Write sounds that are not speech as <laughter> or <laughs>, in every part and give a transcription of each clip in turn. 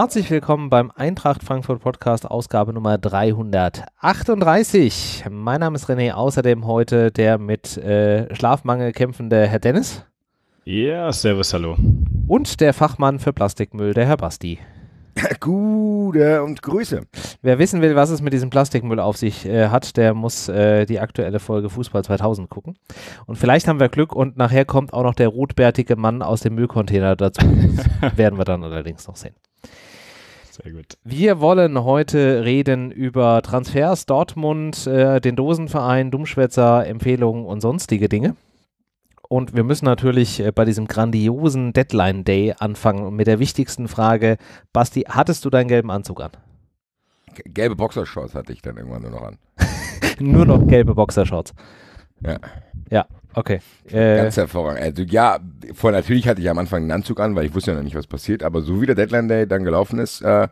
Herzlich willkommen beim Eintracht Frankfurt Podcast, Ausgabe Nummer 338. Mein Name ist René, außerdem heute der mit äh, Schlafmangel kämpfende Herr Dennis. Ja, servus, hallo. Und der Fachmann für Plastikmüll, der Herr Basti. <laughs> Gute und Grüße. Wer wissen will, was es mit diesem Plastikmüll auf sich äh, hat, der muss äh, die aktuelle Folge Fußball 2000 gucken. Und vielleicht haben wir Glück und nachher kommt auch noch der rotbärtige Mann aus dem Müllcontainer dazu. <laughs> werden wir dann allerdings noch sehen. Sehr gut. Wir wollen heute reden über Transfers, Dortmund, äh, den Dosenverein, Dummschwätzer, Empfehlungen und sonstige Dinge. Und wir müssen natürlich äh, bei diesem grandiosen Deadline Day anfangen mit der wichtigsten Frage. Basti, hattest du deinen gelben Anzug an? Gelbe Boxershorts hatte ich dann irgendwann nur noch an. <laughs> nur noch gelbe Boxershorts. Ja. Ja. Okay. Äh, Ganz hervorragend. Also ja, vor natürlich hatte ich am Anfang einen Anzug an, weil ich wusste ja noch nicht, was passiert, aber so wie der Deadline Day dann gelaufen ist, äh,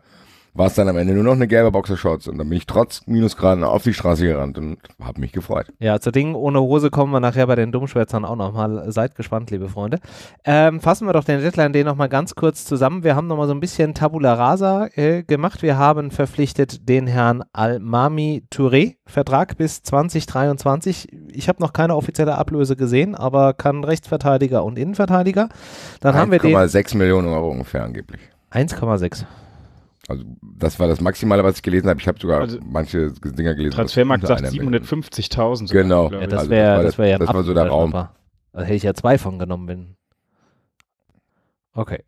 war es dann am Ende nur noch eine gelbe Boxershorts und dann bin ich trotz Minusgraden auf die Straße gerannt und habe mich gefreut. Ja, zu Dingen ohne Hose kommen wir nachher bei den Dummschwätzern auch nochmal. Seid gespannt, liebe Freunde. Ähm, fassen wir doch den Deadline Day nochmal ganz kurz zusammen. Wir haben nochmal so ein bisschen Tabula Rasa äh, gemacht. Wir haben verpflichtet den Herrn Almami Touré, Vertrag bis 2023. Ich habe noch keine offizielle Ablöse gesehen, aber kann Rechtsverteidiger und Innenverteidiger. Dann 1, haben wir 1,6 Millionen Euro ungefähr angeblich. 1,6. Also das war das Maximale, was ich gelesen habe. Ich habe sogar also, manche Dinger gelesen. Transfermarkt sagt 750.000. Genau. Ja, das wäre also das wär, das, das ja das war so der Raum. Da hätte ich ja zwei von genommen. Bin. Okay.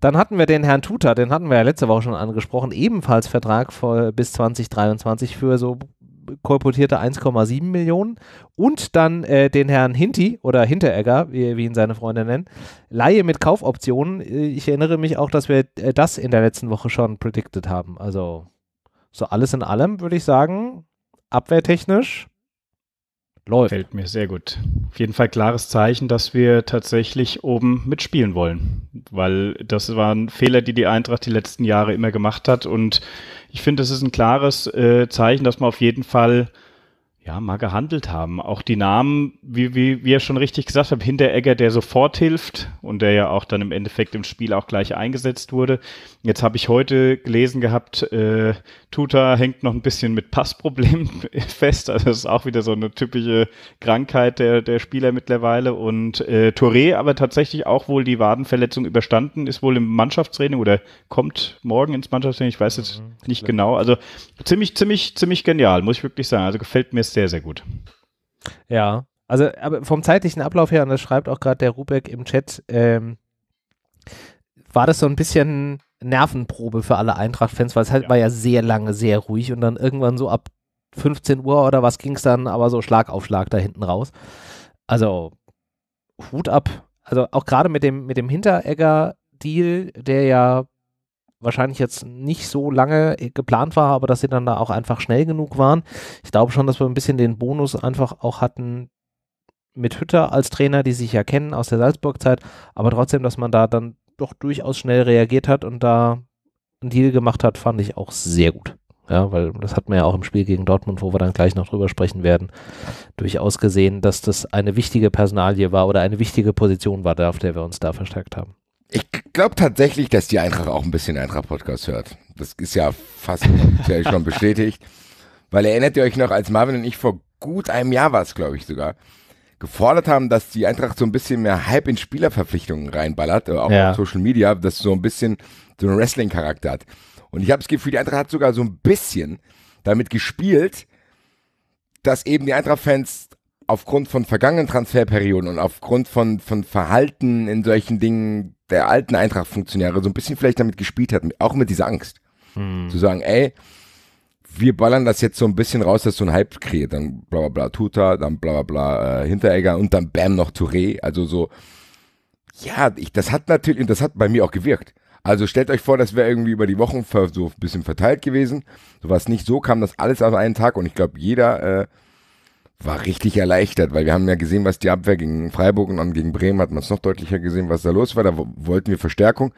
Dann hatten wir den Herrn Tuta, den hatten wir ja letzte Woche schon angesprochen, ebenfalls Vertrag bis 2023 für so kolportierte 1,7 Millionen und dann äh, den Herrn Hinti oder Hinteregger, wie, wie, ihn seine Freunde nennen, Laie mit Kaufoptionen. Äh, ich erinnere mich auch, dass wir äh, das in der letzten Woche schon predicted haben. Also so alles in allem würde ich sagen, abwehrtechnisch läuft. Fällt mir sehr gut. Auf jeden Fall klares Zeichen, dass wir tatsächlich oben mitspielen wollen, weil das waren Fehler, die die Eintracht die letzten Jahre immer gemacht hat und ich finde, das ist ein klares äh, Zeichen, dass man auf jeden Fall ja, mal gehandelt haben. Auch die Namen, wie, wie, wie ihr schon richtig gesagt hat, Hinteregger, der sofort hilft und der ja auch dann im Endeffekt im Spiel auch gleich eingesetzt wurde. Jetzt habe ich heute gelesen gehabt, äh, Tuta hängt noch ein bisschen mit Passproblemen <laughs> fest. Also das ist auch wieder so eine typische Krankheit der, der Spieler mittlerweile. Und äh, Touré aber tatsächlich auch wohl die Wadenverletzung überstanden, ist wohl im Mannschaftstraining oder kommt morgen ins Mannschaftstraining. Ich weiß jetzt mhm, nicht klar. genau. Also ziemlich, ziemlich, ziemlich genial, muss ich wirklich sagen. Also gefällt mir sehr sehr, sehr gut. Ja, also aber vom zeitlichen Ablauf her, und das schreibt auch gerade der Rubeck im Chat, ähm, war das so ein bisschen Nervenprobe für alle Eintracht-Fans, weil es halt ja. war ja sehr lange sehr ruhig und dann irgendwann so ab 15 Uhr oder was ging es dann aber so Schlag auf Schlag da hinten raus. Also Hut ab. Also auch gerade mit dem, mit dem Hinteregger-Deal, der ja wahrscheinlich jetzt nicht so lange äh, geplant war, aber dass sie dann da auch einfach schnell genug waren. Ich glaube schon, dass wir ein bisschen den Bonus einfach auch hatten mit Hütter als Trainer, die sich ja kennen aus der Salzburg-Zeit, aber trotzdem, dass man da dann doch durchaus schnell reagiert hat und da einen Deal gemacht hat, fand ich auch sehr gut. Ja, weil das hat man ja auch im Spiel gegen Dortmund, wo wir dann gleich noch drüber sprechen werden, durchaus gesehen, dass das eine wichtige Personalie war oder eine wichtige Position war, auf der wir uns da verstärkt haben. Ich glaube tatsächlich, dass die Eintracht auch ein bisschen Eintracht-Podcast hört. Das ist ja fast <laughs> ja schon bestätigt. Weil erinnert ihr euch noch, als Marvin und ich vor gut einem Jahr war es, glaube ich sogar, gefordert haben, dass die Eintracht so ein bisschen mehr Hype in Spielerverpflichtungen reinballert, äh, auch ja. auf Social Media, dass so ein bisschen so einen Wrestling-Charakter hat. Und ich habe das Gefühl, die Eintracht hat sogar so ein bisschen damit gespielt, dass eben die Eintracht-Fans aufgrund von vergangenen Transferperioden und aufgrund von, von Verhalten in solchen Dingen der alten Eintracht-Funktionäre so ein bisschen vielleicht damit gespielt hat, auch mit dieser Angst. Hm. Zu sagen, ey, wir ballern das jetzt so ein bisschen raus, dass so ein Hype kreiert. Dann bla bla bla Tuta, dann bla bla bla äh, Hinteregger und dann bam noch Touré. Also so, ja, ich, das hat natürlich, das hat bei mir auch gewirkt. Also stellt euch vor, das wäre irgendwie über die Wochen so ein bisschen verteilt gewesen. So war es nicht so, kam das alles auf einen Tag und ich glaube, jeder äh, war richtig erleichtert, weil wir haben ja gesehen, was die Abwehr gegen Freiburg und gegen Bremen hat man es noch deutlicher gesehen, was da los war. Da wollten wir Verstärkung.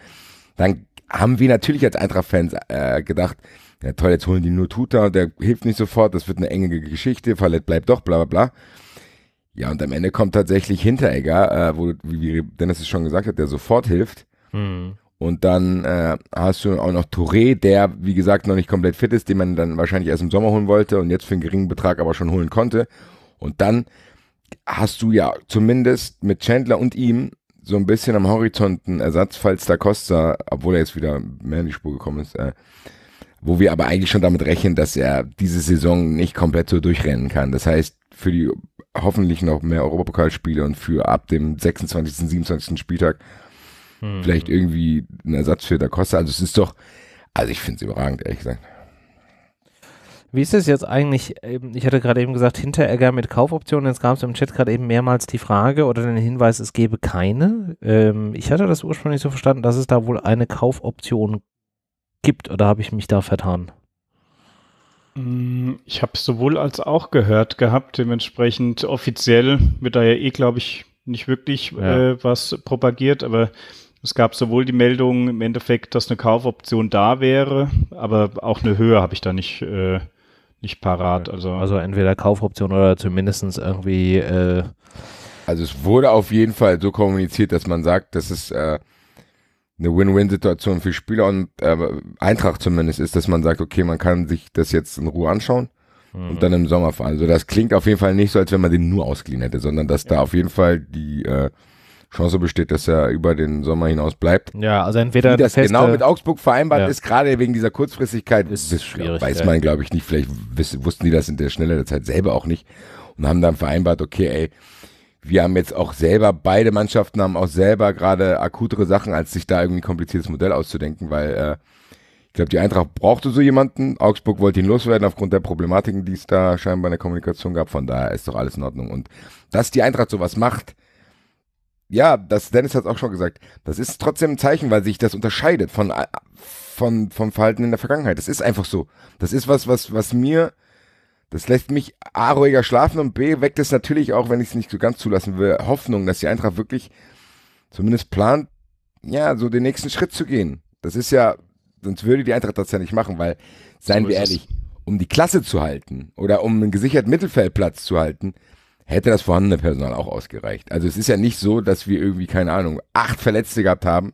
Dann haben wir natürlich als Eintracht-Fans äh, gedacht, ja toll, jetzt holen die nur Tuta und der hilft nicht sofort, das wird eine enge Geschichte, Fallett bleibt doch, bla bla bla. Ja, und am Ende kommt tatsächlich Hinteregger, äh, wo, wie, wie Dennis es schon gesagt hat, der sofort hilft. Hm. Und dann äh, hast du auch noch Touré, der, wie gesagt, noch nicht komplett fit ist, den man dann wahrscheinlich erst im Sommer holen wollte und jetzt für einen geringen Betrag aber schon holen konnte. Und dann hast du ja zumindest mit Chandler und ihm so ein bisschen am Horizont einen Ersatz, falls da Costa, obwohl er jetzt wieder mehr in die Spur gekommen ist, äh, wo wir aber eigentlich schon damit rechnen, dass er diese Saison nicht komplett so durchrennen kann. Das heißt, für die hoffentlich noch mehr Europapokalspiele und für ab dem 26., 27. Spieltag hm. Vielleicht irgendwie ein Ersatz für der Costa. Also es ist doch, also ich finde es überragend, ehrlich gesagt. Wie ist es jetzt eigentlich? Ähm, ich hatte gerade eben gesagt, Hinteregger mit Kaufoptionen. Jetzt gab es im Chat gerade eben mehrmals die Frage oder den Hinweis, es gebe keine. Ähm, ich hatte das ursprünglich so verstanden, dass es da wohl eine Kaufoption gibt oder habe ich mich da vertan? Mm, ich habe es sowohl als auch gehört gehabt. Dementsprechend offiziell wird da ja eh, glaube ich, nicht wirklich ja. äh, was propagiert, aber es gab sowohl die Meldung im Endeffekt, dass eine Kaufoption da wäre, aber auch eine Höhe habe ich da nicht, äh, nicht parat. Also, also entweder Kaufoption oder zumindest irgendwie. Äh also es wurde auf jeden Fall so kommuniziert, dass man sagt, dass es äh, eine Win-Win-Situation für Spieler und äh, Eintracht zumindest ist, dass man sagt, okay, man kann sich das jetzt in Ruhe anschauen mhm. und dann im Sommer fahren. Also das klingt auf jeden Fall nicht so, als wenn man den nur ausgeliehen hätte, sondern dass ja. da auf jeden Fall die äh, Chance besteht, dass er über den Sommer hinaus bleibt. Ja, also entweder Wie das feste, genau mit Augsburg vereinbart ja. ist, gerade wegen dieser Kurzfristigkeit, ist das schwierig, weiß man, ja. glaube ich, nicht. Vielleicht wussten die das in der Schnelle der Zeit selber auch nicht und haben dann vereinbart, okay, ey, wir haben jetzt auch selber, beide Mannschaften haben auch selber gerade akutere Sachen, als sich da irgendwie ein kompliziertes Modell auszudenken, weil äh, ich glaube, die Eintracht brauchte so jemanden. Augsburg wollte ihn loswerden aufgrund der Problematiken, die es da scheinbar in der Kommunikation gab. Von daher ist doch alles in Ordnung. Und dass die Eintracht sowas macht, ja, das Dennis hat es auch schon gesagt, das ist trotzdem ein Zeichen, weil sich das unterscheidet von, äh, von, vom Verhalten in der Vergangenheit. Das ist einfach so. Das ist was, was, was mir, das lässt mich A, ruhiger schlafen und B, weckt es natürlich auch, wenn ich es nicht so ganz zulassen will, Hoffnung, dass die Eintracht wirklich zumindest plant, ja, so den nächsten Schritt zu gehen. Das ist ja, sonst würde die Eintracht das ja nicht machen, weil, seien so wir ehrlich, um die Klasse zu halten oder um einen gesicherten Mittelfeldplatz zu halten, hätte das vorhandene Personal auch ausgereicht. Also es ist ja nicht so, dass wir irgendwie, keine Ahnung, acht Verletzte gehabt haben.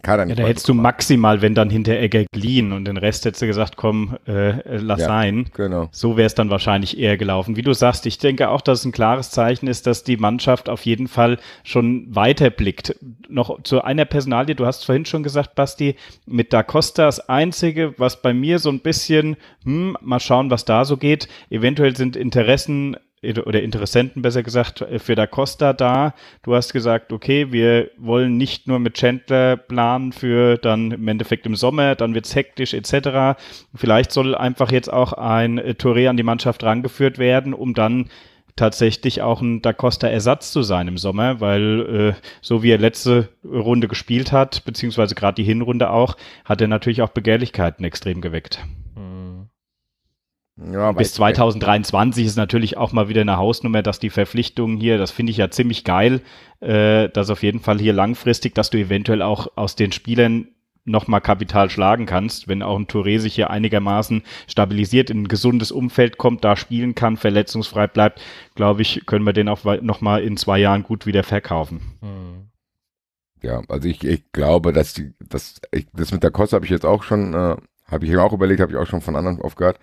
Kader nicht ja, da hättest du maximal, wenn dann hinter Egger Glien und den Rest hättest du gesagt, komm, äh, äh lass ja, sein. Genau. So wäre es dann wahrscheinlich eher gelaufen. Wie du sagst, ich denke auch, dass es ein klares Zeichen ist, dass die Mannschaft auf jeden Fall schon weiterblickt. Noch zu einer Personalie, du hast vorhin schon gesagt, Basti, mit Da Costa das Einzige, was bei mir so ein bisschen, hm, mal schauen, was da so geht. Eventuell sind Interessen oder Interessenten besser gesagt, äh, für Da Costa da. Du hast gesagt, okay, wir wollen nicht nur mit Chandler planen für dann im Endeffekt im Sommer, dann wird's hektisch etc. Vielleicht soll einfach jetzt auch ein äh, Touré an die Mannschaft rangeführt werden, um dann tatsächlich auch ein Da Costa-Ersatz zu sein im Sommer, weil äh, so wie er letzte Runde gespielt hat, beziehungsweise gerade die Hinrunde auch, hat er natürlich auch Begehrlichkeiten extrem geweckt. Ja, bis 2023 ist natürlich auch mal wieder eine Hausnummer, dass die Verpflichtungen hier, das finde ich ja ziemlich geil, äh, dass auf jeden Fall hier langfristig, dass du eventuell auch aus den Spielern nochmal Kapital schlagen kannst, wenn auch ein Touré sich hier einigermaßen stabilisiert, in ein gesundes Umfeld kommt, da spielen kann, verletzungsfrei bleibt, glaube ich, können wir den auch nochmal in zwei Jahren gut wieder verkaufen. Hm. Ja, also ich, ich glaube, dass die, das, ich, das mit der Kost habe ich jetzt auch schon äh, habe ich mir auch überlegt, habe ich auch schon von anderen aufgehört.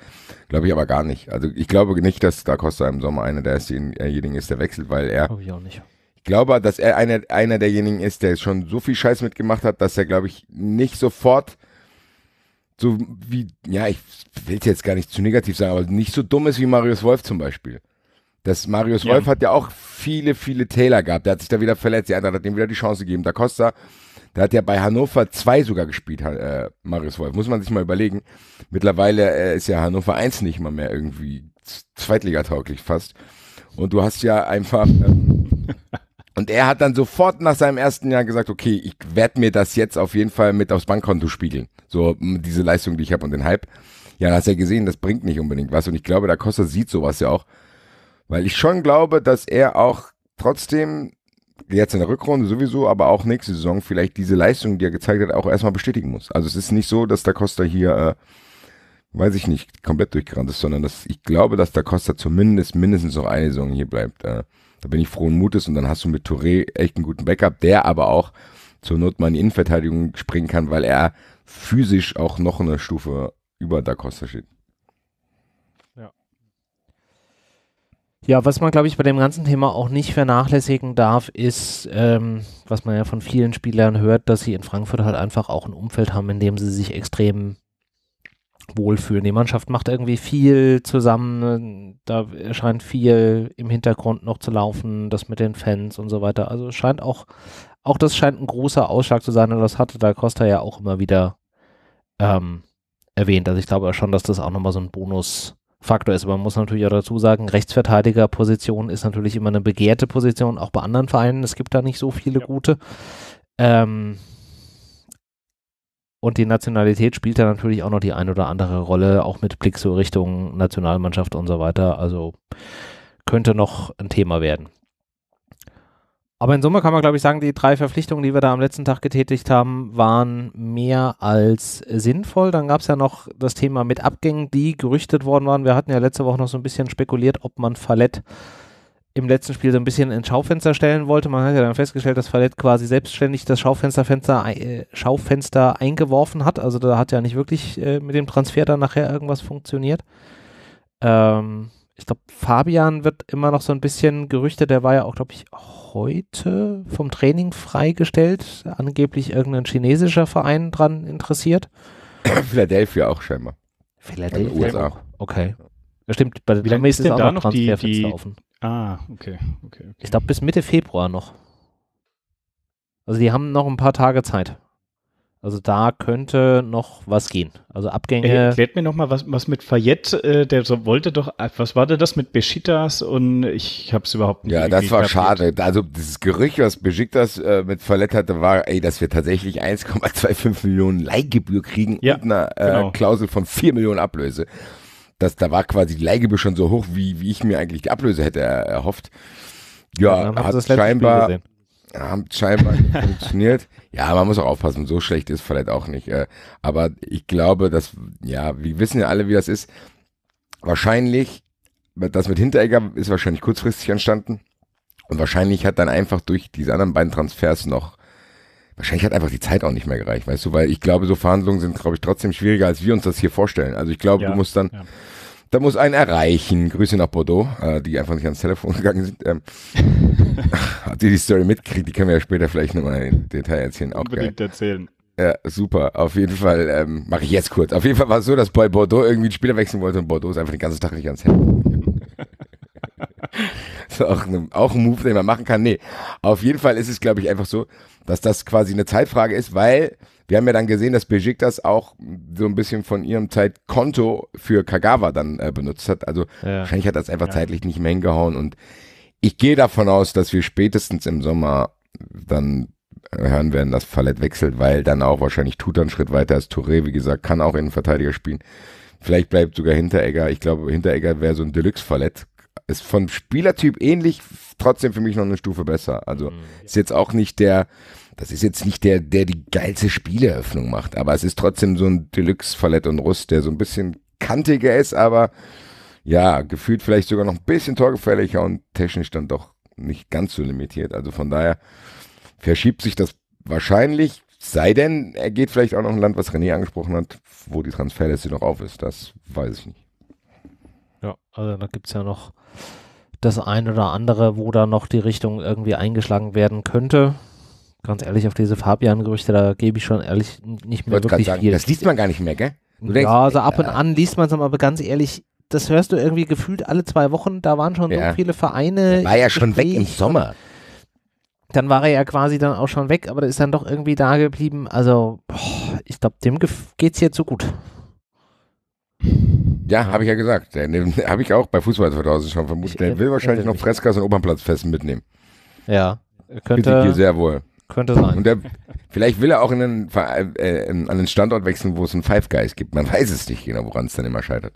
Glaube ich aber gar nicht. Also ich glaube nicht, dass da Costa im Sommer einer derjenigen ist, der wechselt, weil er. Glaube ich auch nicht. Ich glaube, dass er einer, einer derjenigen ist, der schon so viel Scheiß mitgemacht hat, dass er, glaube ich, nicht sofort so wie, ja, ich will es jetzt gar nicht zu negativ sagen, aber nicht so dumm ist wie Marius Wolf zum Beispiel. Das Marius ja. Wolf hat ja auch viele, viele Täler gehabt. Der hat sich da wieder verletzt. Der Eintracht hat ihm wieder die Chance gegeben. Da Costa der hat ja bei Hannover 2 sogar gespielt, äh, Marius Wolf. Muss man sich mal überlegen. Mittlerweile äh, ist ja Hannover 1 nicht mal mehr irgendwie zweitligatauglich fast. Und du hast ja einfach. Ähm, <laughs> und er hat dann sofort nach seinem ersten Jahr gesagt, okay, ich werde mir das jetzt auf jeden Fall mit aufs Bankkonto spiegeln. So diese Leistung, die ich habe und den Hype. Ja, da hast ja gesehen, das bringt nicht unbedingt was. Und ich glaube, da Costa sieht sowas ja auch. Weil ich schon glaube, dass er auch trotzdem jetzt in der Rückrunde sowieso, aber auch nächste Saison vielleicht diese Leistung, die er gezeigt hat, auch erstmal bestätigen muss. Also es ist nicht so, dass da Costa hier, äh, weiß ich nicht, komplett durchgerannt ist, sondern dass ich glaube, dass da Costa zumindest mindestens noch eine Saison hier bleibt. Äh, da bin ich frohen Mutes und dann hast du mit Touré echt einen guten Backup, der aber auch zur Not mal in die Innenverteidigung springen kann, weil er physisch auch noch eine Stufe über Da Costa steht. Ja, was man, glaube ich, bei dem ganzen Thema auch nicht vernachlässigen darf, ist, ähm, was man ja von vielen Spielern hört, dass sie in Frankfurt halt einfach auch ein Umfeld haben, in dem sie sich extrem wohlfühlen. Die Mannschaft macht irgendwie viel zusammen, da scheint viel im Hintergrund noch zu laufen, das mit den Fans und so weiter. Also es scheint auch, auch das scheint ein großer Ausschlag zu sein und das hatte da Costa ja auch immer wieder ähm, erwähnt. Also ich glaube schon, dass das auch nochmal so ein Bonus ist Faktor ist. Aber man muss natürlich auch dazu sagen, Rechtsverteidigerposition ist natürlich immer eine begehrte Position, auch bei anderen Vereinen. Es gibt da nicht so viele ja. gute. Ähm, und die Nationalität spielt da natürlich auch noch die ein oder andere Rolle, auch mit Blick so Richtung Nationalmannschaft und so weiter. Also könnte noch ein Thema werden. Aber in Summe kann man, glaube ich, sagen, die drei Verpflichtungen, die wir da am letzten Tag getätigt haben, waren mehr als sinnvoll. Dann gab es ja noch das Thema mit Abgängen, die gerüchtet worden waren. Wir hatten ja letzte Woche noch so ein bisschen spekuliert, ob man Fallett im letzten Spiel so ein bisschen ins Schaufenster stellen wollte. Man hat ja dann festgestellt, dass Fallett quasi selbstständig das Schaufensterfenster, äh, Schaufenster eingeworfen hat. Also da hat ja nicht wirklich äh, mit dem Transfer dann nachher irgendwas funktioniert. Ähm, ich glaube, Fabian wird immer noch so ein bisschen gerüchtet. der war ja auch, glaube ich, heute vom Training freigestellt. Angeblich irgendein chinesischer Verein dran interessiert. <coughs> Philadelphia auch scheinbar. Philadelphia. Also USA. Okay. Ja, stimmt, bei den Amis ist auch da noch Transferfenster die, die... offen. Ah, okay. okay, okay. Ich glaube, bis Mitte Februar noch. Also die haben noch ein paar Tage Zeit. Also da könnte noch was gehen. Also Abgänge. Äh, erklärt mir nochmal, was, was mit Fayette, äh, der so wollte doch, äh, was war denn das mit Besiktas und ich habe es überhaupt nicht Ja, das war schade. Also dieses Gerücht, was Besiktas äh, mit Fayette hatte, war, ey, dass wir tatsächlich 1,25 Millionen Leihgebühr kriegen ja, und eine äh, genau. Klausel von 4 Millionen Ablöse. Das, da war quasi die Leihgebühr schon so hoch, wie, wie ich mir eigentlich die Ablöse hätte äh, erhofft. Ja, ja hat scheinbar haben scheinbar nicht <laughs> funktioniert. Ja, man muss auch aufpassen, so schlecht ist vielleicht auch nicht. Äh, aber ich glaube, dass, ja, wir wissen ja alle, wie das ist. Wahrscheinlich, das mit Hinteregger ist wahrscheinlich kurzfristig entstanden. Und wahrscheinlich hat dann einfach durch diese anderen beiden Transfers noch, wahrscheinlich hat einfach die Zeit auch nicht mehr gereicht, weißt du, weil ich glaube, so Verhandlungen sind, glaube ich, trotzdem schwieriger, als wir uns das hier vorstellen. Also ich glaube, ja, du musst dann, ja da muss einen erreichen. Grüße nach Bordeaux, äh, die einfach nicht ans Telefon <laughs> gegangen sind. Ähm, <laughs> die die Story mitkriegt, die können wir ja später vielleicht nochmal in Detail erzählen. Auch Unbedingt geil. erzählen. Ja, super. Auf jeden Fall ähm, mache ich jetzt kurz. Auf jeden Fall war es so, dass bei Bordeaux irgendwie ein Spieler wechseln wollte und Bordeaux ist einfach den ganzen Tag nicht ans Telefon. das <laughs> ist auch, ne, auch ein Move, den man machen kann. Nee, auf jeden Fall ist es, glaube ich, einfach so, dass das quasi eine Zeitfrage ist, weil wir haben ja dann gesehen, dass das auch so ein bisschen von ihrem Zeitkonto für Kagawa dann äh, benutzt hat. Also ja. wahrscheinlich hat das einfach ja. zeitlich nicht mehr hingehauen. Und ich gehe davon aus, dass wir spätestens im Sommer dann äh, hören werden, dass Fallett wechselt, weil dann auch wahrscheinlich Tutan einen Schritt weiter als Touré, wie gesagt, kann auch Innenverteidiger spielen. Vielleicht bleibt sogar Hinteregger. Ich glaube, Hinteregger wäre so ein Deluxe-Fallett. Ist von Spielertyp ähnlich, trotzdem für mich noch eine Stufe besser. Also mhm, ja. ist jetzt auch nicht der das ist jetzt nicht der, der die geilste Spieleröffnung macht, aber es ist trotzdem so ein Deluxe Fallett und Rust, der so ein bisschen kantiger ist, aber ja, gefühlt vielleicht sogar noch ein bisschen torgefährlicher und technisch dann doch nicht ganz so limitiert. Also von daher verschiebt sich das wahrscheinlich, sei denn, er geht vielleicht auch noch ein Land, was René angesprochen hat, wo die Transferliste noch auf ist. Das weiß ich nicht. Ja, also da gibt es ja noch das eine oder andere, wo da noch die Richtung irgendwie eingeschlagen werden könnte ganz ehrlich, auf diese Fabian-Gerüchte, da gebe ich schon ehrlich nicht mehr wirklich sagen, viel. Das liest man gar nicht mehr, gell? Du ja, also ab äh, und an liest man es, aber ganz ehrlich, das hörst du irgendwie gefühlt alle zwei Wochen. Da waren schon ja. so viele Vereine. Der war ja schon weg im Sommer. Dann war er ja quasi dann auch schon weg, aber ist dann doch irgendwie da geblieben. Also, boah, ich glaube, dem geht es jetzt so gut. Ja, habe ich ja gesagt. <laughs> Habe ich auch bei Fußball 2000 schon vermutet. Der äh, will wahrscheinlich äh, noch Freskas und Opernplatzfesten mitnehmen. Ja, könnte. Bitte sehr wohl. Könnte sein. Und der, vielleicht will er auch in einen, äh, in, an den Standort wechseln, wo es einen Five Guys gibt. Man <laughs> weiß es nicht genau, woran es dann immer scheitert.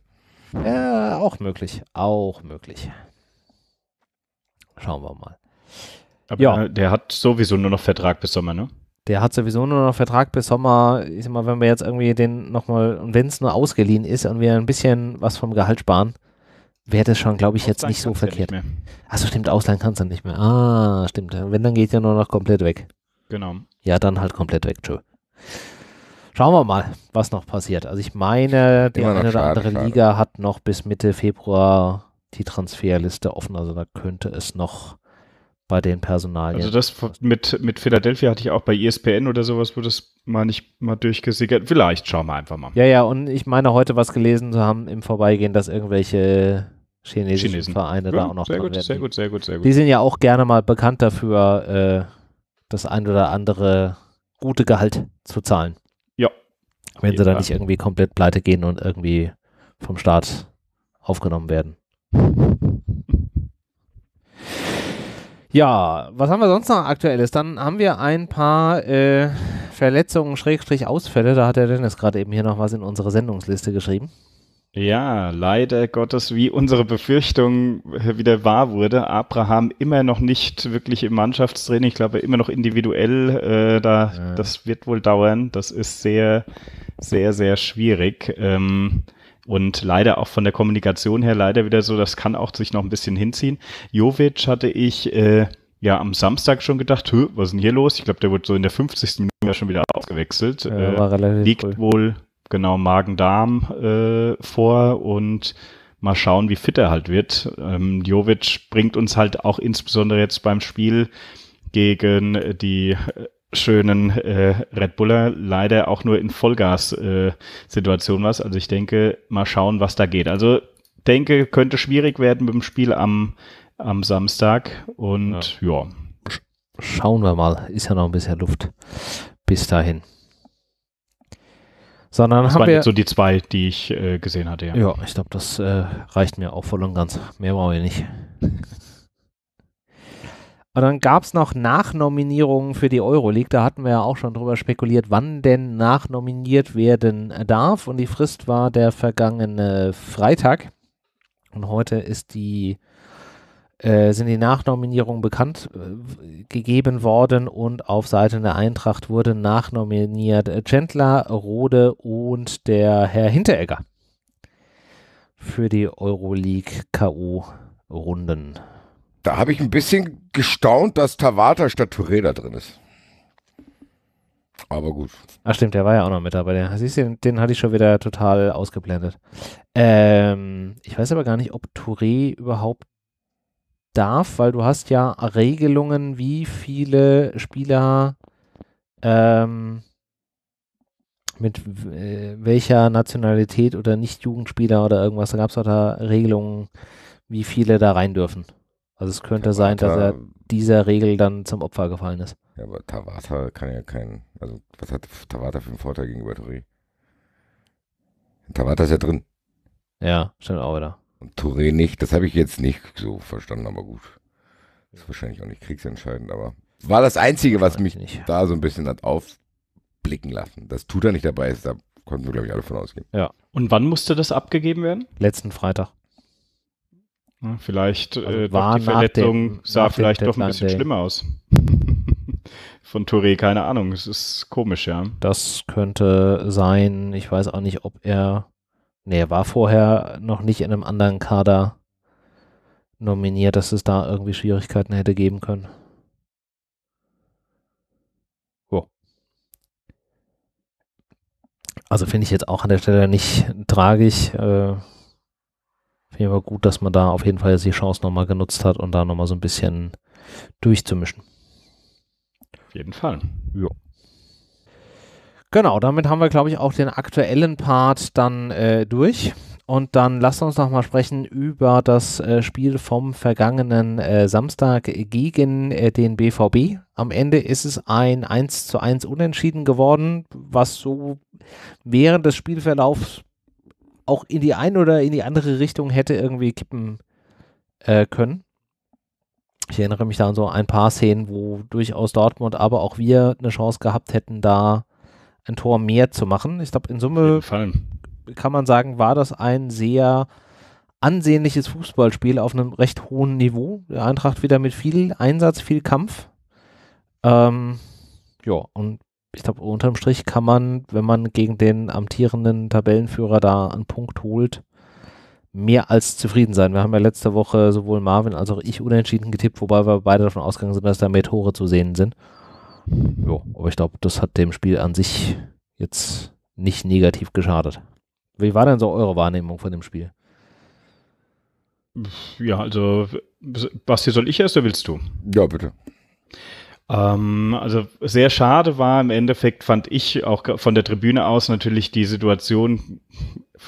Ja, auch möglich. Auch möglich. Schauen wir mal. Aber ja. der hat sowieso nur noch Vertrag bis Sommer, ne? Der hat sowieso nur noch Vertrag bis Sommer. Ich sag mal, wenn wir jetzt irgendwie den nochmal, und wenn es nur ausgeliehen ist und wir ein bisschen was vom Gehalt sparen, wäre das schon, glaube ich, jetzt Ausland nicht so verkehrt. Ja nicht Achso, stimmt, ausleihen kannst du nicht mehr. Ah, stimmt. Wenn, dann geht ja nur noch komplett weg. Genau. Ja, dann halt komplett weg, tschö. Schauen wir mal, was noch passiert. Also ich meine, die eine oder schade, andere schade. Liga hat noch bis Mitte Februar die Transferliste offen. Also da könnte es noch bei den Personalien. Also das mit, mit Philadelphia hatte ich auch bei ESPN oder sowas, wo das mal nicht mal durchgesickert. Vielleicht schauen wir einfach mal. Ja, ja, und ich meine heute was gelesen zu haben im Vorbeigehen, dass irgendwelche chinesischen Chinesen. Vereine ja, da auch noch sehr dran gut, werden. Sehr gut, sehr gut, sehr gut. Die sind ja auch gerne mal bekannt dafür, äh, das ein oder andere gute Gehalt zu zahlen. Ja. Wenn sie dann nicht irgendwie komplett pleite gehen und irgendwie vom Staat aufgenommen werden. <laughs> Ja, was haben wir sonst noch aktuelles? Dann haben wir ein paar äh, Verletzungen, Schrägstrich Ausfälle. Da hat der Dennis gerade eben hier noch was in unsere Sendungsliste geschrieben. Ja, leider Gottes, wie unsere Befürchtung äh, wieder wahr wurde, Abraham immer noch nicht wirklich im Mannschaftstraining, ich glaube immer noch individuell, äh, da, ja. das wird wohl dauern, das ist sehr, sehr, sehr schwierig. Ähm, und leider auch von der Kommunikation her leider wieder so, das kann auch sich noch ein bisschen hinziehen. Jovic hatte ich äh, ja am Samstag schon gedacht, was ist denn hier los? Ich glaube, der wurde so in der 50. Minute schon wieder ausgewechselt. Ja, äh, liegt cool. wohl genau Magen-Darm äh, vor und mal schauen, wie fit er halt wird. Ähm, Jovic bringt uns halt auch insbesondere jetzt beim Spiel gegen die äh, schönen äh, Red Buller leider auch nur in Vollgas-Situation äh, was. Also ich denke, mal schauen, was da geht. Also denke, könnte schwierig werden mit dem Spiel am, am Samstag und ja. ja. Schauen wir mal, ist ja noch ein bisschen Luft bis dahin. Sondern das haben waren wir, jetzt so die zwei, die ich äh, gesehen hatte, ja. Ja, ich glaube, das äh, reicht mir auch voll und ganz. Mehr brauchen wir nicht. <laughs> Und dann gab es noch Nachnominierungen für die Euroleague. Da hatten wir ja auch schon drüber spekuliert, wann denn nachnominiert werden darf. Und die Frist war der vergangene Freitag. Und heute ist die äh, sind die Nachnominierungen bekannt äh, gegeben worden und auf Seiten der Eintracht wurde nachnominiert Chandler, Rode und der Herr Hinteregger für die Euroleague K.O. Runden. Da habe ich ein bisschen gestaunt, dass Tawata statt Touré da drin ist. Aber gut. Ach stimmt, der war ja auch noch mit dabei. Siehst du, den, den hatte ich schon wieder total ausgeblendet. Ähm, ich weiß aber gar nicht, ob Touré überhaupt darf, weil du hast ja Regelungen, wie viele Spieler ähm, mit äh, welcher Nationalität oder Nicht-Jugendspieler oder irgendwas, da gab es auch da Regelungen, wie viele da rein dürfen. Also es könnte Tabata, sein, dass er dieser Regel dann zum Opfer gefallen ist. Ja, aber Tawata kann ja keinen, also was hat Tawata für einen Vorteil gegenüber Tori? Tawata ist ja drin. Ja, stimmt auch wieder. Und Touré nicht. Das habe ich jetzt nicht so verstanden, aber gut. Ist wahrscheinlich auch nicht kriegsentscheidend, aber war das Einzige, was mich nicht. da so ein bisschen hat aufblicken lassen. Dass Tuta nicht dabei ist, da konnten wir, glaube ich, alle von ausgehen. Ja. Und wann musste das abgegeben werden? Letzten Freitag. Vielleicht äh, also war die Verletzung dem, sah vielleicht doch ein bisschen Day. schlimmer aus. <laughs> Von Touré, keine Ahnung. Es ist komisch, ja. Das könnte sein. Ich weiß auch nicht, ob er Nee, er war vorher noch nicht in einem anderen Kader nominiert, dass es da irgendwie Schwierigkeiten hätte geben können. Oh. Also finde ich jetzt auch an der Stelle nicht tragisch. Äh, finde ich aber gut, dass man da auf jeden Fall jetzt die Chance nochmal genutzt hat und da nochmal so ein bisschen durchzumischen. Auf jeden Fall. Ja. Genau, damit haben wir, glaube ich, auch den aktuellen Part dann äh, durch. Und dann lasst uns nochmal sprechen über das äh, Spiel vom vergangenen äh, Samstag gegen äh, den BVB. Am Ende ist es ein 1 zu 1 Unentschieden geworden, was so während des Spielverlaufs auch in die eine oder in die andere Richtung hätte irgendwie kippen äh, können. Ich erinnere mich da an so ein paar Szenen, wo durchaus Dortmund, aber auch wir eine Chance gehabt hätten, da ein Tor mehr zu machen. Ich glaube, in Summe kann man sagen, war das ein sehr ansehnliches Fußballspiel auf einem recht hohen Niveau. Der Eintracht wieder mit viel Einsatz, viel Kampf. Ähm, ja, und ich glaube, unterm Strich kann man, wenn man gegen den amtierenden Tabellenführer da einen Punkt holt, mehr als zufrieden sein. Wir haben ja letzte Woche sowohl Marvin als auch ich unentschieden getippt, wobei wir beide davon ausgegangen sind, dass da mehr Tore zu sehen sind ja, aber ich glaube, das hat dem Spiel an sich jetzt nicht negativ geschadet. Wie war denn so eure Wahrnehmung von dem Spiel? Ja, also, Basti, soll ich erst oder willst du? Ja, bitte. Ähm, also, sehr schade war im Endeffekt, fand ich auch von der Tribüne aus natürlich die Situation,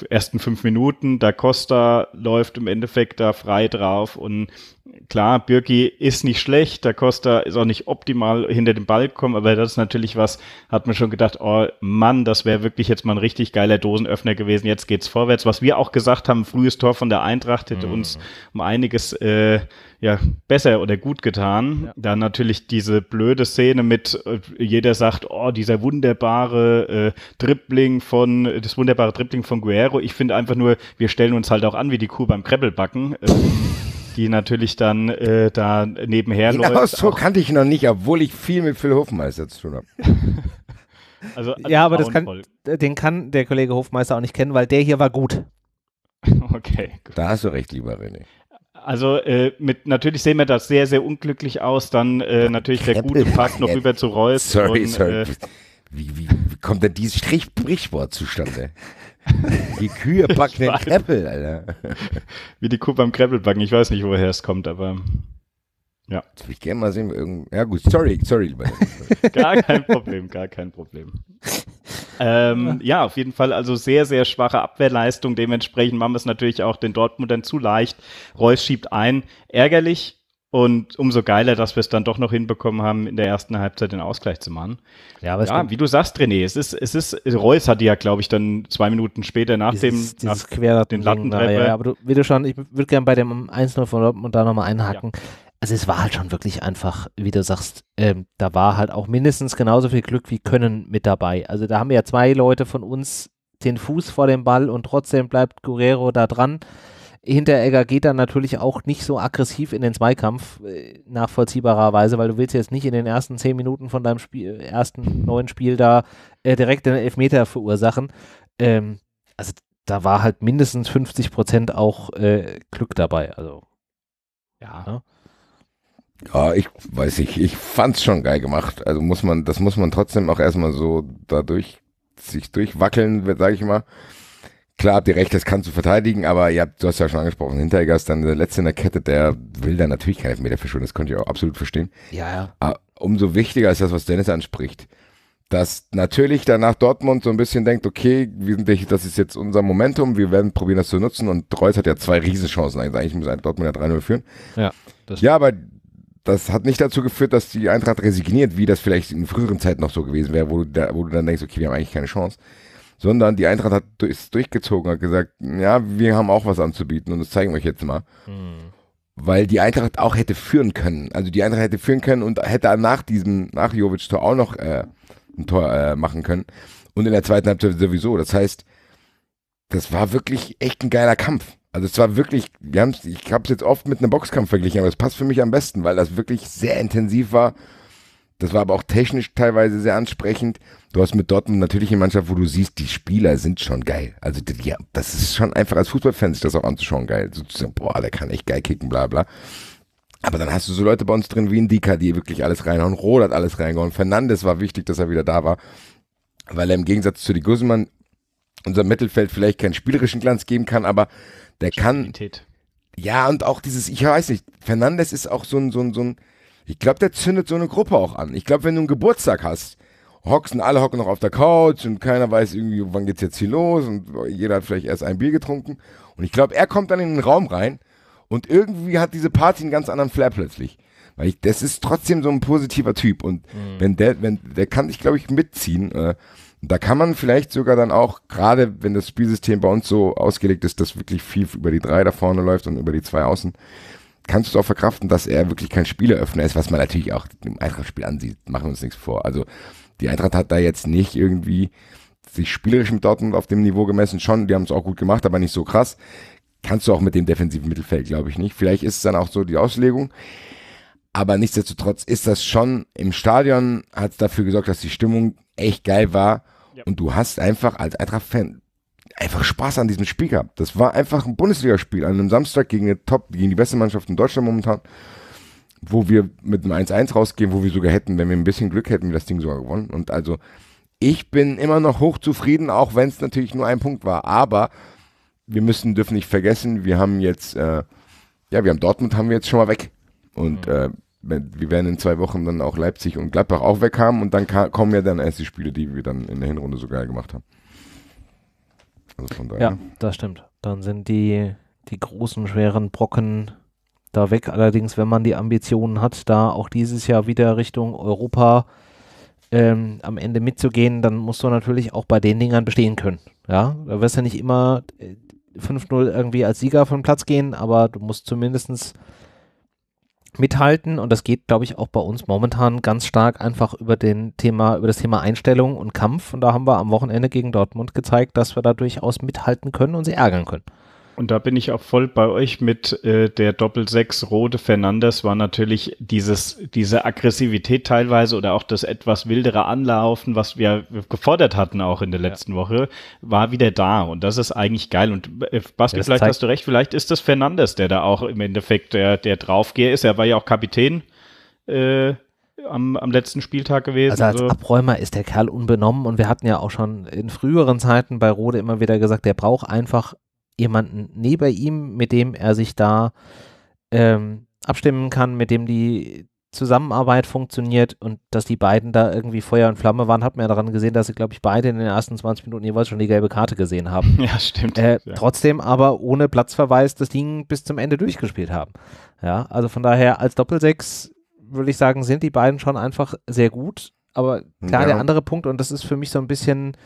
ersten fünf Minuten, da Costa läuft im Endeffekt da frei drauf und klar, Birki ist nicht schlecht, der Costa ist auch nicht optimal hinter den Ball gekommen, aber das ist natürlich was, hat man schon gedacht, oh Mann, das wäre wirklich jetzt mal ein richtig geiler Dosenöffner gewesen, jetzt geht's vorwärts. Was wir auch gesagt haben, frühes Tor von der Eintracht hätte mhm. uns um einiges äh, ja, besser oder gut getan. Ja. Dann natürlich diese blöde Szene mit, äh, jeder sagt, oh, dieser wunderbare äh, Dribbling von, das wunderbare Dribbling von Guerrero. Ich finde einfach nur, wir stellen uns halt auch an wie die Kuh beim Kreppelbacken. Ähm, die natürlich dann äh, da nebenher Den läuft. Ausdruck auch. kannte ich noch nicht, obwohl ich viel mit Phil Hofmeister zu tun habe. <laughs> also, ja, aber das kann, den kann der Kollege Hofmeister auch nicht kennen, weil der hier war gut. <laughs> Okay. Gut. Da hast du recht, lieber René. Also äh, mit natürlich sehen wir das sehr, sehr unglücklich aus. Dann äh, natürlich der gute Pass noch rüber zu Reus. Sorry, und, sorry. Äh, wie, wie, wie, kommt denn dieses Strichbrichwort Sprichwort zustande? <laughs> Die Kühe backen den Kreppel, Alter. <laughs> Wie die Kuh beim Kreppel backen. Ich weiß nicht, woher es kommt, aber ja. Jetzt würde ich gerne mal sehen, irgend... ja gut, sorry, sorry. <laughs> gar kein Problem, gar kein Problem. Ähm, ja, auf jeden Fall also sehr, sehr schwache Abwehrleistung. Dementsprechend machen wir es natürlich auch den Dortmundern zu leicht. Reus schiebt ein. Ärgerlich, und umso geiler, dass wir es dann doch noch hinbekommen haben, in der ersten Halbzeit den Ausgleich zu machen. Ja, aber ja, wie du sagst, René, es ist, es ist, Reus hatte ja, glaube ich, dann zwei Minuten später nach dieses, dem dieses nach den Lattentreffer. Ja, aber du, wie du schon, ich würde gerne bei dem 1-0 von und da nochmal einhaken. Ja. Also es war halt schon wirklich einfach, wie du sagst, ähm, da war halt auch mindestens genauso viel Glück wie Können mit dabei. Also da haben ja zwei Leute von uns den Fuß vor dem Ball und trotzdem bleibt Guerrero da dran. Hinteregger geht dann natürlich auch nicht so aggressiv in den Zweikampf, äh, nachvollziehbarerweise, weil du willst jetzt nicht in den ersten zehn Minuten von deinem Spiel, äh, ersten neuen Spiel da äh, direkt den Elfmeter verursachen. Ähm, also da war halt mindestens 50 Prozent auch äh, Glück dabei. Also ja. ja. Ja, ich weiß nicht, ich fand's schon geil gemacht. Also muss man, das muss man trotzdem auch erstmal so dadurch sich durchwackeln, sag ich mal. Klar habt ihr recht, das kannst du verteidigen, aber ihr du hast ja schon angesprochen, Hinteregger ist dann der Letzte in der Kette, der will dann natürlich keine Elfmeter verschonen, das konnte ich auch absolut verstehen. Ja, ja. Aber ah, umso wichtiger ist das, was Dennis anspricht dass natürlich danach Dortmund so ein bisschen denkt, okay, wir sind, das ist jetzt unser Momentum, wir werden probieren, das zu nutzen. Und Reus hat ja zwei Riesenchancen. Eigentlich muss Dortmund ja 3-0 führen. Ja, ja, aber das hat nicht dazu geführt, dass die Eintracht resigniert, wie das vielleicht in früheren Zeiten noch so gewesen wäre, wo wo du dann denkst, okay, wir haben eigentlich keine Chance sondern die Eintracht hat es durchgezogen, hat gesagt, ja, wir haben auch was anzubieten und das zeigen wir euch jetzt mal. Mhm. Weil die Eintracht auch hätte führen können. Also die Eintracht hätte führen können und hätte nach diesem, nach Jovic-Tor auch noch äh, ein Tor äh, machen können. Und in der zweiten Halbzeit sowieso. Das heißt, das war wirklich echt ein geiler Kampf. Also es war wirklich, wir ich habe es jetzt oft mit einem Boxkampf verglichen, aber es passt für mich am besten, weil das wirklich sehr intensiv war das war aber auch technisch teilweise sehr ansprechend. Du hast mit Dortmund natürlich eine Mannschaft, wo du siehst, die Spieler sind schon geil. Also ja, das ist schon einfach als Fußballfan sich das auch anzuschauen geil. So zu sagen, boah, der kann echt geil kicken, bla bla. Aber dann hast du so Leute bei uns drin wie Indika, die wirklich alles reinhauen. Roth hat alles reingehauen. Fernandes war wichtig, dass er wieder da war, weil er im Gegensatz zu die Guzman unser Mittelfeld vielleicht keinen spielerischen Glanz geben kann, aber der Stabilität. kann. Ja, und auch dieses, ich weiß nicht, Fernandes ist auch so ein, so ein, so ein, ich glaube, der zündet so eine Gruppe auch an. Ich glaube, wenn du einen Geburtstag hast, hocksen alle hocken noch auf der Couch und keiner weiß irgendwie, wann geht's jetzt hier los und jeder hat vielleicht erst ein Bier getrunken. Und ich glaube, er kommt dann in den Raum rein und irgendwie hat diese Party einen ganz anderen Flair plötzlich. Weil ich, das ist trotzdem so ein positiver Typ und mhm. wenn der, wenn der kann ich glaube ich mitziehen. Äh, da kann man vielleicht sogar dann auch, gerade wenn das Spielsystem bei uns so ausgelegt ist, dass wirklich viel über die drei da vorne läuft und über die zwei außen, kannst du auch verkraften, dass er wirklich kein Spieleröffner ist, was man natürlich auch im Eintracht-Spiel ansieht. Machen wir uns nichts vor. Also die Eintracht hat da jetzt nicht irgendwie sich spielerisch mit Dortmund auf dem Niveau gemessen. Schon, die haben es auch gut gemacht, aber nicht so krass. Kannst du auch mit dem defensiven Mittelfeld, glaube ich, nicht. Vielleicht ist es dann auch so die Auslegung. Aber nichtsdestotrotz ist das schon im Stadion, hat es dafür gesorgt, dass die Stimmung echt geil war. Ja. Und du hast einfach als Eintracht-Fan einfach Spaß an diesem Spiel gehabt. Das war einfach ein Bundesligaspiel an einem Samstag gegen, eine Top, gegen die beste Mannschaft in Deutschland momentan, wo wir mit einem 1-1 rausgehen, wo wir sogar hätten, wenn wir ein bisschen Glück hätten, wir das Ding sogar gewonnen. Und also, ich bin immer noch hochzufrieden, auch wenn es natürlich nur ein Punkt war. Aber wir müssen, dürfen nicht vergessen, wir haben jetzt, äh, ja, wir haben Dortmund haben wir jetzt schon mal weg. Und mhm. äh, wir werden in zwei Wochen dann auch Leipzig und Gladbach auch weg haben und dann kommen ja dann erst die Spiele, die wir dann in der Hinrunde sogar gemacht haben. Also von daher. Ja, das stimmt. Dann sind die, die großen, schweren Brocken da weg. Allerdings, wenn man die Ambitionen hat, da auch dieses Jahr wieder Richtung Europa ähm, am Ende mitzugehen, dann musst du natürlich auch bei den Dingern bestehen können. Ja, da wirst du ja nicht immer 5-0 äh, irgendwie als Sieger vom Platz gehen, aber du musst zumindestens mithalten und das geht, glaube ich, auch bei uns momentan ganz stark einfach über den Thema, über das Thema Einstellung und Kampf und da haben wir am Wochenende gegen Dortmund gezeigt, dass wir da durchaus mithalten können und sie ärgern können. Und da bin ich auch voll bei euch mit äh, der Doppelsechs Rode Fernandes war natürlich dieses diese Aggressivität teilweise oder auch das etwas wildere Anlaufen, was wir gefordert hatten auch in der letzten ja. Woche, war wieder da und das ist eigentlich geil und äh, Basti, ja, vielleicht hast du recht, vielleicht ist das Fernandes, der da auch im Endeffekt der der draufgeher ist. Er war ja auch Kapitän. Äh, am, am, letzten Spieltag gewesen. Also als so. Abräumer ist der Kerl unbenommen und wir hatten ja auch schon in früheren Zeiten bei Rode immer wieder gesagt, der braucht einfach jemanden neben ihm, mit dem er sich da ähm, abstimmen kann, mit dem die Zusammenarbeit funktioniert und dass die beiden da irgendwie Feuer und Flamme waren, hat man ja daran gesehen, dass sie, glaube ich, beide in den ersten 20 Minuten jeweils schon die gelbe Karte gesehen haben. <laughs> Ja, stimmt. Äh, ja. Trotzdem aber ohne Platzverweis das Ding bis zum Ende durchgespielt haben. Ja, also von daher als Doppelsechs würde ich sagen, sind die beiden schon einfach sehr gut. Aber klar, ja. der andere Punkt, und das ist für mich so ein bisschen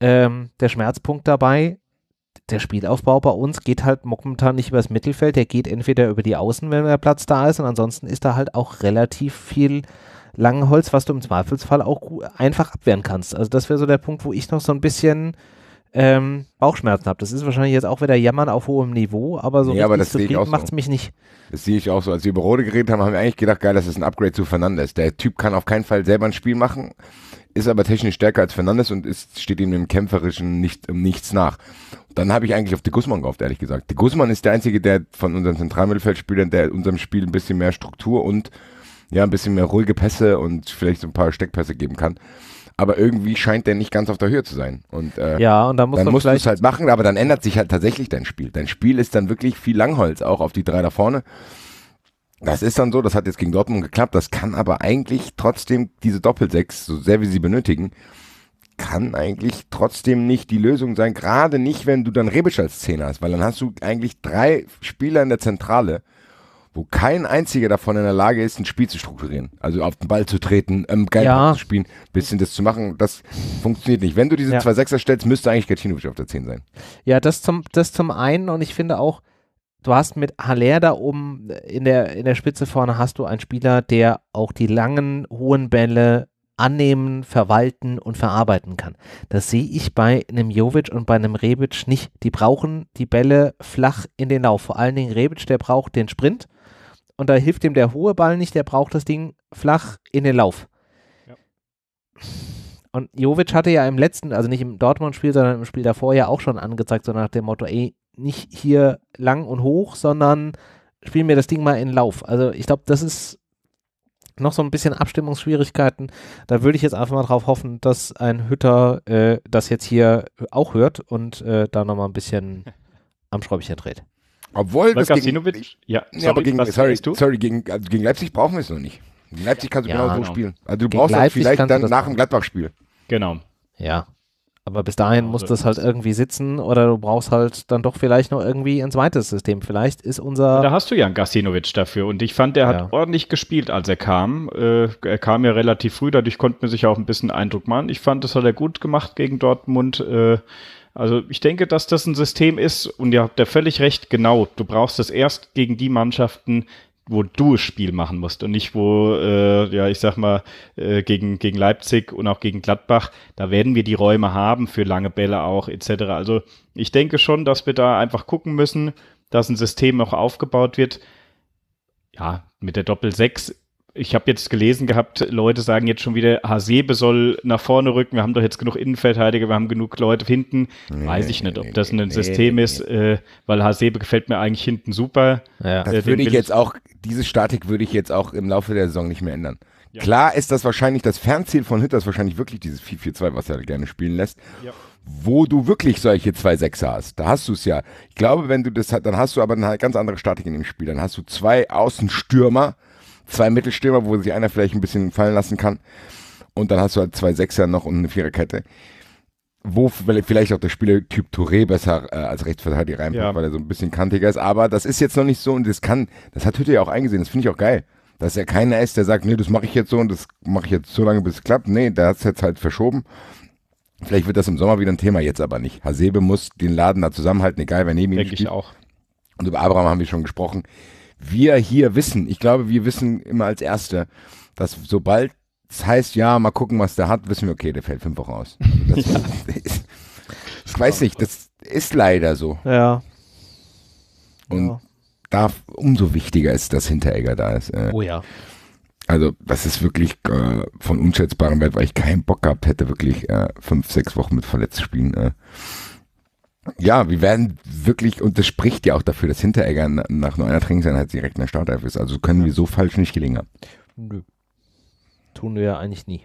ähm, der Schmerzpunkt dabei, der Spielaufbau bei uns geht halt momentan nicht übers Mittelfeld, der geht entweder über die Außen, wenn der Platz da ist, und ansonsten ist da halt auch relativ viel Langholz, was du im Zweifelsfall auch einfach abwehren kannst. Also das wäre so der Punkt, wo ich noch so ein bisschen ähm, Bauchschmerzen habe. Das ist wahrscheinlich jetzt auch wieder Jammern auf hohem Niveau, aber so nee, aber das so. macht es mich nicht. Das sehe ich auch so. Als wir über Rode geredet haben, haben wir eigentlich gedacht, geil, das ist ein Upgrade zu Fernandes. Der Typ kann auf keinen Fall selber ein Spiel machen ist aber technisch stärker als Fernandes und ist, steht ihm im Kämpferischen nicht, um nichts nach. Dann habe ich eigentlich auf De Guzman gehofft, ehrlich gesagt. De Guzman ist der Einzige, der von unseren Zentralmittelfeldspielern, der unserem Spiel ein bisschen mehr Struktur und ja, ein bisschen mehr ruhige Pässe und vielleicht so ein paar Steckpässe geben kann. Aber irgendwie scheint der nicht ganz auf der Höhe zu sein. Und, äh, ja, und dann, muss dann musst du es halt machen, aber dann ändert sich halt tatsächlich dein Spiel. Dein Spiel ist dann wirklich viel Langholz, auch auf die drei da vorne. Das ist dann so, das hat jetzt gegen Dortmund geklappt, das kann aber eigentlich trotzdem diese Doppelsechs, so sehr wie sie benötigen, kann eigentlich trotzdem nicht die Lösung sein, gerade nicht, wenn du dann Rebic als Zehner hast, weil dann hast du eigentlich drei Spieler in der Zentrale, wo kein einziger davon in der Lage ist, ein Spiel zu strukturieren. Also auf den Ball zu treten, ähm, geil ja. zu spielen, bisschen das zu machen, das funktioniert nicht. Wenn du diese ja. zwei Sechser stellst, müsste eigentlich Gacinovic auf der Zehn sein. Ja, das zum, das zum einen und ich finde auch, du hast mit Haller da oben in der, in der Spitze vorne hast du einen Spieler, der auch die langen, hohen Bälle annehmen, verwalten und verarbeiten kann. Das sehe ich bei einem Jovic und bei einem Rebic nicht. Die brauchen die Bälle flach in den Lauf. Vor allen Dingen Rebic, der braucht den Sprint und da hilft ihm der hohe Ball nicht, der braucht das Ding flach in den Lauf. Und Jovic hatte ja im letzten, also nicht im Dortmund-Spiel, sondern im Spiel davor ja auch schon angezeigt, so nach dem Motto, ey, nicht hier lang und hoch, sondern spiel mir das Ding mal in Lauf. Also ich glaube, das ist noch so ein bisschen Abstimmungsschwierigkeiten. Da würde ich jetzt einfach mal drauf hoffen, dass ein Hütter äh, das jetzt hier auch hört und äh, da nochmal ein bisschen <laughs> am Schräubchen dreht. Obwohl das gegen, ja, sorry, aber gegen, sorry, sorry, gegen, also gegen Leipzig brauchen wir es noch nicht. Gegen Leipzig kannst du ja, genau, so spielen. Also du gegen brauchst halt es vielleicht dann nach dem Gladbach-Spiel. Genau. Ja. Aber bis dahin ja, muss das halt irgendwie sitzen oder du brauchst halt dann doch vielleicht noch irgendwie ein zweites System. Vielleicht ist unser. Da hast du ja einen Gasinovic dafür und ich fand, der hat ordentlich gespielt, als er kam. Äh, er kam ja relativ früh, dadurch konnte man sich auch ein bisschen Eindruck machen. Ich fand, das hat er gut gemacht gegen Dortmund. Äh, also ich denke, dass das ein System ist und ihr habt ja völlig recht, genau. Du brauchst es erst gegen die Mannschaften, wo du das Spiel machen musst und nicht wo, äh, ja, ich sag mal, äh, gegen, gegen Leipzig und auch gegen Gladbach, da werden wir die Räume haben für lange Bälle auch etc. Also ich denke schon, dass wir da einfach gucken müssen, dass ein System auch aufgebaut wird. Ja, mit der Doppel 6 ich habe jetzt gelesen gehabt, Leute sagen jetzt schon wieder, Hasebe soll nach vorne rücken, wir haben doch jetzt genug Innenverteidiger, wir haben genug Leute hinten. Nee, Weiß ich nicht, ob nee, das ein nee, System ist, äh, weil Hasebe gefällt mir eigentlich hinten super. Ja. Äh, das äh, würde ich jetzt auch, diese Statik würde ich jetzt auch im Laufe der Saison nicht mehr ändern. Ja. Klar ist das wahrscheinlich, das Fernziel von Hitters wahrscheinlich wirklich dieses 4-4-2, was er gerne spielen lässt. Ja wo du wirklich solche zwei Sechser hast. Da hast du es ja. Ich glaube, wenn du das hast, dann hast du aber eine ganz andere Statik in dem Spiel. Dann hast du zwei Außenstürmer, zwei Mittelstürmer, wo sich einer vielleicht ein bisschen fallen lassen kann. Und dann hast du halt zwei Sechser noch und eine Viererkette. Wo vielleicht auch der Spielertyp Touré besser äh, als Rechtsverteidiger reinpasst, ja. weil er so ein bisschen kantiger ist. Aber das ist jetzt noch nicht so und das kann, das hat Hütte ja auch eingesehen. Das finde ich auch geil. Dass er keiner ist, der sagt, nee, das mache ich jetzt so und das mache ich jetzt so lange, bis es klappt. Nee, der hat es jetzt halt verschoben. Vielleicht wird das im Sommer wieder ein Thema, jetzt aber nicht. Hasebe muss den Laden da zusammenhalten, egal wer neben ihm Denk spielt. Denke ich auch. Und über Abraham haben wir schon gesprochen wir hier wissen, ich glaube, wir wissen immer als Erste, dass sobald es heißt, ja, mal gucken, was der hat, wissen wir, okay, der fällt fünf Wochen aus. Also das, <laughs> ja. ist, ich weiß nicht, das ist leider so. Ja. Und ja. da umso wichtiger ist, dass Hinteregger da ist. Äh. oh ja. Also das ist wirklich äh, von unschätzbarem Wert, weil ich keinen Bock gehabt hätte, wirklich äh, fünf, sechs Wochen mit verletzt zu spielen. Äh ja, wir werden wirklich, und das spricht ja auch dafür, dass Hinteregger nach nur einer Trainingseinheit direkt in der Startelf ist. Also können wir so falsch nicht gelingen Nö. Tun wir ja eigentlich nie.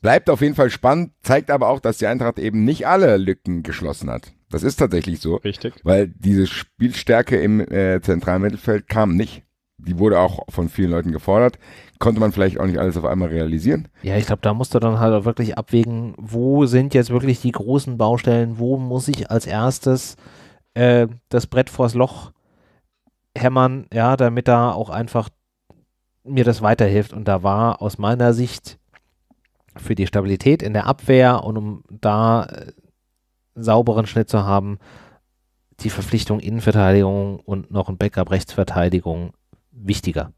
Bleibt auf jeden Fall spannend, zeigt aber auch, dass die Eintracht eben nicht alle Lücken geschlossen hat. Das ist tatsächlich so. Richtig. Weil diese Spielstärke im äh, zentralen Mittelfeld kam nicht. Die wurde auch von vielen Leuten gefordert konnte man vielleicht auch nicht alles auf einmal realisieren. Ja, ich glaube, da musst du dann halt auch wirklich abwägen, wo sind jetzt wirklich die großen Baustellen, wo muss ich als erstes äh, das Brett vors Loch hämmern, ja, damit da auch einfach mir das weiterhilft. Und da war aus meiner Sicht für die Stabilität in der Abwehr und um da äh, sauberen Schnitt zu haben, die Verpflichtung Innenverteidigung und noch ein Backup Rechtsverteidigung wichtiger.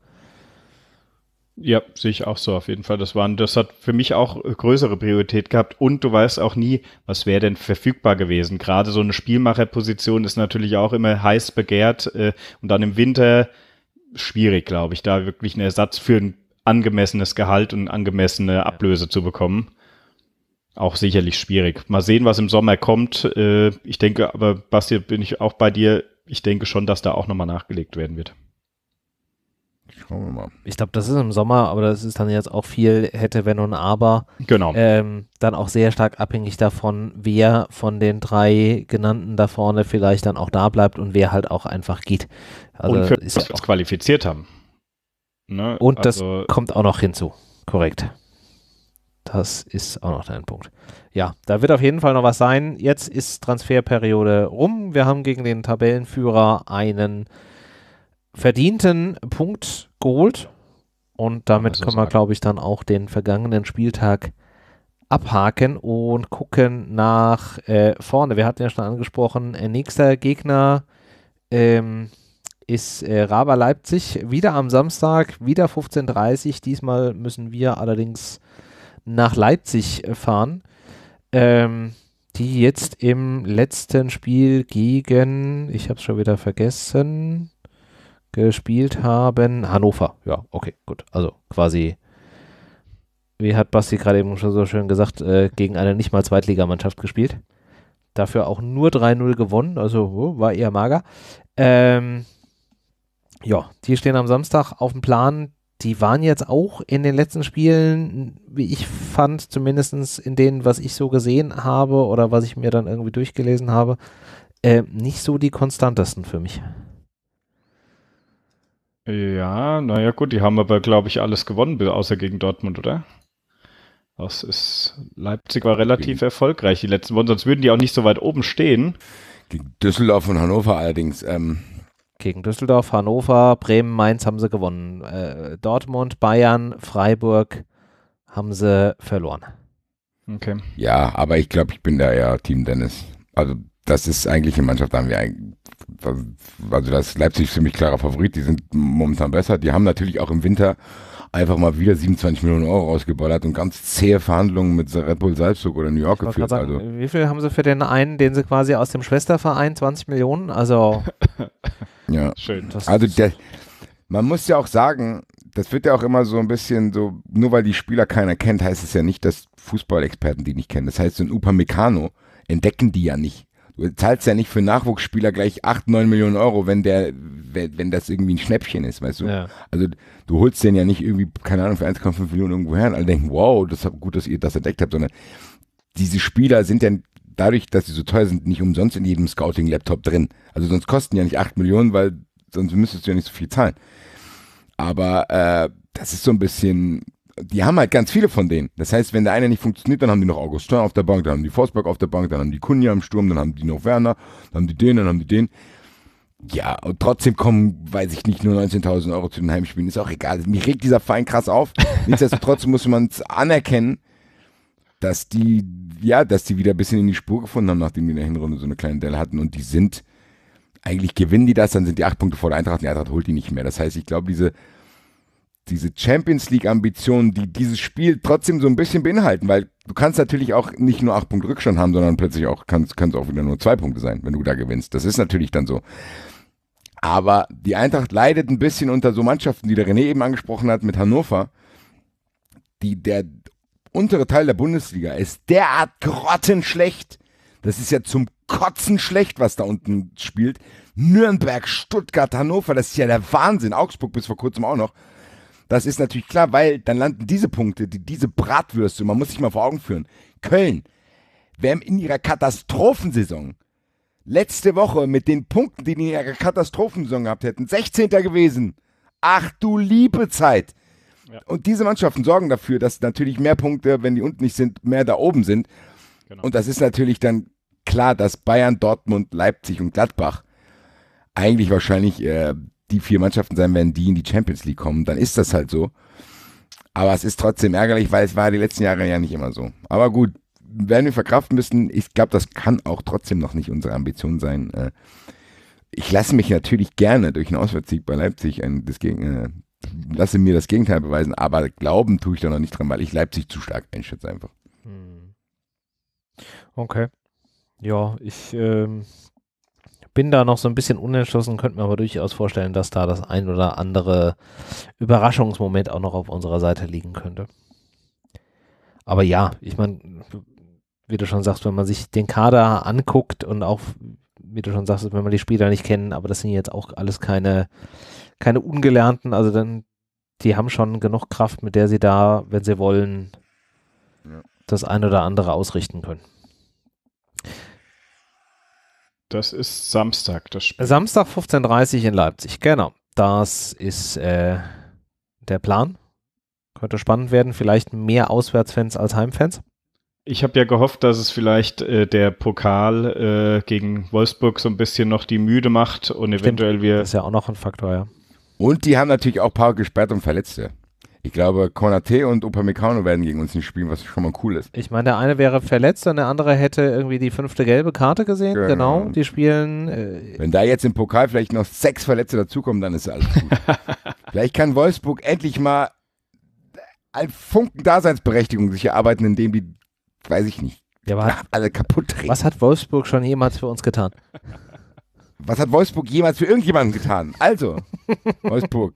Ja, sehe ich auch so auf jeden Fall. Das waren, das hat für mich auch größere Priorität gehabt und du weißt auch nie, was wäre denn verfügbar gewesen. Gerade so eine Spielmacherposition ist natürlich auch immer heiß begehrt äh, und dann im Winter schwierig, glaube ich, da wirklich einen Ersatz für ein angemessenes Gehalt und angemessene Ablöse zu bekommen. Auch sicherlich schwierig. Mal sehen, was im Sommer kommt. Äh, ich denke, aber Basti, bin ich auch bei dir. Ich denke schon, dass da auch nochmal nachgelegt werden wird. Schauen wir mal. Ich glaube, das ist im Sommer, aber das ist dann jetzt auch viel hätte, wenn und aber. Genau. Ähm, dann auch sehr stark abhängig davon, wer von den drei genannten da vorne vielleicht dann auch da bleibt und wer halt auch einfach geht. Also und für ist was ja auch qualifiziert haben. Ne? Und also das kommt auch noch hinzu. Korrekt. Das ist auch noch dein Punkt. Ja, da wird auf jeden Fall noch was sein. Jetzt ist Transferperiode rum. Wir haben gegen den Tabellenführer einen verdienten Punkt geholt. Und damit also können wir, glaube ich, dann auch den vergangenen Spieltag abhaken und gucken nach äh, vorne. Wir hatten ja schon angesprochen, äh, nächster Gegner ähm, ist äh, Raba Leipzig. Wieder am Samstag, wieder 15.30 Uhr. Diesmal müssen wir allerdings nach Leipzig äh, fahren, ähm, die jetzt im letzten Spiel gegen, ich habe es schon wieder vergessen, gespielt haben. Hannover, ja, okay, gut. Also quasi, wie hat Basti gerade eben schon so schön gesagt, äh, gegen eine nicht mal Zweitligamannschaft gespielt. Dafür auch nur 3-0 gewonnen, also oh, war eher mager. Ähm, ja, die stehen am Samstag auf dem Plan. Die waren jetzt auch in den letzten Spielen, wie ich fand, zumindest in denen, was ich so gesehen habe oder was ich mir dann irgendwie durchgelesen habe, äh, nicht so die konstantesten für mich. Ja, naja gut, die haben aber, glaube ich, alles gewonnen, außer gegen Dortmund, oder? Das ist, Leipzig war relativ gegen, erfolgreich die letzten Wochen, sonst würden die auch nicht so weit oben stehen. Gegen Düsseldorf und Hannover allerdings. Ähm. Gegen Düsseldorf, Hannover, Bremen, Mainz haben sie gewonnen. Äh, Dortmund, Bayern, Freiburg haben sie verloren. Okay. Ja, aber ich glaube, ich bin da ja Team Dennis. Also das ist eigentlich eine Mannschaft, da haben wir eigentlich also das ist Leipzig ziemlich klarer Favorit, die sind momentan besser. Die haben natürlich auch im Winter einfach mal wieder 27 Millionen Euro rausgeballert und ganz zähe Verhandlungen mit Red Bull Salzburg oder New York geführt. Sagen, also. Wie viel haben sie für den einen, den sie quasi aus dem Schwesterverein, 20 Millionen? Also <laughs> ja. schön. also der, man muss ja auch sagen, das wird ja auch immer so ein bisschen so, nur weil die Spieler keiner kennt, heißt es ja nicht, dass Fußballexperten die nicht kennen. Das heißt, so ein Upamecano entdecken die ja nicht du zahlst ja nicht für Nachwuchsspieler gleich 8, 9 Millionen Euro, wenn der, wenn wenn das irgendwie ein Schnäppchen ist, weißt du? Ja. Also du holst den ja nicht irgendwie, keine Ahnung, für 1,5 Millionen irgendwo her und alle denken, wow, das ist gut, dass ihr das entdeckt habt, sondern diese Spieler sind ja dadurch, dass sie so teuer sind, nicht umsonst in jedem Scouting-Laptop drin. Also sonst kosten ja nicht 8 Millionen, weil sonst müsstest du ja nicht so viel zahlen. Aber äh, das ist so ein bisschen die haben halt ganz viele von denen. Das heißt, wenn der eine nicht funktioniert, dann haben die noch August Steuer auf der Bank, dann haben die Forsberg auf der Bank, dann haben die Kunja im Sturm, dann haben die noch Werner, dann haben die den, dann haben die den. Ja, und trotzdem kommen, weiß ich nicht, nur 19.000 Euro zu den Heimspielen. Ist auch egal. Mich regt dieser Feind krass auf. <laughs> Nichtsdestotrotz muss man es anerkennen, dass die, ja, dass die wieder ein bisschen in die Spur gefunden haben, nachdem die in der Hinrunde so eine kleine Delle hatten. Und die sind, eigentlich gewinnen die das, dann sind die acht Punkte vor der Eintracht. Die Eintracht holt die nicht mehr. Das heißt, ich glaube, diese diese Champions League-Ambitionen, die dieses Spiel trotzdem so ein bisschen beinhalten, weil du kannst natürlich auch nicht nur acht Punkte Rückstand haben, sondern plötzlich auch kann es auch wieder nur zwei Punkte sein, wenn du da gewinnst. Das ist natürlich dann so. Aber die Eintracht leidet ein bisschen unter so Mannschaften, die der René eben angesprochen hat mit Hannover. Die, der untere Teil der Bundesliga ist derart grottenschlecht. Das ist ja zum Kotzen schlecht, was da unten spielt. Nürnberg, Stuttgart, Hannover, das ist ja der Wahnsinn. Augsburg bis vor kurzem auch noch. Das ist natürlich klar, weil dann landen diese Punkte, die, diese Bratwürste, man muss sich mal vor Augen führen. Köln, WM in ihrer Katastrophensaison letzte Woche mit den Punkten, die die in ihrer Katastrophensaison gehabt hätten, 16. gewesen. Ach du liebe Zeit. Ja. Und diese Mannschaften sorgen dafür, dass natürlich mehr Punkte, wenn die unten nicht sind, mehr da oben sind. Genau. Und das ist natürlich dann klar, dass Bayern, Dortmund, Leipzig und Gladbach eigentlich wahrscheinlich äh, die vier Mannschaften sein werden, die in die Champions League kommen, dann ist das halt so. Aber es ist trotzdem ärgerlich, weil es war die letzten Jahre ja nicht immer so. Aber gut, werden wir verkraften müssen. Ich glaube, das kann auch trotzdem noch nicht unsere Ambition sein. Äh, ich lasse mich natürlich gerne durch einen Auswärtssieg bei Leipzig ein, das Gegenteil, äh, lasse mir das Gegenteil beweisen, aber glauben tue ich da noch nicht dran, weil ich Leipzig zu stark einschätze einfach. Hm. Okay. Ja, ich ähm, bin da noch so ein bisschen unentschlossen, könnte mir aber durchaus vorstellen, dass da das ein oder andere Überraschungsmoment auch noch auf unserer Seite liegen könnte. Aber ja, ich meine, wie du schon sagst, wenn man sich den Kader anguckt und auch, wie du schon sagst, wenn man die Spieler nicht kennen, aber das sind jetzt auch alles keine, keine Ungelernten, also dann, die haben schon genug Kraft, mit der sie da, wenn sie wollen, das ein oder andere ausrichten können. Das ist Samstag, das Spiel. Samstag 15.30 Uhr in Leipzig, genau. Das ist äh, der Plan. Könnte spannend werden, vielleicht mehr Auswärtsfans als Heimfans. Ich habe ja gehofft, dass es vielleicht äh, der Pokal äh, gegen Wolfsburg so ein bisschen noch die müde macht und Stimmt, eventuell wir. Das ist ja auch noch ein Faktor, ja. Und die haben natürlich auch ein paar gesperrt und Verletzte. Ich glaube, Konate und Upamecano werden gegen uns nicht spielen, was schon mal cool ist. Ich meine, der eine wäre verletzt und der andere hätte irgendwie die fünfte gelbe Karte gesehen. Genau. genau. Die spielen. Äh Wenn da jetzt im Pokal vielleicht noch sechs Verletzte dazukommen, dann ist alles gut. <laughs> vielleicht kann Wolfsburg endlich mal ein Funken Daseinsberechtigung sich erarbeiten, indem die, weiß ich nicht, ja, alle kaputt drehen. Was hat Wolfsburg schon jemals für uns getan? Was hat Wolfsburg jemals für irgendjemanden getan? Also, <laughs> Wolfsburg.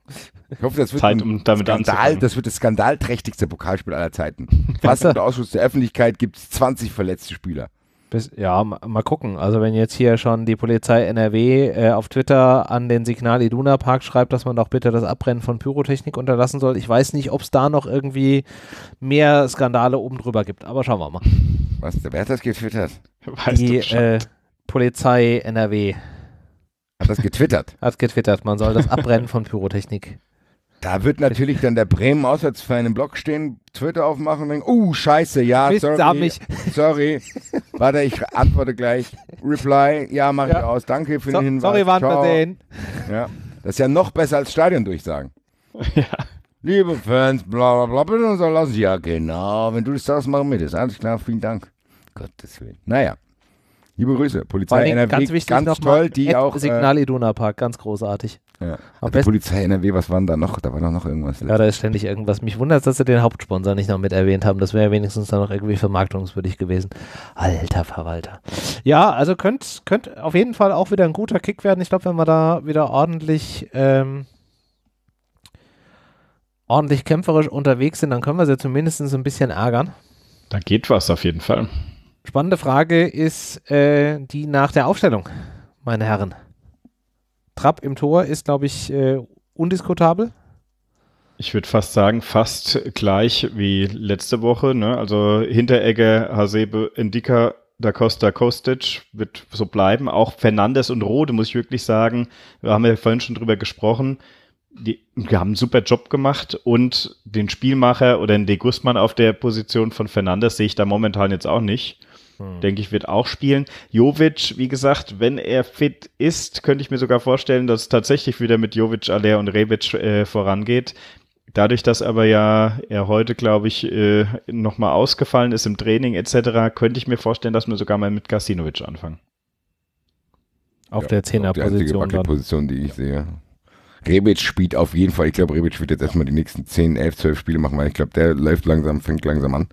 Ich hoffe, das wird, Zeit, um damit Skandal, das, wird das skandalträchtigste Pokalspiel aller Zeiten. <laughs> Fast unter Ausschluss der Öffentlichkeit gibt es 20 verletzte Spieler. Bis, ja, mal gucken. Also wenn jetzt hier schon die Polizei NRW äh, auf Twitter an den Signal Iduna Park schreibt, dass man doch bitte das Abbrennen von Pyrotechnik unterlassen soll. Ich weiß nicht, ob es da noch irgendwie mehr Skandale oben drüber gibt, aber schauen wir mal. Was, wer hat das getwittert? Weißt die äh, Polizei NRW das getwittert. <laughs> Hat getwittert, man soll das Abbrennen von Pyrotechnik. Da wird natürlich dann der Bremen Auswärtsfan im Blog stehen, Twitter aufmachen und denken, oh, scheiße, ja, Mist, sorry. Sorry. Warte, ich antworte gleich. Reply, ja, mache ja. ich aus. Danke für so, den Hinweis. Sorry, waren versehen. Ja. Das ist ja noch besser als Stadion durchsagen. Ja. Liebe Fans, bla bla bla, bitte uns lassen. Ja, genau. Wenn du das sagst, machen wir das. Alles klar, vielen Dank. Gottes Willen. Naja. Liebe Grüße, Polizei NRW, ganz, wichtig ganz toll, mal, die auch... Äh, Signal Iduna Park, ganz großartig. Ja. die also Polizei NRW, was waren da noch? Da war doch noch irgendwas. Ja, da ist ständig irgendwas. Mich wundert dass sie den Hauptsponsor nicht noch mit erwähnt haben. Das wäre wenigstens dann noch irgendwie vermarktungswürdig gewesen. Alter Verwalter. Ja, also könnte könnt auf jeden Fall auch wieder ein guter Kick werden. Ich glaube, wenn wir da wieder ordentlich... Ähm, ordentlich kämpferisch unterwegs sind, dann können wir sie zumindest ein bisschen ärgern. Da geht was auf jeden Fall. Spannende Frage ist äh, die nach der Aufstellung, meine Herren. Trapp im Tor ist, glaube ich, äh, undiskutabel. Ich würde fast sagen, fast gleich wie letzte Woche. Ne? Also Hinteregger, Hasebe, Indika, Da Costa, Kostic wird so bleiben. Auch Fernandes und Rode, muss ich wirklich sagen, wir haben ja vorhin schon drüber gesprochen. Die, wir haben einen super Job gemacht und den Spielmacher oder den De Guzman auf der Position von Fernandes sehe ich da momentan jetzt auch nicht. Hm. denke ich, wird auch spielen. Jovic, wie gesagt, wenn er fit ist, könnte ich mir sogar vorstellen, dass es tatsächlich wieder mit Jovic, Aller und Rebic äh, vorangeht. Dadurch, dass aber ja er heute, glaube ich, äh, nochmal ausgefallen ist im Training etc., könnte ich mir vorstellen, dass wir sogar mal mit Gasinovic anfangen. Auf ja, der 10 Die Position, die ich ja. sehe. Rebic spielt auf jeden Fall, ich glaube, Rebic wird jetzt erstmal die nächsten 10, 11, 12 Spiele machen, weil ich glaube, der läuft langsam, fängt langsam an.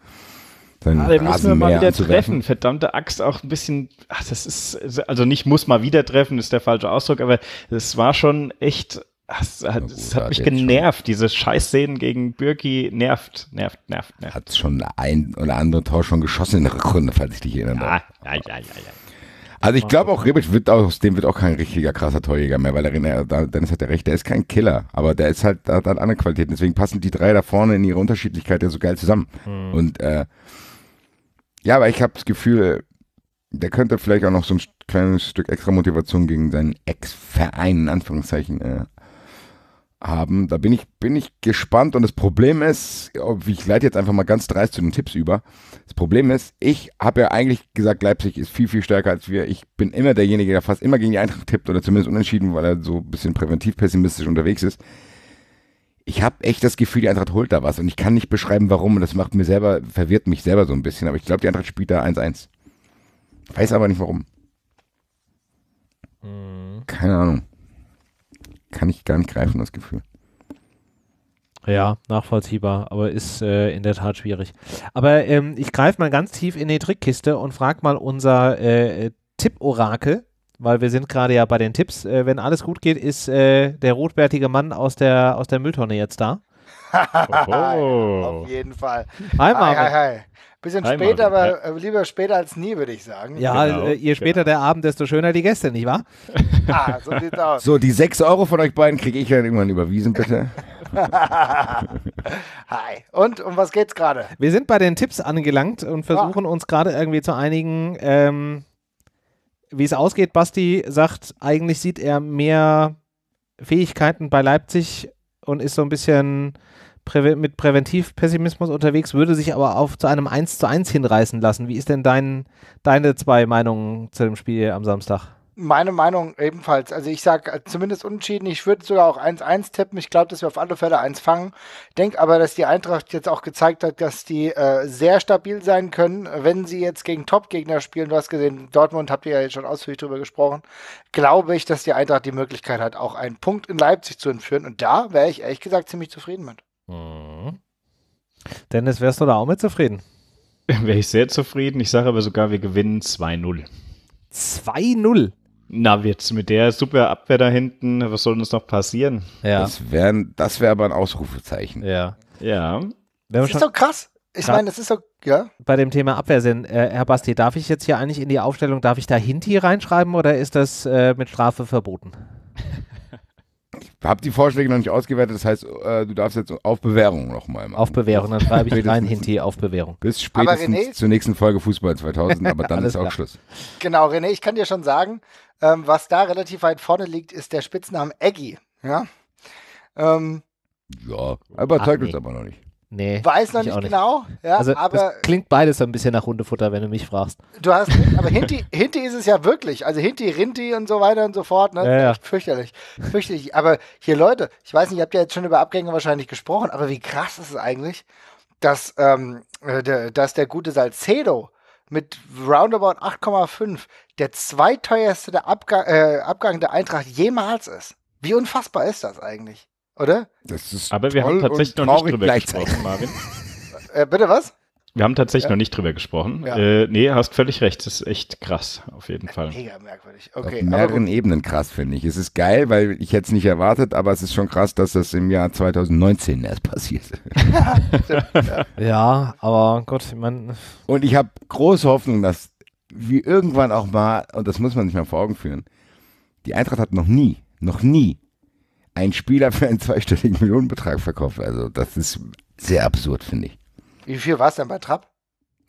Seinen ah, den müssen wir mal wieder treffen. Verdammte Axt, auch ein bisschen, ach, das ist, also nicht muss mal wieder treffen, ist der falsche Ausdruck, aber es war schon echt, es hat, gut, das hat mich genervt. Diese Scheißszenen gegen Birki nervt, nervt, nervt, nervt. Hat schon ein oder andere Tor schon geschossen in der Rückrunde, falls ich dich erinnere. Ja, ja, ja, ja, ja. Also ich glaube auch, Rebic wird aus dem wird auch kein richtiger krasser Torjäger mehr, weil er, Dennis hat ja recht, der ist kein Killer, aber der ist halt, der hat andere Qualitäten. Deswegen passen die drei da vorne in ihrer Unterschiedlichkeit ja so geil zusammen. Hm. Und äh, ja, aber ich habe das Gefühl, der könnte vielleicht auch noch so ein kleines Stück extra Motivation gegen seinen Ex-Verein, in Anführungszeichen, äh, haben. Da bin ich, bin ich gespannt. Und das Problem ist, ich leite jetzt einfach mal ganz dreist zu den Tipps über. Das Problem ist, ich habe ja eigentlich gesagt, Leipzig ist viel, viel stärker als wir. Ich bin immer derjenige, der fast immer gegen die Eintracht tippt oder zumindest unentschieden, weil er so ein bisschen präventiv pessimistisch unterwegs ist ich habe echt das Gefühl, die Eintracht holt da was. Und ich kann nicht beschreiben, warum. Und das macht mir selber, verwirrt mich selber so ein bisschen. Aber ich glaube, die Eintracht spielt da 1-1. Weiß aber nicht warum. Mhm. Keine Ahnung. Kann ich gar nicht greifen, das Gefühl. Ja, nachvollziehbar, aber ist äh, in der Tat schwierig. Aber ähm, ich greife mal ganz tief in die Trickkiste und frage mal unser äh, Tipp-Orakel, weil wir sind gerade ja bei den Tipps. Äh, wenn alles gut geht, ist äh, der rotbärtige Mann aus der, aus der Mülltonne jetzt da. <laughs> Auf jeden Fall. Hi, Marvin. hi, hi, hi. Bisschen hi, später, Marvin. aber äh, lieber später als nie, würde ich sagen. Ja, genau. äh, je genau. später genau. der Abend, desto schöner die Gäste, nicht wahr? <laughs> <laughs> ah, so sieht's aus. So, die 6 Euro von euch beiden kriege ich ja irgendwann überwiesen, bitte. hi. Und um was geht's gerade? Wir sind bei den Tipps angelangt und ah. versuchen ah. uns gerade irgendwie zu einigen. Ähm, wie es ausgeht, Basti sagt, eigentlich sieht er mehr Fähigkeiten bei Leipzig und ist so ein bisschen prä mit Präventivpessimismus unterwegs, würde sich aber auf zu einem 1 zu 1 hinreißen lassen. Wie ist denn dein, deine zwei Meinungen zu dem Spiel am Samstag? Meine Meinung ebenfalls. Also ich sage äh, zumindest unentschieden. Ich würde sogar auch 1-1 tippen. Ich glaube, dass wir auf alle Fälle 1 fangen. Denke aber, dass die Eintracht jetzt auch gezeigt hat, dass die äh, sehr stabil sein können, wenn sie jetzt gegen Top-Gegner spielen. Du hast gesehen, Dortmund habt ihr ja jetzt schon ausführlich darüber gesprochen. Glaube ich, dass die Eintracht die Möglichkeit hat, auch einen Punkt in Leipzig zu entführen. Und da wäre ich ehrlich gesagt ziemlich zufrieden mit. Mhm. Dennis, wärst du da auch mit zufrieden? Wäre ich sehr zufrieden. Ich sage aber sogar, wir gewinnen 2-0. 2-0. Na, jetzt mit der super Abwehr da hinten, was soll uns noch passieren? Ja. Das wäre das wär aber ein Ausrufezeichen. Ja. Ja. Das ist doch krass. Ich meine, das ist so, ja. Bei dem Thema Abwehrsinn, äh, Herr Basti, darf ich jetzt hier eigentlich in die Aufstellung, darf ich da Hinti reinschreiben oder ist das äh, mit Strafe verboten? Ich habe die Vorschläge noch nicht ausgewertet, das heißt, äh, du darfst jetzt auf Bewährung nochmal machen. Auf Bewährung, dann schreibe ich rein Hinti auf Bewährung. Bis spätestens René, zur nächsten Folge Fußball 2000, aber dann <laughs> ist auch klar. Schluss. Genau, René, ich kann dir schon sagen, ähm, was da relativ weit vorne liegt, ist der Spitzname Eggy. Ja. Ähm, ja, aber zeigt nee. uns aber noch nicht. Nee, Weiß noch nicht, nicht, genau. Ja, also, aber klingt beides so ein bisschen nach Hundefutter, wenn du mich fragst. Du hast aber Hinti, Hinti ist es ja wirklich. Also Hinti, Rinti und so weiter und so fort. Ne? Ja, ja. Fürchterlich. Fürchterlich. Aber hier, Leute, ich weiß nicht, ihr habt ja jetzt schon über Abgänge wahrscheinlich gesprochen, aber wie krass ist es eigentlich, dass, ähm, äh, dass der gute Salcedo mit roundabout 8,5 der zweiteuerste der Abga äh, Abgang der Eintracht jemals ist. Wie unfassbar ist das eigentlich, oder? Das ist Aber wir haben tatsächlich noch nicht drüber gesprochen, Marvin. äh, bitte was? Wir haben tatsächlich ja. noch nicht drüber gesprochen. Ja. Äh, nee, hast völlig recht. Das ist echt krass, auf jeden Fall. Mega merkwürdig. Okay, auf mehreren Ebenen krass, finde ich. Es ist geil, weil ich hätte es nicht erwartet, aber es ist schon krass, dass das im Jahr 2019 erst passiert. <laughs> ja, aber Gott, ich meine. Und ich habe große Hoffnung, dass wir irgendwann auch mal, und das muss man sich mal vor Augen führen, die Eintracht hat noch nie, noch nie einen Spieler für einen zweistelligen Millionenbetrag verkauft. Also, das ist sehr absurd, finde ich. Wie viel war es denn bei Trapp?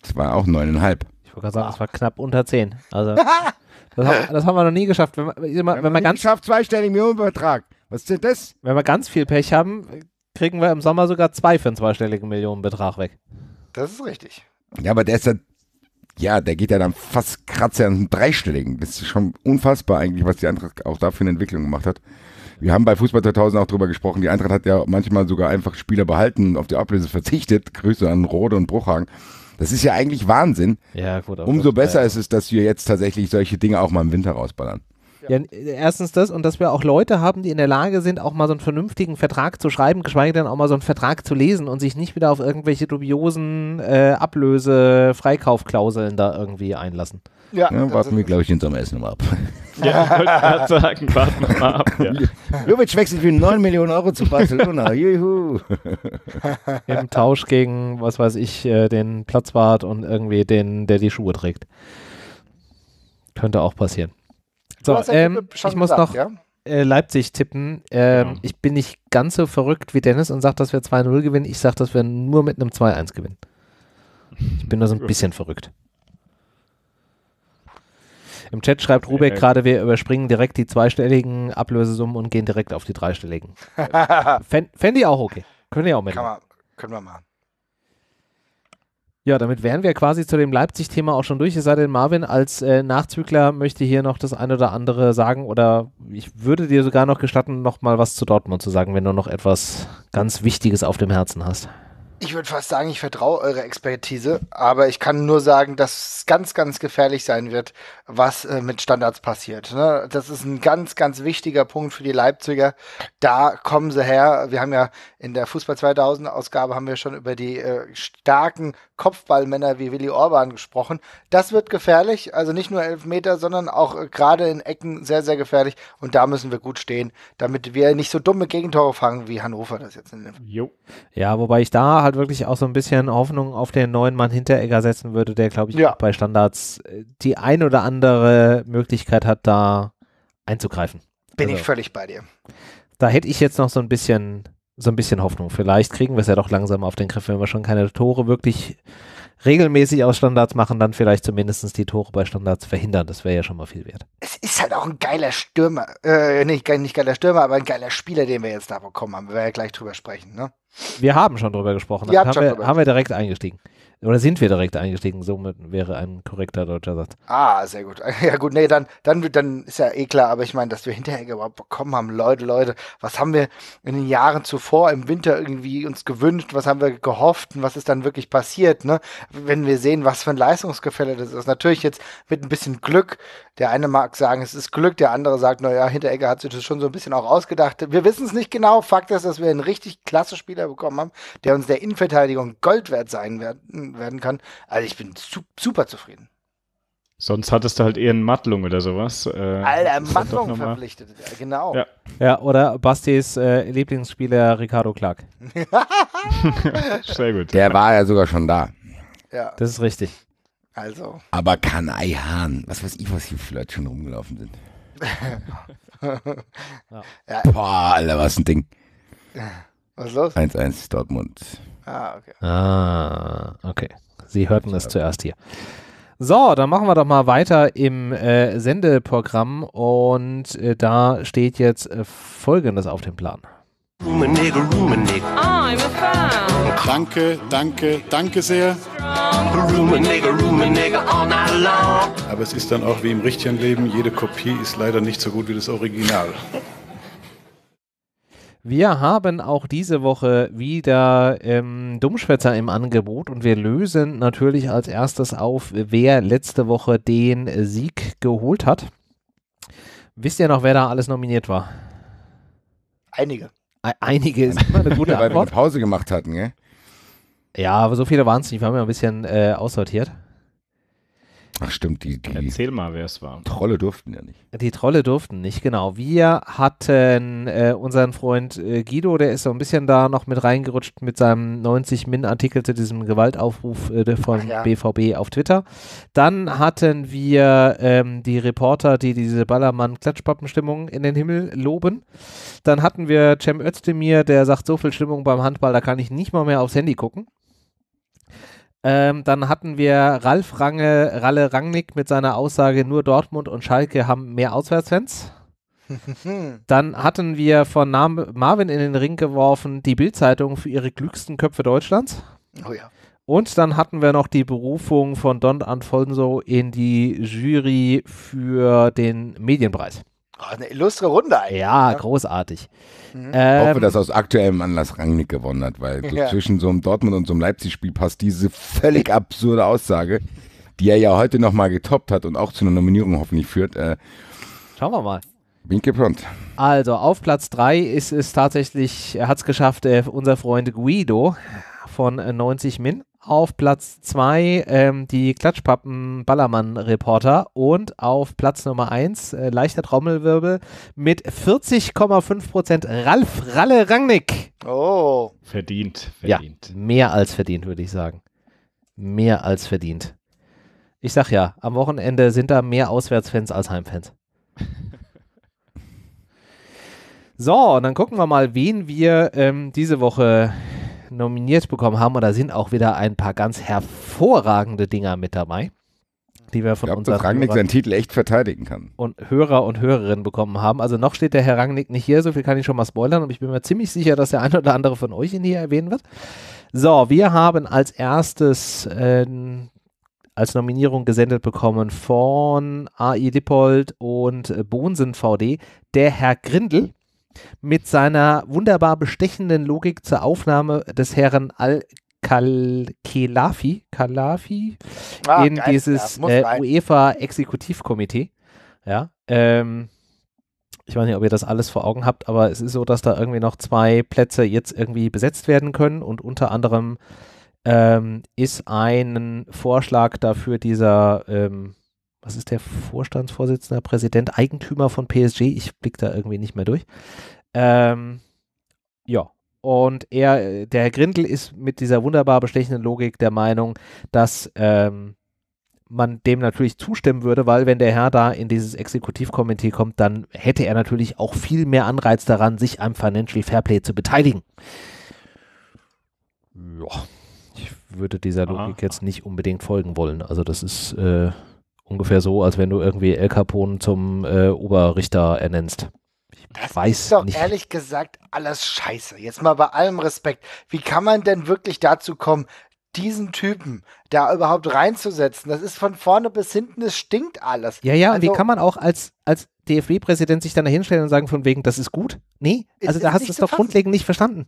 Es war auch neuneinhalb. Ich wollte gerade sagen, es war knapp unter zehn. Also, <laughs> das, haben, das, haben, wir noch nie geschafft. Wenn, man, wenn, man, wenn man ganz schafft, zweistelligen Millionenbetrag. Was ist denn das? Wenn wir ganz viel Pech haben, kriegen wir im Sommer sogar zwei für einen zweistelligen Millionenbetrag weg. Das ist richtig. Ja, aber der ist dann, ja, der geht ja dann fast kratzer an den dreistelligen. Das ist schon unfassbar eigentlich, was die Antrag auch da für eine Entwicklung gemacht hat wir haben bei Fußball 2000 auch drüber gesprochen, die Eintracht hat ja manchmal sogar einfach Spieler behalten und auf die Ablöse verzichtet. <laughs> Grüße an Rode und Bruchhagen. Das ist ja eigentlich Wahnsinn. Ja, gut, Umso besser ist es, dass wir jetzt tatsächlich solche Dinge auch mal im Winter rausballern. Ja. Äh, erstens das und dass wir auch Leute haben, die in der Lage sind, auch mal so einen vernünftigen Vertrag zu schreiben, geschweige denn auch mal so einen Vertrag zu lesen und sich nicht wieder auf irgendwelche dubiosen äh, Ablöse-Freikaufklauseln da irgendwie einlassen. Ja, ja warten wir, glaube ich, hinterm Essen mal ab. Ja, ich wollte gerade sagen, warten wir mal ab. Ja. Ljubic wechselt für 9 Millionen Euro zu Barcelona. <laughs> Juhu. Im Tausch gegen, was weiß ich, äh, den Platzwart und irgendwie den, der die Schuhe trägt. Könnte auch passieren. So, ähm, ich muss noch ja? Äh, Leipzig tippen. Ähm, ja. Genau. Ich bin nicht ganz so verrückt wie Dennis und sage, dass wir 2-0 gewinnen. Ich sage, dass wir nur mit einem 2-1 gewinnen. Ich bin nur so ein bisschen verrückt. Im Chat schreibt Rubek gerade, wir überspringen direkt die zweistelligen Ablösesummen und gehen direkt auf die dreistelligen. <laughs> Fände ich auch okay. Können wir auch mitnehmen. können wir machen. Ja, damit wären wir quasi zu dem Leipzig-Thema auch schon durch. Es sei denn, Marvin, als äh, Nachzügler möchte hier noch das eine oder andere sagen oder ich würde dir sogar noch gestatten, noch mal was zu Dortmund zu sagen, wenn du noch etwas ganz Wichtiges auf dem Herzen hast. Ich würde fast sagen, ich vertraue eure Expertise, aber ich kann nur sagen, dass es ganz, ganz gefährlich sein wird, was äh, mit Standards passiert. Ne? Das ist ein ganz, ganz wichtiger Punkt für die Leipziger. Da kommen sie her. Wir haben ja in der Fußball 2000 Ausgabe haben wir schon über die äh, starken Kopfballmänner wie Willy Orban gesprochen. Das wird gefährlich, also nicht nur Elfmeter, sondern auch äh, gerade in Ecken sehr, sehr gefährlich. Und da müssen wir gut stehen, damit wir nicht so dumme Gegentore fangen, wie Hannover das jetzt in den jo. Ja, wobei ich da halt wirklich auch so ein bisschen Hoffnung auf den neuen Mann Hinteregger setzen würde, der, glaube ich, ja. bei Standards äh, die ein oder andere Möglichkeit hat, da einzugreifen. Bin also, ich völlig bei dir. Da hätte ich jetzt noch so ein bisschen so ein bisschen Hoffnung. Vielleicht kriegen wir es ja doch langsam auf den Griff, wenn wir schon keine Tore wirklich regelmäßig aus Standards machen, dann vielleicht zumindest die Tore bei Standards verhindern. Das wäre ja schon mal viel wert. Es ist halt auch ein geiler Stürmer, äh, nicht, nicht geiler Stürmer, aber ein geiler Spieler, den wir jetzt da bekommen haben. Wir werden ja gleich drüber sprechen, ne? Wir haben schon drüber gesprochen. Wir haben, haben, wir, haben wir direkt eingestiegen. Oder sind wir direkt eingestiegen? Somit wäre ein korrekter deutscher Satz. Ah, sehr gut. <laughs> Ja gut, nee, dann, dann, dann ist ja eh klar, aber ich meine, dass wir hinterher überhaupt bekommen haben, Leute, Leute, was haben wir in den Jahren zuvor im Winter irgendwie uns gewünscht, was haben wir gehofft und was ist dann wirklich passiert, ne? Wenn wir sehen, was für ein Leistungsgefälle das ist. Natürlich jetzt mit ein bisschen Glück der eine mag sagen, es ist Glück, der andere sagt, naja, Hinteregger hat sich das schon so ein bisschen auch ausgedacht. Wir wissen es nicht genau. Fakt ist, dass wir einen richtig klasse Spieler bekommen haben, der uns der Innenverteidigung Gold wert sein werden, werden kann. Also ich bin su super zufrieden. Sonst hattest du halt eher einen Mattlung oder sowas. Äh, Alter, Mattlung verpflichtet, ja, genau. Ja. ja, oder Bastis äh, Lieblingsspieler Ricardo Clark. <laughs> <laughs> Sehr gut. Der war ja sogar schon da. Ja. Das ist richtig. Also. Aber Kanai-Hahn, was weiß ich, was hier für Leute schon rumgelaufen sind. <laughs> ja. <laughs> Boah, Alter, was ein Ding. Was ist los? 1-1 Dortmund. Ah, okay. Ah, okay. Sie hörten es zuerst hier. So, dann machen wir doch mal weiter im äh, Sendeprogramm und äh, da steht jetzt äh, Folgendes auf dem Plan. Ah, danke, danke, danke sehr. Aber es ist dann auch wie im richtigen Leben, jede Kopie ist leider nicht so gut wie das Original. Wir haben auch diese Woche wieder ähm, Dummschwätzer im Angebot und wir lösen natürlich als erstes auf, wer letzte Woche den Sieg geholt hat. Wisst ihr noch, wer da alles nominiert war? Einige einige ist immer eine gute Antwort. <laughs> Weil wir eine Pause gemacht hatten, gell? Ja, aber so viele waren es nicht. Wir haben ja ein bisschen äh, aussortiert. Ach stimmt, die, die Erzähl mal, wer es war. Trolle durften ja nicht. Die Trolle durften nicht, genau. Wir hatten äh, unseren Freund äh, Guido, der ist so ein bisschen da noch mit reingerutscht mit seinem 90-Min-Artikel zu diesem Gewaltaufruf äh, von ja. BVB auf Twitter. Dann hatten wir ähm, die Reporter, die diese Ballermann-Klatschpappenstimmung in den Himmel loben. Dann hatten wir Cem Özdemir, der sagt, so viel Stimmung beim Handball, da kann ich nicht mal mehr aufs Handy gucken. Ähm, dann hatten wir Ralf Range, Ralle Rangnick mit seiner Aussage, nur Dortmund und Schalke haben mehr Auswärtsfans. <laughs> Dann hatten wir von Marvin in den Ring geworfen die Bildzeitung für ihre klügsten Köpfe Deutschlands. Oh ja. Und dann hatten wir noch die Berufung von Don Alfonso in die Jury für den Medienpreis. Oh, eine illustre Runde eigentlich. Ja, ja. Ne? großartig. Mhm. Ähm, ich hoffe, dass aus aktuellem Anlass Rangnick gewonnen hat, weil so ja. zwischen so einem Dortmund und so einem Leipzig-Spiel passt diese völlig absurde Aussage, die er ja heute nochmal getoppt hat und auch zu einer Nominierung hoffentlich führt. Äh, Schauen wir mal. Bin gebrannt. Also auf Platz 3 ist es tatsächlich, er hat es geschafft, äh, unser Freund Guido von äh, 90 Min. Auf Platz 2 ähm, die Klatschpappen-Ballermann-Reporter und auf Platz Nummer 1 äh, leichter Trommelwirbel mit 40,5% Ralf Ralle Rangnick. Oh. Verdient, verdient. Ja, mehr als verdient, würde ich sagen. Mehr als verdient. Ich sag ja, am Wochenende sind da mehr Auswärtsfans als Heimfans. <laughs> so, und dann gucken wir mal, wen wir ähm, diese Woche nominiert bekommen haben. Und da sind auch wieder ein paar ganz hervorragende Dinger mit dabei, die wir von ich Rangnick seinen Titel echt verteidigen kann. Und Hörer und Hörerinnen bekommen haben. Also noch steht der Herr Rangnick nicht hier, so viel kann ich schon mal spoilern. Und ich bin mir ziemlich sicher, dass der eine oder andere von euch ihn hier erwähnen wird. So, wir haben als erstes äh, als Nominierung gesendet bekommen von AI Lippold und äh, Bonsen VD, der Herr Grindel mit seiner wunderbar bestechenden Logik zur Aufnahme des Herrn Al Kalafi, Kalafi ah, in geil, dieses ja, äh, UEFA-Exekutivkomitee. Ja, ähm, ich weiß nicht, ob ihr das alles vor Augen habt, aber es ist so, dass da irgendwie noch zwei Plätze jetzt irgendwie besetzt werden können und unter anderem ähm, ist ein Vorschlag dafür dieser ähm, was ist der Vorstandsvorsitzende, Präsident, Eigentümer von PSG? Ich blicke da irgendwie nicht mehr durch. Ähm, ja, und er, der Herr Grindel ist mit dieser wunderbar bestechenden Logik der Meinung, dass ähm, man dem natürlich zustimmen würde, weil wenn der Herr da in dieses Exekutivkomitee kommt, dann hätte er natürlich auch viel mehr Anreiz daran, sich am Financial Fairplay zu beteiligen. Ja, ich würde dieser Logik Aha. jetzt nicht unbedingt folgen wollen. Also das ist äh, Ungefähr so, als wenn du irgendwie El Capone zum äh, Oberrichter ernennst. das weiß ist doch nicht. ehrlich gesagt alles scheiße. Jetzt mal bei allem Respekt. Wie kann man denn wirklich dazu kommen, diesen Typen da überhaupt reinzusetzen? Das ist von vorne bis hinten, es stinkt alles. Ja, ja, also, wie kann man auch als, als DFB-Präsident sich dann dahinstellen und sagen, von wegen, das ist gut? Nee, also da hast du es doch fassen. grundlegend nicht verstanden.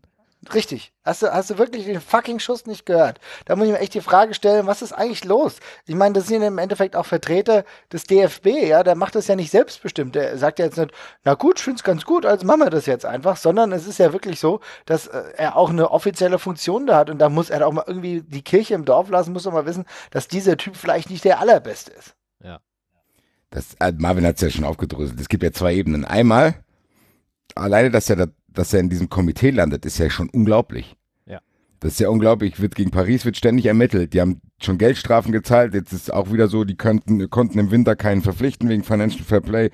Richtig. Hast du, hast du wirklich den fucking Schuss nicht gehört? Da muss ich mir echt die Frage stellen, was ist eigentlich los? Ich meine, das sind im Endeffekt auch Vertreter des DFB, ja, der macht das ja nicht selbstbestimmt. Der sagt ja jetzt nicht, na gut, ich find's ganz gut, also machen wir das jetzt einfach, sondern es ist ja wirklich so, dass äh, er auch eine offizielle Funktion da hat und da muss er auch mal irgendwie die Kirche im Dorf lassen, muss doch mal wissen, dass dieser Typ vielleicht nicht der allerbeste ist. Ja. Das, äh, Marvin hat es ja schon aufgedröselt. Es gibt ja zwei Ebenen. Einmal, alleine, dass er da dass er in diesem Komitee landet, ist ja schon unglaublich. Ja. Das ist ja unglaublich. Wird gegen Paris wird ständig ermittelt. Die haben schon Geldstrafen gezahlt. Jetzt ist es auch wieder so, die könnten, konnten im Winter keinen verpflichten wegen Financial Fair Play.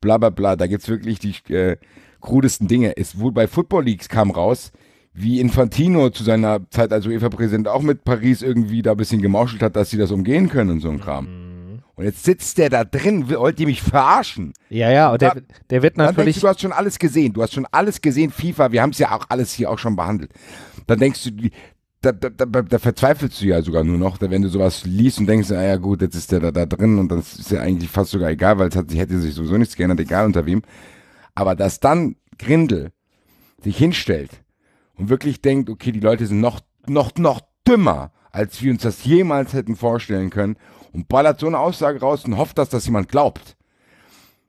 Bla bla bla. Da gibt es wirklich die äh, krudesten Dinge. Es wohl bei Football Leagues kam raus, wie Infantino zu seiner Zeit als UEFA-Präsident auch mit Paris irgendwie da ein bisschen gemauschelt hat, dass sie das umgehen können und so ein Kram. Mhm. Und jetzt sitzt der da drin, wollt ihr mich verarschen? Ja, ja, und der, der wird natürlich. Dann denkst du, du hast schon alles gesehen. Du hast schon alles gesehen, FIFA. Wir haben es ja auch alles hier auch schon behandelt. Dann denkst du, da, da, da, da, verzweifelst du ja sogar nur noch, wenn du sowas liest und denkst, naja ah gut, jetzt ist der da, da drin und dann ist ja eigentlich fast sogar egal, weil es hat, hätte sich sowieso nichts geändert, egal unter wem. Aber dass dann Grindel sich hinstellt und wirklich denkt, okay, die Leute sind noch, noch, noch dümmer, als wir uns das jemals hätten vorstellen können und ballert so eine Aussage raus und hofft, dass das jemand glaubt.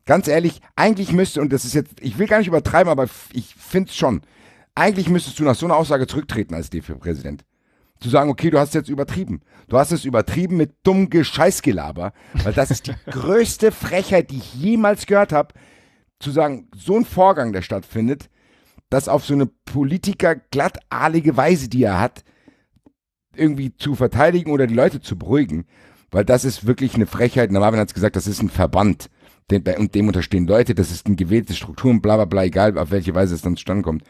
Ganz ehrlich, eigentlich müsste, und das ist jetzt, ich will gar nicht übertreiben, aber ich finde es schon, eigentlich müsstest du nach so einer Aussage zurücktreten als DFB-Präsident. Zu sagen, okay, du hast es jetzt übertrieben. Du hast es übertrieben mit dumm Gescheißgelaber, weil das ist die <laughs> größte Frechheit, die ich jemals gehört habe, zu sagen, so ein Vorgang, der stattfindet, das auf so eine Politiker glattalige Weise, die er hat, irgendwie zu verteidigen oder die Leute zu beruhigen. Weil das ist wirklich eine Frechheit. Na, Marvin hat es gesagt, das ist ein Verband. Den, und dem unterstehen Leute, das ist ein gewählte Struktur und bla bla bla, egal auf welche Weise es dann zustande kommt.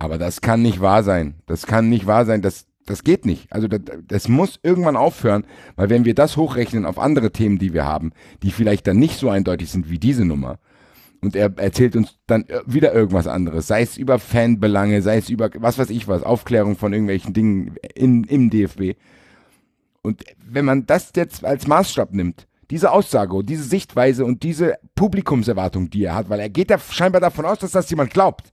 Aber das kann nicht wahr sein. Das kann nicht wahr sein. Das, das geht nicht. Also das, das, muss irgendwann aufhören, weil wenn wir das hochrechnen auf andere Themen, die wir haben, die vielleicht dann nicht so eindeutig sind wie diese Nummer, und er erzählt uns dann wieder irgendwas anderes, sei es über Fanbelange, sei es über was weiß ich was, Aufklärung von irgendwelchen Dingen in, im DFB, und wenn man das jetzt als Maßstab nimmt, diese Aussage und diese Sichtweise und diese Publikumserwartung, die er hat, weil er geht ja scheinbar davon aus, dass das jemand glaubt.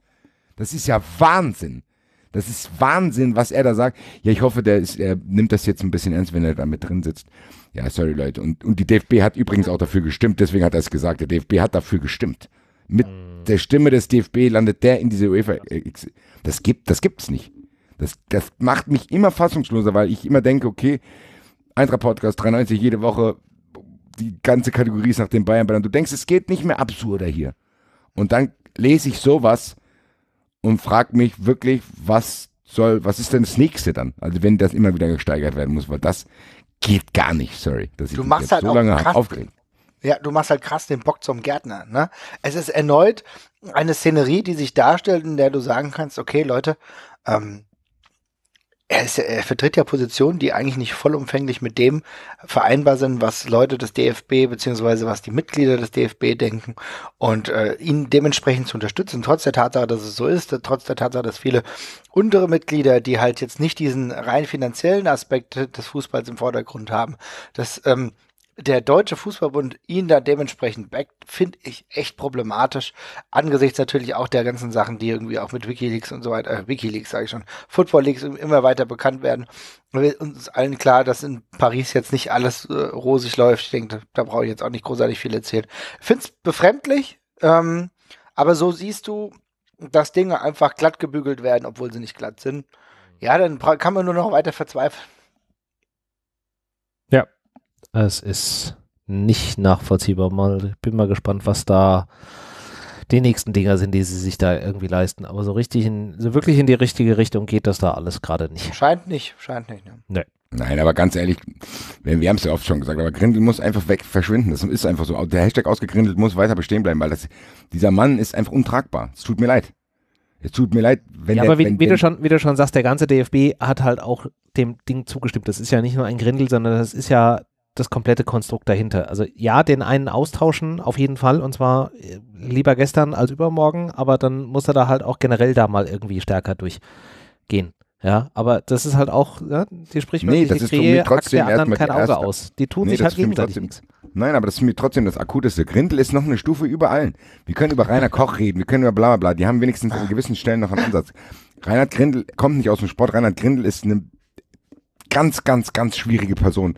Das ist ja Wahnsinn. Das ist Wahnsinn, was er da sagt. Ja, ich hoffe, der ist, er nimmt das jetzt ein bisschen ernst, wenn er da mit drin sitzt. Ja, sorry, Leute. Und, und die DFB hat übrigens auch dafür gestimmt, deswegen hat er es gesagt. Der DFB hat dafür gestimmt. Mit mhm. der Stimme des DFB landet der in diese UEFA. Äh, das gibt, das gibt's nicht. Das, das macht mich immer fassungsloser, weil ich immer denke, okay, Eintracht Podcast 93 jede Woche. Die ganze Kategorie ist nach den Bayern. Und du denkst, es geht nicht mehr absurder hier. Und dann lese ich sowas und frage mich wirklich, was soll, was ist denn das nächste dann? Also wenn das immer wieder gesteigert werden muss, weil das geht gar nicht, sorry. Dass ich du machst halt so lange krass, aufgeregt. Ja, du machst halt krass den Bock zum Gärtner. Ne? Es ist erneut eine Szenerie, die sich darstellt, in der du sagen kannst, okay, Leute, ähm, er, ist, er vertritt ja Positionen, die eigentlich nicht vollumfänglich mit dem vereinbar sind, was Leute des DFB beziehungsweise was die Mitglieder des DFB denken und äh, ihn dementsprechend zu unterstützen, trotz der Tatsache, dass es so ist, trotz der Tatsache, dass viele untere Mitglieder, die halt jetzt nicht diesen rein finanziellen Aspekt des Fußballs im Vordergrund haben, dass ähm, der Deutsche Fußballbund ihn da dementsprechend backt, finde ich echt problematisch. Angesichts natürlich auch der ganzen Sachen, die irgendwie auch mit Wikileaks und so weiter, äh, Wikileaks sage ich schon, Football Leaks immer weiter bekannt werden. Uns ist allen klar, dass in Paris jetzt nicht alles äh, rosig läuft. Ich denke, da, brauche ich jetzt auch nicht großartig viel erzählen. Finde es befremdlich, ähm, aber so siehst du, dass Dinge einfach glatt gebügelt werden, obwohl sie nicht glatt sind. Ja, dann kann man nur noch weiter verzweifeln. Es ist nicht nachvollziehbar. Mal, bin mal gespannt, was da die nächsten Dinger sind, die sie sich da irgendwie leisten. Aber so richtig, in, so wirklich in die richtige Richtung geht das da alles gerade nicht. Scheint nicht, scheint nicht. Ne? Nee. Nein, aber ganz ehrlich, wir, wir haben es ja oft schon gesagt, aber Grindel muss einfach weg, verschwinden. Das ist einfach so. Der Hashtag ausgegrindelt muss weiter bestehen bleiben, weil das, dieser Mann ist einfach untragbar. Es tut mir leid. Es tut mir leid, wenn Ja, der, aber wie, wenn, wie, du schon, wie du schon sagst, der ganze DFB hat halt auch dem Ding zugestimmt. Das ist ja nicht nur ein Grindel, sondern das ist ja das komplette Konstrukt dahinter. Also ja, den einen austauschen auf jeden Fall und zwar äh, lieber gestern als übermorgen, aber dann muss er da halt auch generell da mal irgendwie stärker durchgehen. Ja, aber das ist halt auch ja, die Sprichwörtliche nee, das ist Krähe, für mich trotzdem der anderen kein Auge erste. aus. Die tun nee, sich halt gegenseitig trotzdem, Nein, aber das ist mir trotzdem das Akuteste. Grindel ist noch eine Stufe über allen. Wir können über Rainer Koch reden, wir können über bla bla bla. Die haben wenigstens an gewissen Stellen noch einen Ansatz. Reinhard Grindel kommt nicht aus dem Sport. Reinhard Grindel ist eine ganz, ganz, ganz schwierige Person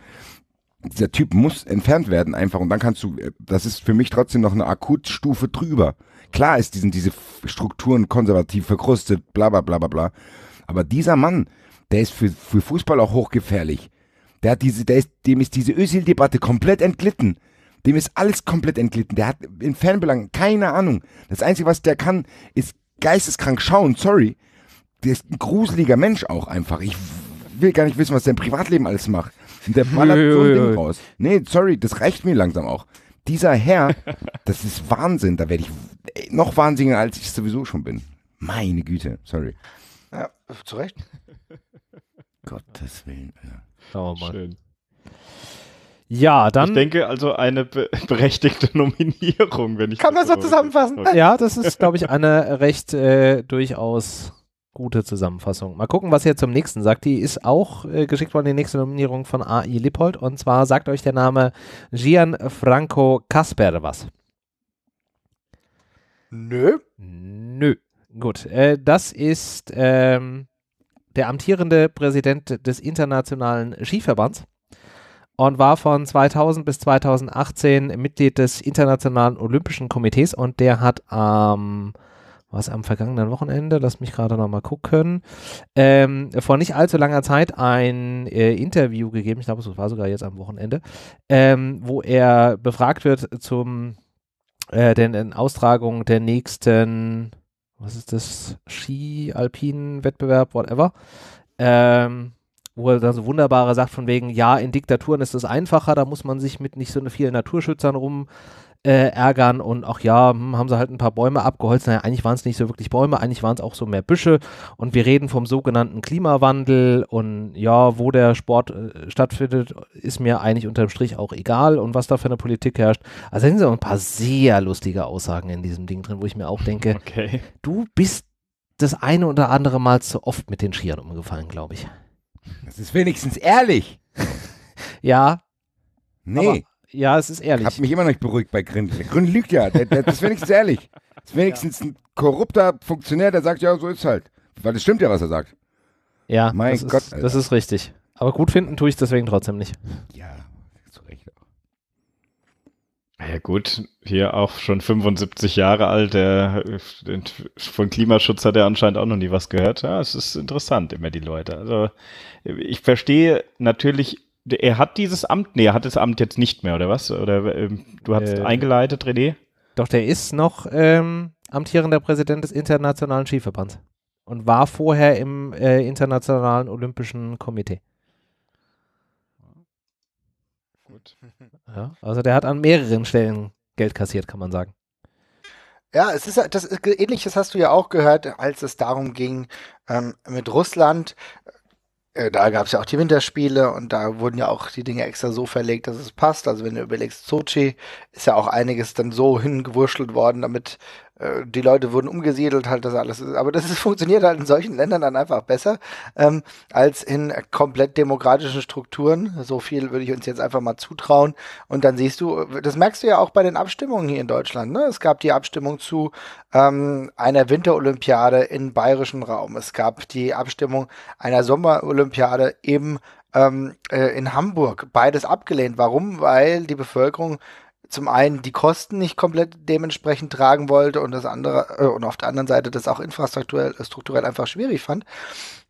dieser Typ muss entfernt werden einfach und dann kannst du, äh, das ist für mich trotzdem noch eine Akutstufe drüber. Klar ist die sind diese Strukturen konservativ verkrustet, bla bla bla bla bla. Aber dieser Mann, der ist für, für Fußball auch hochgefährlich. Der hat diese, der ist, dem ist diese Özil-Debatte komplett entglitten. Dem ist alles komplett entglitten. Der hat in Fernbelangen keine Ahnung. Das Einzige, was der kann, ist geisteskrank schauen, sorry. Der ist ein gruseliger Mensch auch einfach. Ich will gar nicht wissen, was der im Privatleben alles macht. <laughs> der ballert so ein Ding raus. Nee, sorry, das reicht mir langsam auch. Dieser Herr, <laughs> das ist Wahnsinn. Da werde ich noch wahnsinniger, als ich sowieso schon bin. Meine Güte, sorry. Ja, zu Recht. <laughs> Gottes Willen. Ja. Schauen wir mal. Schön. Ja, dann. Ich denke also eine be berechtigte Nominierung, wenn ich. Kann das so zusammenfassen? Ja, das ist, glaube ich, eine recht äh, durchaus gute Zusammenfassung. Mal gucken, was ihr zum nächsten sagt. Die ist auch äh, geschickt worden, die nächste Nominierung von AI Lippold. Und zwar sagt euch der Name Gianfranco Casper was. Nö. Nö. Gut. Äh, das ist ähm, der amtierende Präsident des Internationalen Skiverbands und war von 2000 bis 2018 Mitglied des Internationalen Olympischen Komitees und der hat am ähm, was am vergangenen Wochenende, lass mich gerade nochmal gucken, ähm, vor nicht allzu langer Zeit ein äh, Interview gegeben, ich glaube, es war sogar jetzt am Wochenende, ähm, wo er befragt wird zum äh, den, den Austragung der nächsten, was ist das, Ski-Alpinen-Wettbewerb, whatever. Ähm, wo er dann so wunderbare sagt von wegen, ja, in Diktaturen ist das einfacher, da muss man sich mit nicht so vielen Naturschützern rum äh, ärgern und auch ja, hm, haben sie halt ein paar Bäume abgeholzt. Naja, eigentlich waren es nicht so wirklich Bäume, eigentlich waren es auch so mehr Büsche. Und wir reden vom sogenannten Klimawandel und ja, wo der Sport äh, stattfindet, ist mir eigentlich unterm Strich auch egal und was da für eine Politik herrscht. Also da sind so ein paar sehr lustige Aussagen in diesem Ding drin, wo ich mir auch denke, <laughs> okay. du bist das eine oder andere Mal zu oft mit den Skiern umgefallen, glaube ich. Das ist wenigstens ehrlich. <laughs> ja. Nee. Ja, es ist ehrlich. Ich habe mich immer noch nicht beruhigt bei Grindel. Grindel lügt ja. Der, der, das ist wenigstens ehrlich. Das ist wenigstens ja. ein korrupter Funktionär, der sagt, ja, so ist halt. Weil das stimmt ja, was er sagt. Ja, mein das Gott. Ist, das ist richtig. Aber gut finden tue ich deswegen trotzdem nicht. Ja, zu Recht auch. Ja, gut. Hier auch schon 75 Jahre alt. Der, den, von Klimaschutz hat er anscheinend auch noch nie was gehört. Ja, es ist interessant, immer die Leute. Also, ich verstehe natürlich er hat dieses Amt, nee, er hat das Amt jetzt nicht mehr, oder was? Oder ähm, du hast äh, eingeleitet, René? Doch, der ist noch ähm, amtierender Präsident des Internationalen Skiverbands und war vorher im äh, Internationalen Olympischen Komitee. Gut. <laughs> Ja, also der hat an mehreren Stellen Geld kassiert, kann man sagen. Ja, es ist das Ähnliches hast du ja auch gehört, als es darum ging, ähm, mit Russland äh, da gab es ja auch die Winterspiele und da wurden ja auch die Dinge extra so verlegt, dass es passt. Also wenn du überlegst, Sochi ist ja auch einiges dann so hingewurschtelt worden, damit äh, die Leute wurden umgesiedelt, halt das alles. Aber das ist, <laughs> funktioniert halt in solchen Ländern dann einfach besser ähm, als in komplett demokratischen Strukturen. So viel würde ich uns jetzt einfach mal zutrauen. Und dann siehst du, das merkst du ja auch bei den Abstimmungen hier in Deutschland. Ne? Es gab die Abstimmung zu ähm, einer Winterolympiade im bayerischen Raum. Es gab die Abstimmung einer Sommerolympiade im ähm, äh, in Hamburg beides abgelehnt. Warum? Weil die Bevölkerung zum einen die Kosten nicht komplett dementsprechend tragen wollte und das andere äh, und auf der anderen Seite das auch infrastrukturell äh, strukturell einfach schwierig fand.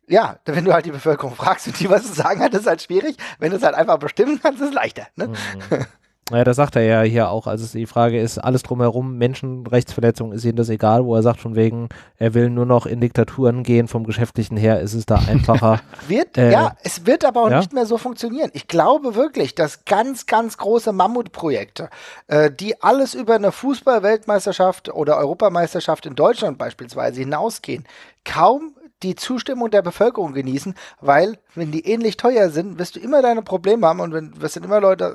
Ja, wenn du halt die Bevölkerung fragst und die was zu sagen hat, ist halt schwierig. Wenn du es halt einfach bestimmen kannst, ist es leichter. Ne? Mhm. Naja, das sagt er ja hier auch. Also die Frage ist, alles drumherum, Menschenrechtsverletzung, ist ihm das egal, wo er sagt von wegen, er will nur noch in Diktaturen gehen, vom Geschäftlichen her ist es da einfacher. <laughs> wird, äh, ja, es wird aber auch ja? nicht mehr so funktionieren. Ich glaube wirklich, dass ganz, ganz große Mammutprojekte, äh, die alles über eine Fußballweltmeisterschaft oder Europameisterschaft in Deutschland beispielsweise hinausgehen, kaum die Zustimmung der Bevölkerung genießen, weil wenn die ähnlich teuer sind, wirst du immer deine Probleme haben und wenn, wirst dann immer Leute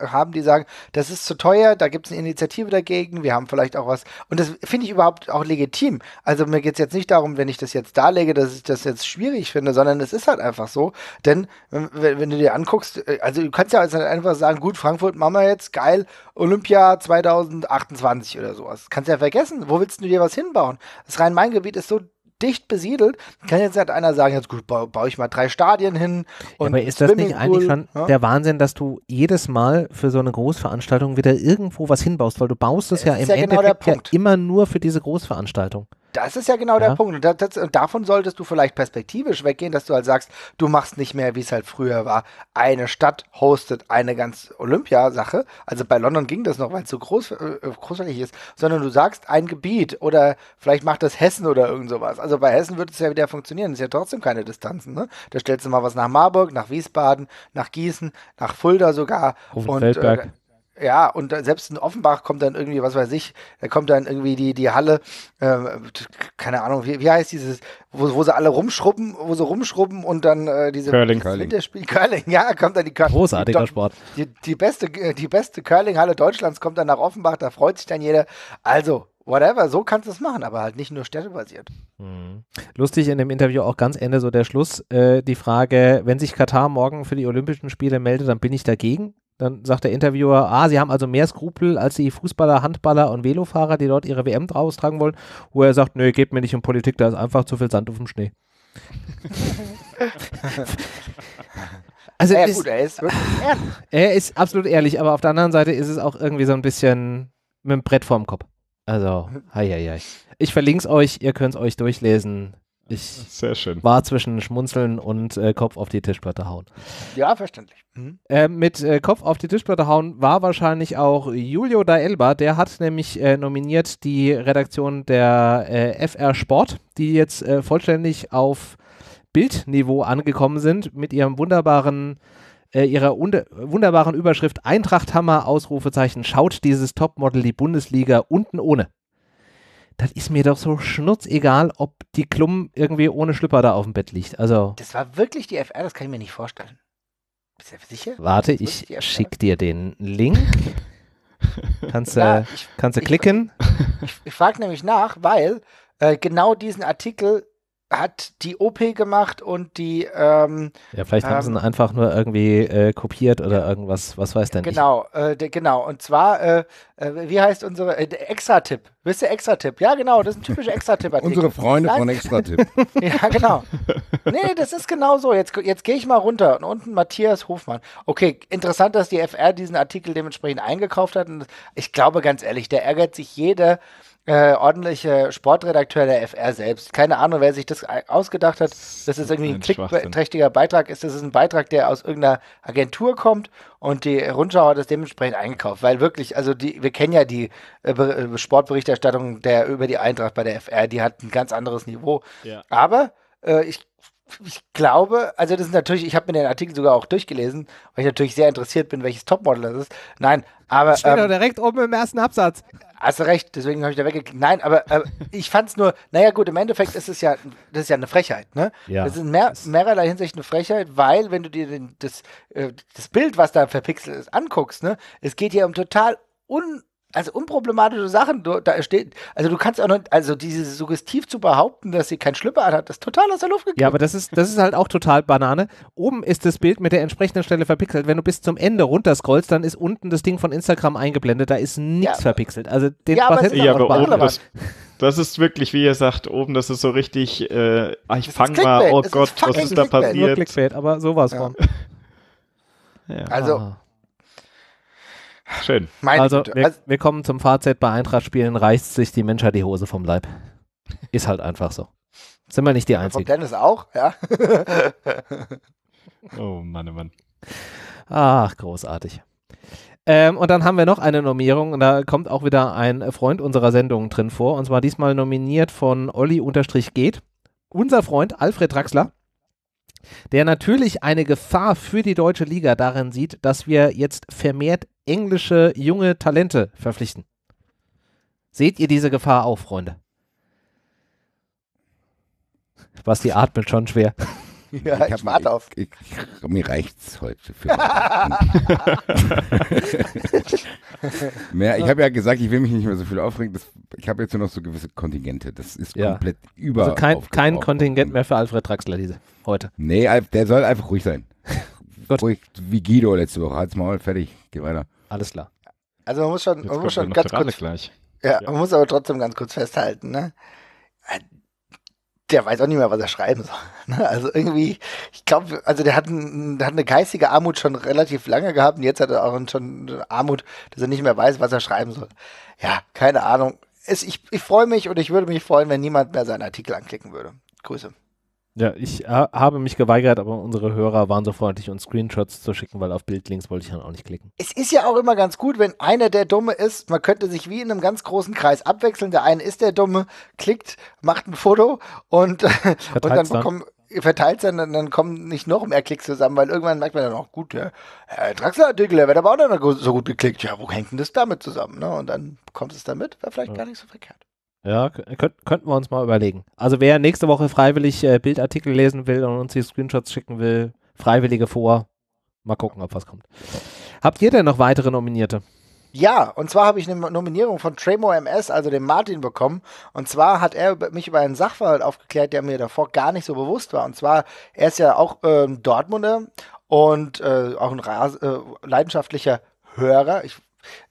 äh, haben, die sagen, das ist zu teuer, da gibt es eine Initiative dagegen, wir haben vielleicht auch was. Und das finde ich überhaupt auch legitim. Also mir geht es jetzt nicht darum, wenn ich das jetzt darlege, dass ich das jetzt schwierig finde, sondern es ist halt einfach so. Denn wenn, wenn du dir anguckst, äh, also du kannst ja also einfach sagen, gut, Frankfurt machen wir jetzt, geil, Olympia 2028 oder sowas. Kannst ja vergessen, wo willst du dir was hinbauen? Das Rhein-Main-Gebiet ist so dicht besiedelt. Kann jetzt halt einer sagen, jetzt gut, baue, baue ich mal drei Stadien hin. Ja, aber ist das nicht eigentlich schon ja? der Wahnsinn, dass du jedes Mal für so eine Großveranstaltung wieder irgendwo was hinbaust? Weil du baust es, es ja im ja genau Endeffekt genau ja immer nur für diese Großveranstaltung. Das ist ja genau ja. der Punkt. Und, das, und, davon solltest du vielleicht perspektivisch weggehen, dass du halt sagst, du machst nicht mehr, wie es halt früher war. Eine Stadt hostet eine ganz Olympia-Sache. Also bei London ging das noch, weil es so groß, äh, großflächig ist. Sondern du sagst ein Gebiet oder vielleicht macht das Hessen oder irgend sowas. Also bei Hessen würde es ja wieder funktionieren. Das ist ja trotzdem keine Distanzen. Ne? Da stellst du mal was nach Marburg, nach Wiesbaden, nach Gießen, nach Fulda sogar. Hofenfeldberg. Oh, und, Äh, ja, und selbst in Offenbach kommt dann irgendwie, was weiß ich, da kommt dann irgendwie die, die Halle, äh, keine Ahnung, wie, wie heißt dieses, wo, wo sie alle rumschrubben, wo sie rumschrubben und dann äh, diese Curling. Curling. <laughs> Curling, ja, kommt dann die Curling. Großartiger die, Sport. Die, die beste, äh, die beste Curling-Halle Deutschlands kommt dann nach Offenbach, da freut sich dann jeder. Also, whatever, so kannst du es machen, aber halt nicht nur städtebasiert. Hm. Lustig in dem Interview auch ganz Ende so der Schluss, äh, die Frage, wenn sich Katar morgen für die Olympischen Spiele meldet, dann bin ich dagegen. Dann sagt der Interviewer, ah, sie haben also mehr Skrupel als die Fußballer, Handballer und Velofahrer, die dort ihre WM draus tragen wollen, wo er sagt, nö, geht mir nicht um Politik, da ist einfach zu viel Sand auf dem Schnee. <laughs> also ja, ist, gut, er ist Er ist absolut ehrlich, aber auf der anderen Seite ist es auch irgendwie so ein bisschen mit dem Brett vorm Kopf. Also, hei, hei, hei. Ich verlinke es euch, ihr könnt es euch durchlesen. Ich Sehr schön. war zwischen Schmunzeln und äh, Kopf auf die Tischplatte hauen. Ja, verständlich. Mhm. Äh, mit äh, Kopf auf die Tischplatte hauen war wahrscheinlich auch Julio da Elba. Der hat nämlich äh, nominiert die Redaktion der äh, FR Sport, die jetzt äh, vollständig auf Bildniveau angekommen sind mit ihrem wunderbaren ihrer wunderbaren Überschrift Eintrachthammer Ausrufezeichen schaut dieses Topmodel die Bundesliga unten ohne das ist mir doch so schnurzegal, ob die Klum irgendwie ohne Schlüpper da auf dem Bett liegt. Also. Das war wirklich die FR, das kann ich mir nicht vorstellen. Bist du sicher? Warte, ich schick dir den Link. <laughs> Äh, kannst du ja, kannst ich, klicken? Ich, ich, ich frage nämlich nach, weil äh, genau diesen Artikel hat die OP gemacht und die. Ähm, ja, vielleicht haben ähm, sie ihn einfach nur irgendwie äh, kopiert oder irgendwas, was weiß denn genau, ich. Äh, genau, und zwar, äh, äh, wie heißt unsere. Äh, Extra-Tipp. Wisst ihr, Extra-Tipp? Ja, genau, das ist ein typischer extra tipp <laughs> unsere Freunde von Extra-Tipp. <laughs> ja, genau. Nee, das ist genau so. Jetzt, jetzt gehe ich mal runter und unten Matthias Hofmann. Okay, interessant, dass die FR diesen Artikel dementsprechend eingekauft hat. Und ich glaube, ganz ehrlich, der ärgert sich jeder äh, ordentliche Sportredakteur der FR selbst. Keine Ahnung, wer sich das ausgedacht hat, dass es das irgendwie ein klickträchtiger Beitrag ist. Das ist ein Beitrag, der aus irgendeiner Agentur kommt und die Rundschau hat es dementsprechend eingekauft. Weil wirklich, also die, wir kennen ja die äh, äh Sportberichterstattung der über die Eintracht bei der FR, die hat ein ganz anderes Niveau. Ja. Aber äh, ich ich glaube, also das ist natürlich, ich habe mir den Artikel sogar auch durchgelesen, weil ich natürlich sehr interessiert bin, welches Topmodel das ist. Nein, aber. Das steht ähm, direkt oben im ersten Absatz. Hast du recht, deswegen habe ich da weggeklickt. Nein, aber äh, ich fand es nur, naja gut, im Endeffekt ist es ja, das ist ja eine Frechheit, ne? Ja. Das ist in mehr, mehrerlei Hinsicht eine Frechheit, weil, wenn du dir den, das, äh, das Bild, was da verpixelt ist, anguckst, ne, es geht hier um total un also unproblematische Sachen, du, da steht, also du kannst auch noch, also dieses suggestiv zu behaupten, dass sie kein Schlüpper hat, ist total aus der Luft gegeben. Ja, aber das ist, das ist halt auch total Banane. Oben ist das Bild mit der entsprechenden Stelle verpixelt. Wenn du bis zum Ende runterscrollst, dann ist unten das Ding von Instagram eingeblendet, da ist nichts ja, verpixelt. Also den ja, Spaß hätten wir auch <laughs> das ist wirklich, wie ihr sagt, oben, das ist so richtig, äh, ah, ich fang mal, oh Gott, was ist da Clickbait. passiert? Nur Clickbait, aber sowas ja. von. <laughs> ja. Also, Schön. Meine also, Wir, also wir kommen zum Fazit, bei Eintracht-Spielen reißt sich die Menschheit die Hose vom Leib. Ist halt einfach so. Sind wir nicht die Einzigen. Vom Dennis auch, ja. <laughs> oh Mann, oh Mann. Ach, großartig. Ähm, und dann haben wir noch eine Nominierung und da kommt auch wieder ein Freund unserer Sendung drin vor. Und zwar diesmal nominiert von Olli-Geht. Unser Freund Alfred Draxler der natürlich eine Gefahr für die deutsche Liga darin sieht, dass wir jetzt vermehrt englische junge Talente verpflichten. Seht ihr diese Gefahr auch, Freunde? Basti atmet schon schwer. <laughs> Ja, ich, ich warte auf. Ich, ich, mir reicht's heute für. <laughs> <laughs> <laughs> Mehr, ich habe ja gesagt, ich will mich nicht mehr so viel aufregen. Das, ich habe jetzt nur noch so gewisse Kontingente. Das ist ja. komplett über. Also kein, kein Kontingent mehr für Alfred Draxler diese heute. Nee, der soll einfach ruhig sein. <laughs> ruhig wie Guido letzte Woche. Halt's Maul, fertig, Geh weiter. Alles klar. Also man muss schon, man muss schon ganz kurz. Ja, ja, man muss aber trotzdem ganz kurz festhalten, ne? der weiß auch nicht mehr, was er schreiben soll. <laughs> Ne? Also irgendwie, ich glaube, also der hat, der hat, eine geistige Armut schon relativ lange gehabt und jetzt hat er auch schon Armut, dass er nicht mehr weiß, was er schreiben soll. Ja, keine Ahnung. Es, ich ich freue mich und ich würde mich freuen, wenn niemand mehr seinen Artikel anklicken würde. Grüße. Ja, ich äh, habe mich geweigert, aber unsere Hörer waren so freundlich, uns Screenshots zu schicken, weil auf Bildlinks wollte ich dann auch nicht klicken. Es ist ja auch immer ganz gut, wenn einer der Dumme ist. Man könnte sich wie in einem ganz großen Kreis abwechseln. Der eine ist der Dumme, klickt, macht ein Foto und, <laughs> und dann bekommen verteilt dann, dann kommen nicht noch mehr Klicks zusammen, weil irgendwann merkt man dann auch, gut, der Draxler-Artikel, der wird aber auch noch so gut geklickt. Ja, wo hängt denn das damit zusammen? Ne? Und dann kommt es damit, war vielleicht ja. gar nicht so verkehrt. Ja, könnt, könnten wir uns mal überlegen. Also wer nächste Woche freiwillig äh, Bildartikel lesen will und uns die Screenshots schicken will, Freiwillige vor. Mal gucken, ob was kommt. Habt ihr denn noch weitere Nominierte? Ja, und zwar habe ich eine Nominierung von Tremo MS, also dem Martin, bekommen. Und zwar hat er mich über einen Sachverhalt aufgeklärt, der mir davor gar nicht so bewusst war. Und zwar, er ist ja auch ähm, Dortmunder und äh, auch ein Ras äh, leidenschaftlicher Hörer. Ich,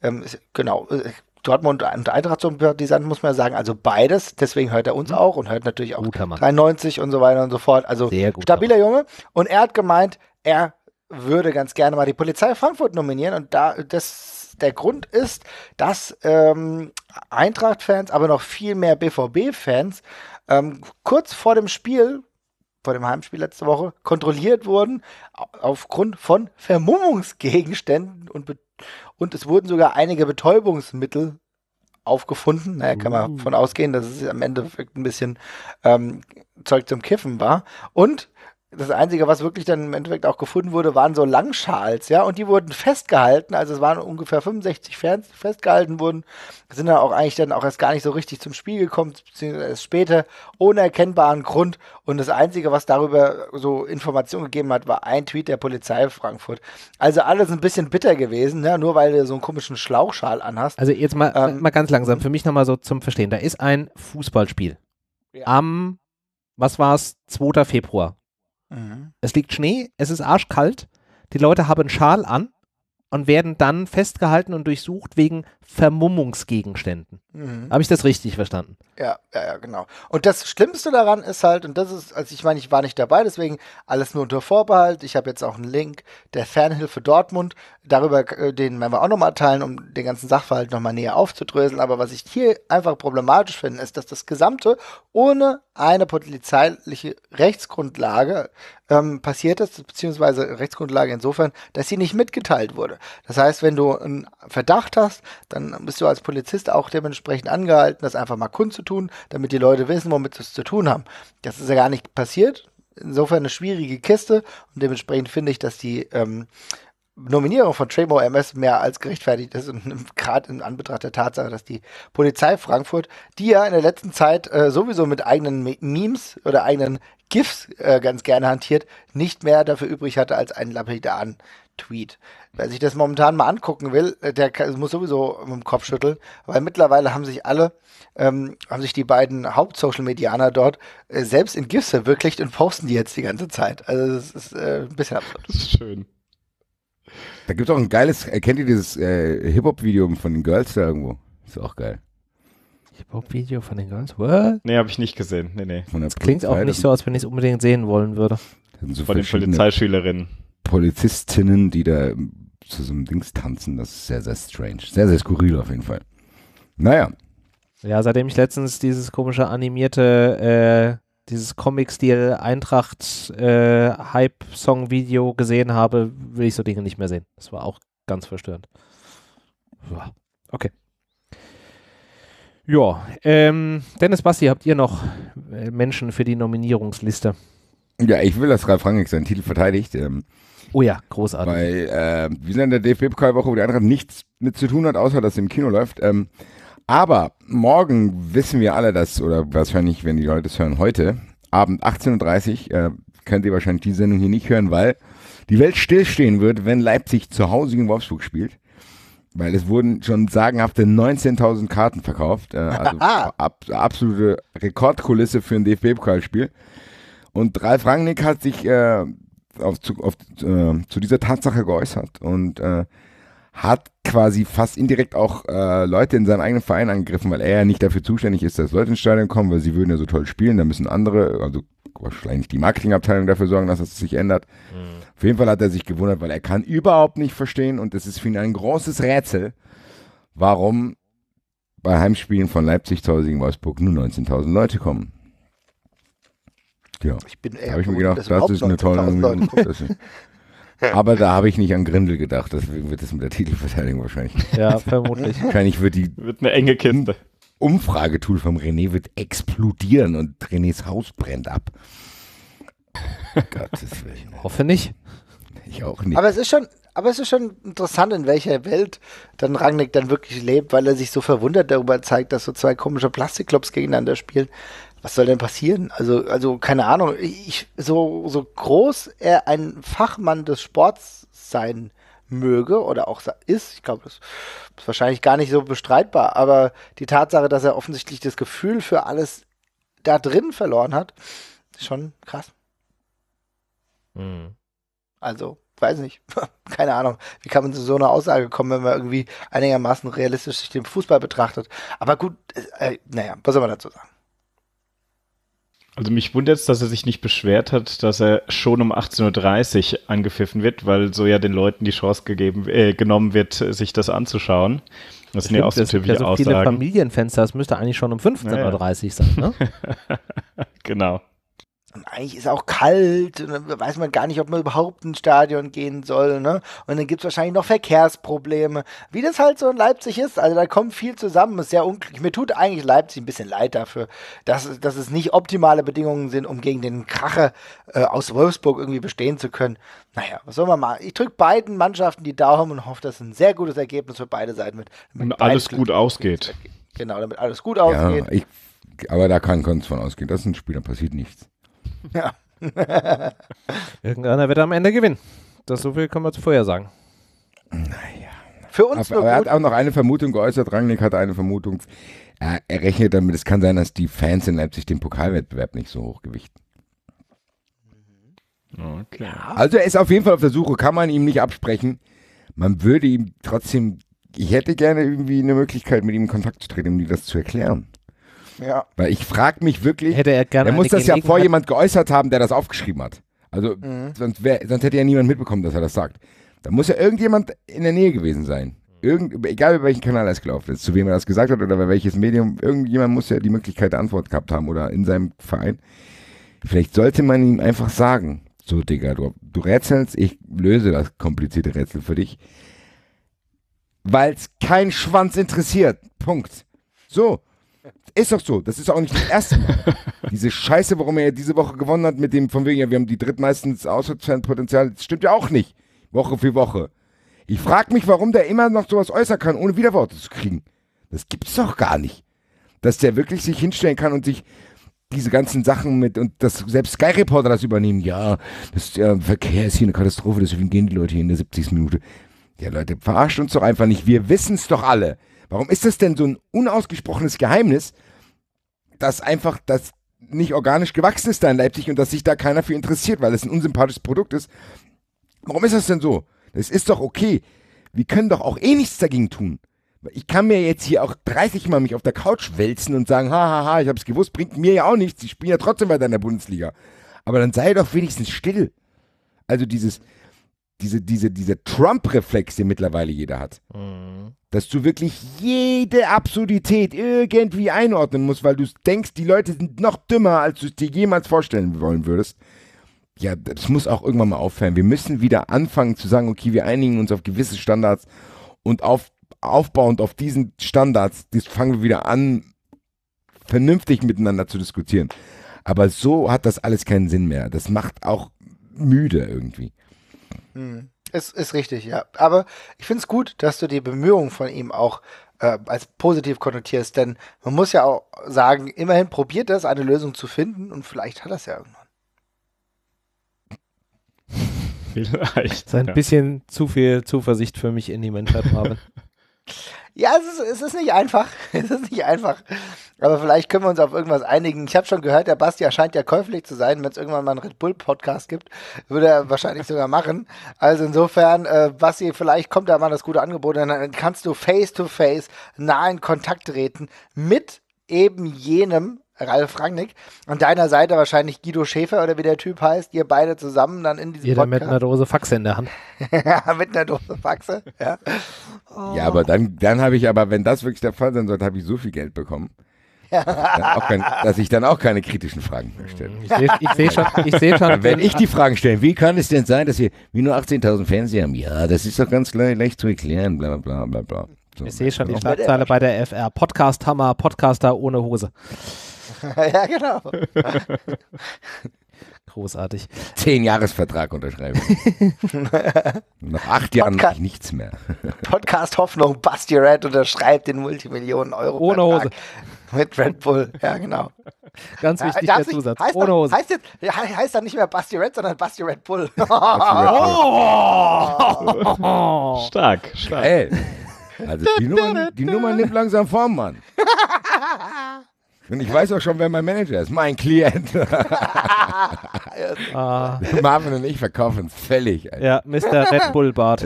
ähm, genau, äh, Dortmund und Eintracht so muss man ja sagen. Also beides. Deswegen hört er uns mhm. auch und hört natürlich auch 93 und so weiter und so fort. Also stabiler Junge. Und er hat gemeint, er würde ganz gerne mal die Polizei Frankfurt nominieren. Und da das der Grund ist, dass ähm, Eintracht-Fans, aber noch viel mehr BVB-Fans ähm, kurz vor dem Spiel vor dem Heimspiel letzte Woche kontrolliert wurden aufgrund von Vermummungsgegenständen und und es wurden sogar einige Betäubungsmittel aufgefunden. Naja, kann man davon uh. ausgehen, dass es am Ende ein bisschen ähm, Zeug zum Kiffen war. Und das Einzige, was wirklich dann im Endeffekt auch gefunden wurde, waren so Langschals, ja, und die wurden festgehalten, also es waren ungefähr 65 Fans, die festgehalten wurden, sind dann auch eigentlich dann auch erst gar nicht so richtig zum Spiel gekommen, beziehungsweise erst später, ohne erkennbaren Grund und das Einzige, was darüber so Informationen gegeben hat, war ein Tweet der Polizei Frankfurt. Also alles ein bisschen bitter gewesen, ja, nur weil du so einen komischen Schlauchschal anhast. Also jetzt mal, ähm, mal ganz langsam, für mich nochmal so zum Verstehen, da ist ein Fußballspiel ja. am, was war es? 2. Februar Mhm. Es liegt Schnee, es ist arschkalt, die Leute haben einen Schal an und werden dann festgehalten und durchsucht wegen Vermummungsgegenständen. Mhm. Habe ich das richtig verstanden? Ja, ja, ja, genau. Und das Schlimmste daran ist halt, und das ist, also ich meine, ich war nicht dabei, deswegen alles nur unter Vorbehalt. Ich habe jetzt auch einen Link der Fernhilfe Dortmund. Darüber, äh, den werden wir auch nochmal teilen, um den ganzen Sachverhalt nochmal näher aufzudröseln. Aber was ich hier einfach problematisch finde, ist, dass das Gesamte ohne eine polizeiliche Rechtsgrundlage ähm, passiert ist, beziehungsweise Rechtsgrundlage insofern, dass sie nicht mitgeteilt wurde. Das heißt, wenn du einen Verdacht hast, dann bist du als Polizist auch dementsprechend angehalten, das einfach mal kundzutun, damit die Leute wissen, womit sie es zu tun haben. Das ist ja gar nicht passiert. Insofern eine schwierige Kiste und dementsprechend finde ich, dass die ähm, Nominierung von Tremo MS mehr als gerechtfertigt ist und gerade in Anbetracht der Tatsache, dass die Polizei Frankfurt, die ja in der letzten Zeit äh, sowieso mit eigenen Memes oder eigenen GIFs äh, ganz gerne hantiert, nicht mehr dafür übrig hatte als einen lapidaren Tweet. Wer sich das momentan mal angucken will, äh, der muss sowieso mit dem Kopf schütteln, weil mittlerweile haben sich alle, ähm, haben sich die beiden Haupt-Social-Medianer dort äh, selbst in GIFs verwirklicht und posten die jetzt die ganze Zeit. Also das ist äh, ein bisschen absurd. Das ist schön. Da gibt es auch ein geiles, äh, kennt ihr dieses äh, Hip-Hop-Video von den Girls da irgendwo? Ist auch geil. Hip-Hop-Video von den Girls? What? Nee, habe ich nicht gesehen. Nee, nee. Das klingt auch nicht so, als wenn ich es unbedingt sehen wollen würde. So von den Polizeischülerinnen. Polizistinnen, die da zu so einem Dings tanzen. Das ist sehr, sehr strange. Sehr, sehr skurril auf jeden Fall. Naja. Ja, seitdem ich letztens dieses komische animierte, äh, dieses Comic-Stil Eintracht-Hype-Song-Video äh, gesehen habe, will ich so Dinge nicht mehr sehen. Das war auch ganz verstörend. Okay. Ja, ähm, Dennis Basti, habt ihr noch äh, Menschen für die Nominierungsliste? Ja, ich will, dass Ralf Rangnick seinen Titel verteidigt. Ähm, Oh ja, großartig. Weil äh, wir sind in der DFB-Pokalwoche, wo die Eintracht nichts mit zu tun hat, außer dass sie im Kino läuft. Ähm, aber morgen wissen wir alle das, oder wahrscheinlich, wenn die Leute es hören, heute Abend 18.30 Uhr, äh, könnt ihr wahrscheinlich die Sendung hier nicht hören, weil die Welt stillstehen wird, wenn Leipzig zu Hause gegen Wolfsburg spielt. Weil es wurden schon sagenhafte 19.000 Karten verkauft. Äh, also <laughs> ab, absolute Rekordkulisse für ein DFB-Pokalspiel. Und Ralf Rangnick hat sich äh, auf, zu, auf, äh, zu dieser Tatsache geäußert und äh, hat quasi fast indirekt auch äh, Leute in seinem eigenen Verein angegriffen, weil er ja nicht dafür zuständig ist, dass Leute ins Stadion kommen, weil sie würden ja so toll spielen, da müssen andere, also wahrscheinlich die Marketingabteilung dafür sorgen, dass das sich ändert. Mhm. Auf jeden Fall hat er sich gewundert, weil er kann überhaupt nicht verstehen und es ist für ihn ein großes Rätsel, warum bei Heimspielen von Leipzig zu Hause gegen Wolfsburg nur 19.000 Leute kommen. Ja. Ich bin eher da habe ich mir gedacht, das, ist eine tolle <laughs> Aber da habe ich nicht an Grindel gedacht, deswegen wird das mit der Titelverteidigung wahrscheinlich. Ja, vermutlich. Wahrscheinlich wird die. Wird eine enge Kiste. Umfragetool vom René wird explodieren und Renés Haus brennt ab. <laughs> Gottes Willen. Ich hoffe nicht. Ich auch nicht. Aber es ist schon, aber es ist schon interessant, in welcher Welt dann Rangnick dann wirklich lebt, weil er sich so verwundert darüber zeigt, dass so zwei komische Plastikclubs gegeneinander spielen was soll denn passieren? Also, also keine Ahnung, ich, so, so groß er ein Fachmann des Sports sein möge oder auch ist, ich glaube, das ist wahrscheinlich gar nicht so bestreitbar, aber die Tatsache, dass er offensichtlich das Gefühl für alles da drin verloren hat, ist schon krass. Mhm. Also, weiß nicht, <laughs> keine Ahnung, wie kann man zu so einer Aussage kommen, wenn man irgendwie einigermaßen realistisch sich den Fußball betrachtet. Aber gut, äh, äh naja, was soll man dazu sagen? Also mich wundert es, dass er sich nicht beschwert hat, dass er schon um 18.30 Uhr angepfiffen wird, weil so ja den Leuten die Chance gegeben, äh, genommen wird, sich das anzuschauen. Das, das sind ja auch so typische ja so Aussagen. viele Familienfenster, das müsste eigentlich schon um 15.30 naja. Uhr sein, ne? <laughs> genau und eigentlich ist auch kalt und dann weiß man gar nicht, ob man überhaupt ins Stadion gehen soll. Ne? Und dann gibt es wahrscheinlich noch Verkehrsprobleme, wie das halt so in Leipzig ist. Also da kommt viel zusammen, ist sehr unglücklich. Mir tut eigentlich Leipzig ein bisschen leid dafür, dass, dass es nicht optimale Bedingungen sind, um gegen den Kracher äh, aus Wolfsburg irgendwie bestehen zu können. Naja, was soll man machen? Ich drücke beiden Mannschaften die Daumen und hoffe, dass ein sehr gutes Ergebnis für beide Seiten wird. Und alles gut ausgeht. Genau, damit alles gut ausgeht. Ja, ich, aber da kann es von ausgehen. Das ist ein Spiel, da passiert nichts. Ja. <laughs> Irgendeiner wird am Ende gewinnen. Das so viel können wir vorher sagen. Naja. Für uns aber, nur aber Er hat auch noch eine Vermutung geäußert. Rangnick hatte eine Vermutung. Er, er rechnet damit, es kann sein, dass die Fans in Leipzig den Pokalwettbewerb nicht so hochgewichten. Okay. Also er ist auf jeden Fall auf der Suche, kann man ihm nicht absprechen. Man würde ihm trotzdem, ich hätte gerne irgendwie eine Möglichkeit, mit ihm in Kontakt zu treten, um ihm das zu erklären. Ja. Weil ich frage mich wirklich, hätte er gerne. Er muss das ja vor jemand geäußert haben, der das aufgeschrieben hat. Also mhm. sonst, wär, sonst hätte ja niemand mitbekommen, dass er das sagt. Da muss ja irgendjemand in der Nähe gewesen sein. Irgend, egal über welchen Kanal es gelaufen ist, zu wem er das gesagt hat oder über welches Medium, irgendjemand muss ja die Möglichkeit der Antwort gehabt haben oder in seinem Verein. Vielleicht sollte man ihm einfach sagen, so Digga, du, du rätselst, ich löse das komplizierte Rätsel für dich. Weil es kein Schwanz interessiert. Punkt. So. Ist doch so, das ist auch nicht das erste Mal. <laughs> Diese Scheiße, warum er diese Woche gewonnen hat, mit dem von wegen, ja, wir haben die drittmeistens Auswärtsfanpotenzial, das stimmt ja auch nicht. Woche für Woche. Ich frage mich, warum der immer noch sowas äußern kann, ohne Widerworte zu kriegen. Das gibt's doch gar nicht. Dass der wirklich sich hinstellen kann und sich diese ganzen Sachen mit und dass selbst Sky Reporter das übernehmen. Ja, das der Verkehr ist hier eine Katastrophe, deswegen gehen die Leute hier in der 70. Minute. Ja, Leute, verarscht uns doch einfach nicht. Wir wissen es doch alle. Warum ist das denn so ein unausgesprochenes Geheimnis, dass einfach das nicht organisch gewachsen ist da in Leipzig und dass sich da keiner für interessiert, weil es ein unsympathisches Produkt ist? Warum ist das denn so? Das ist doch okay. Wir können doch auch eh nichts dagegen tun. Ich kann mir jetzt hier auch 30 Mal mich auf der Couch wälzen und sagen, hahaha, ich hab's gewusst, bringt mir ja auch nichts. Ich spiele ja trotzdem weiter in der Bundesliga. Aber dann sei doch wenigstens still. Also dieses, diese, diese, diese Trump-Reflex, den mittlerweile jeder hat. Mhm. Dass du wirklich jede Absurdität irgendwie einordnen musst, weil du denkst, die Leute sind noch dümmer, als du es dir jemals vorstellen wollen würdest. Ja, das muss auch irgendwann mal aufhören. Wir müssen wieder anfangen zu sagen, okay, wir einigen uns auf gewisse Standards und auf, aufbauend auf diesen Standards, das fangen wir wieder an, vernünftig miteinander zu diskutieren. Aber so hat das alles keinen Sinn mehr. Das macht auch müde irgendwie. Hm. Ist, ist richtig, ja. Aber ich finde es gut, dass du die Bemühungen von ihm auch äh, als positiv konnotierst, denn man muss ja auch sagen, immerhin probiert das, eine Lösung zu finden und vielleicht hat er es ja irgendwann. Vielleicht. Das ist ein ja. bisschen zu viel Zuversicht für mich in die Menschheit haben. <laughs> Ja, es ist, es ist nicht einfach. <laughs> Es ist nicht einfach. Aber vielleicht können wir uns auf irgendwas einigen. Ich habe schon gehört, der Basti scheint ja käuflich zu sein. Wenn es irgendwann mal einen Red Bull-Podcast gibt, würde er wahrscheinlich sogar machen. Also insofern, äh, Basti, vielleicht kommt da mal das gute Angebot. Dann äh, kannst du face-to-face -face nah in Kontakt treten mit eben jenem Ralf Rangnick. An deiner Seite wahrscheinlich Guido Schäfer oder wie der Typ heißt. Ihr beide zusammen dann in diesem Jeder Podcast. mit einer Dose Faxe in der Hand. ja, <laughs> mit einer Dose Faxe, ja. Oh. Ja, aber dann, dann habe ich aber, wenn das wirklich der Fall sein sollte, habe ich so viel Geld bekommen. Dass ich, kein, <laughs> dass ich dann auch keine kritischen Fragen mehr stelle. Ich sehe ich seh schon, seh schon. Wenn ich die Fragen stelle, wie kann es denn sein, dass wir nur 18.000 Fernseher haben? Ja, das ist doch ganz leicht zu erklären, bla bla bla bla. So, ich sehe schon die Schlagzeile bei der FR. Podcast Hammer, Podcaster ohne Hose. <laughs> ja, genau. <laughs> Großartig. Zehn Jahresvertrag unterschreiben. <laughs> Nach acht Jahren mache ich nichts mehr. Podcast Hoffnung, Basti Red unterschreibt den Multimillionen Euro. Ohne Hose. Mit Red Bull, ja genau. Ganz wichtig, ja, der Zusatz. Heißt Ohne Hose. Heißt, jetzt, heißt dann nicht mehr Basti Red, sondern Basti Red Bull. oh! Stark, stark. Ey. Also die Nummer, die Nummer nimmt langsam Form, Mann. Und ich weiß auch schon, wer mein Manager ist. Mein Klient. <laughs> Ah. Marvin und ich verkaufen es völlig. Alter. Ja, Mr. Red Bull Bart.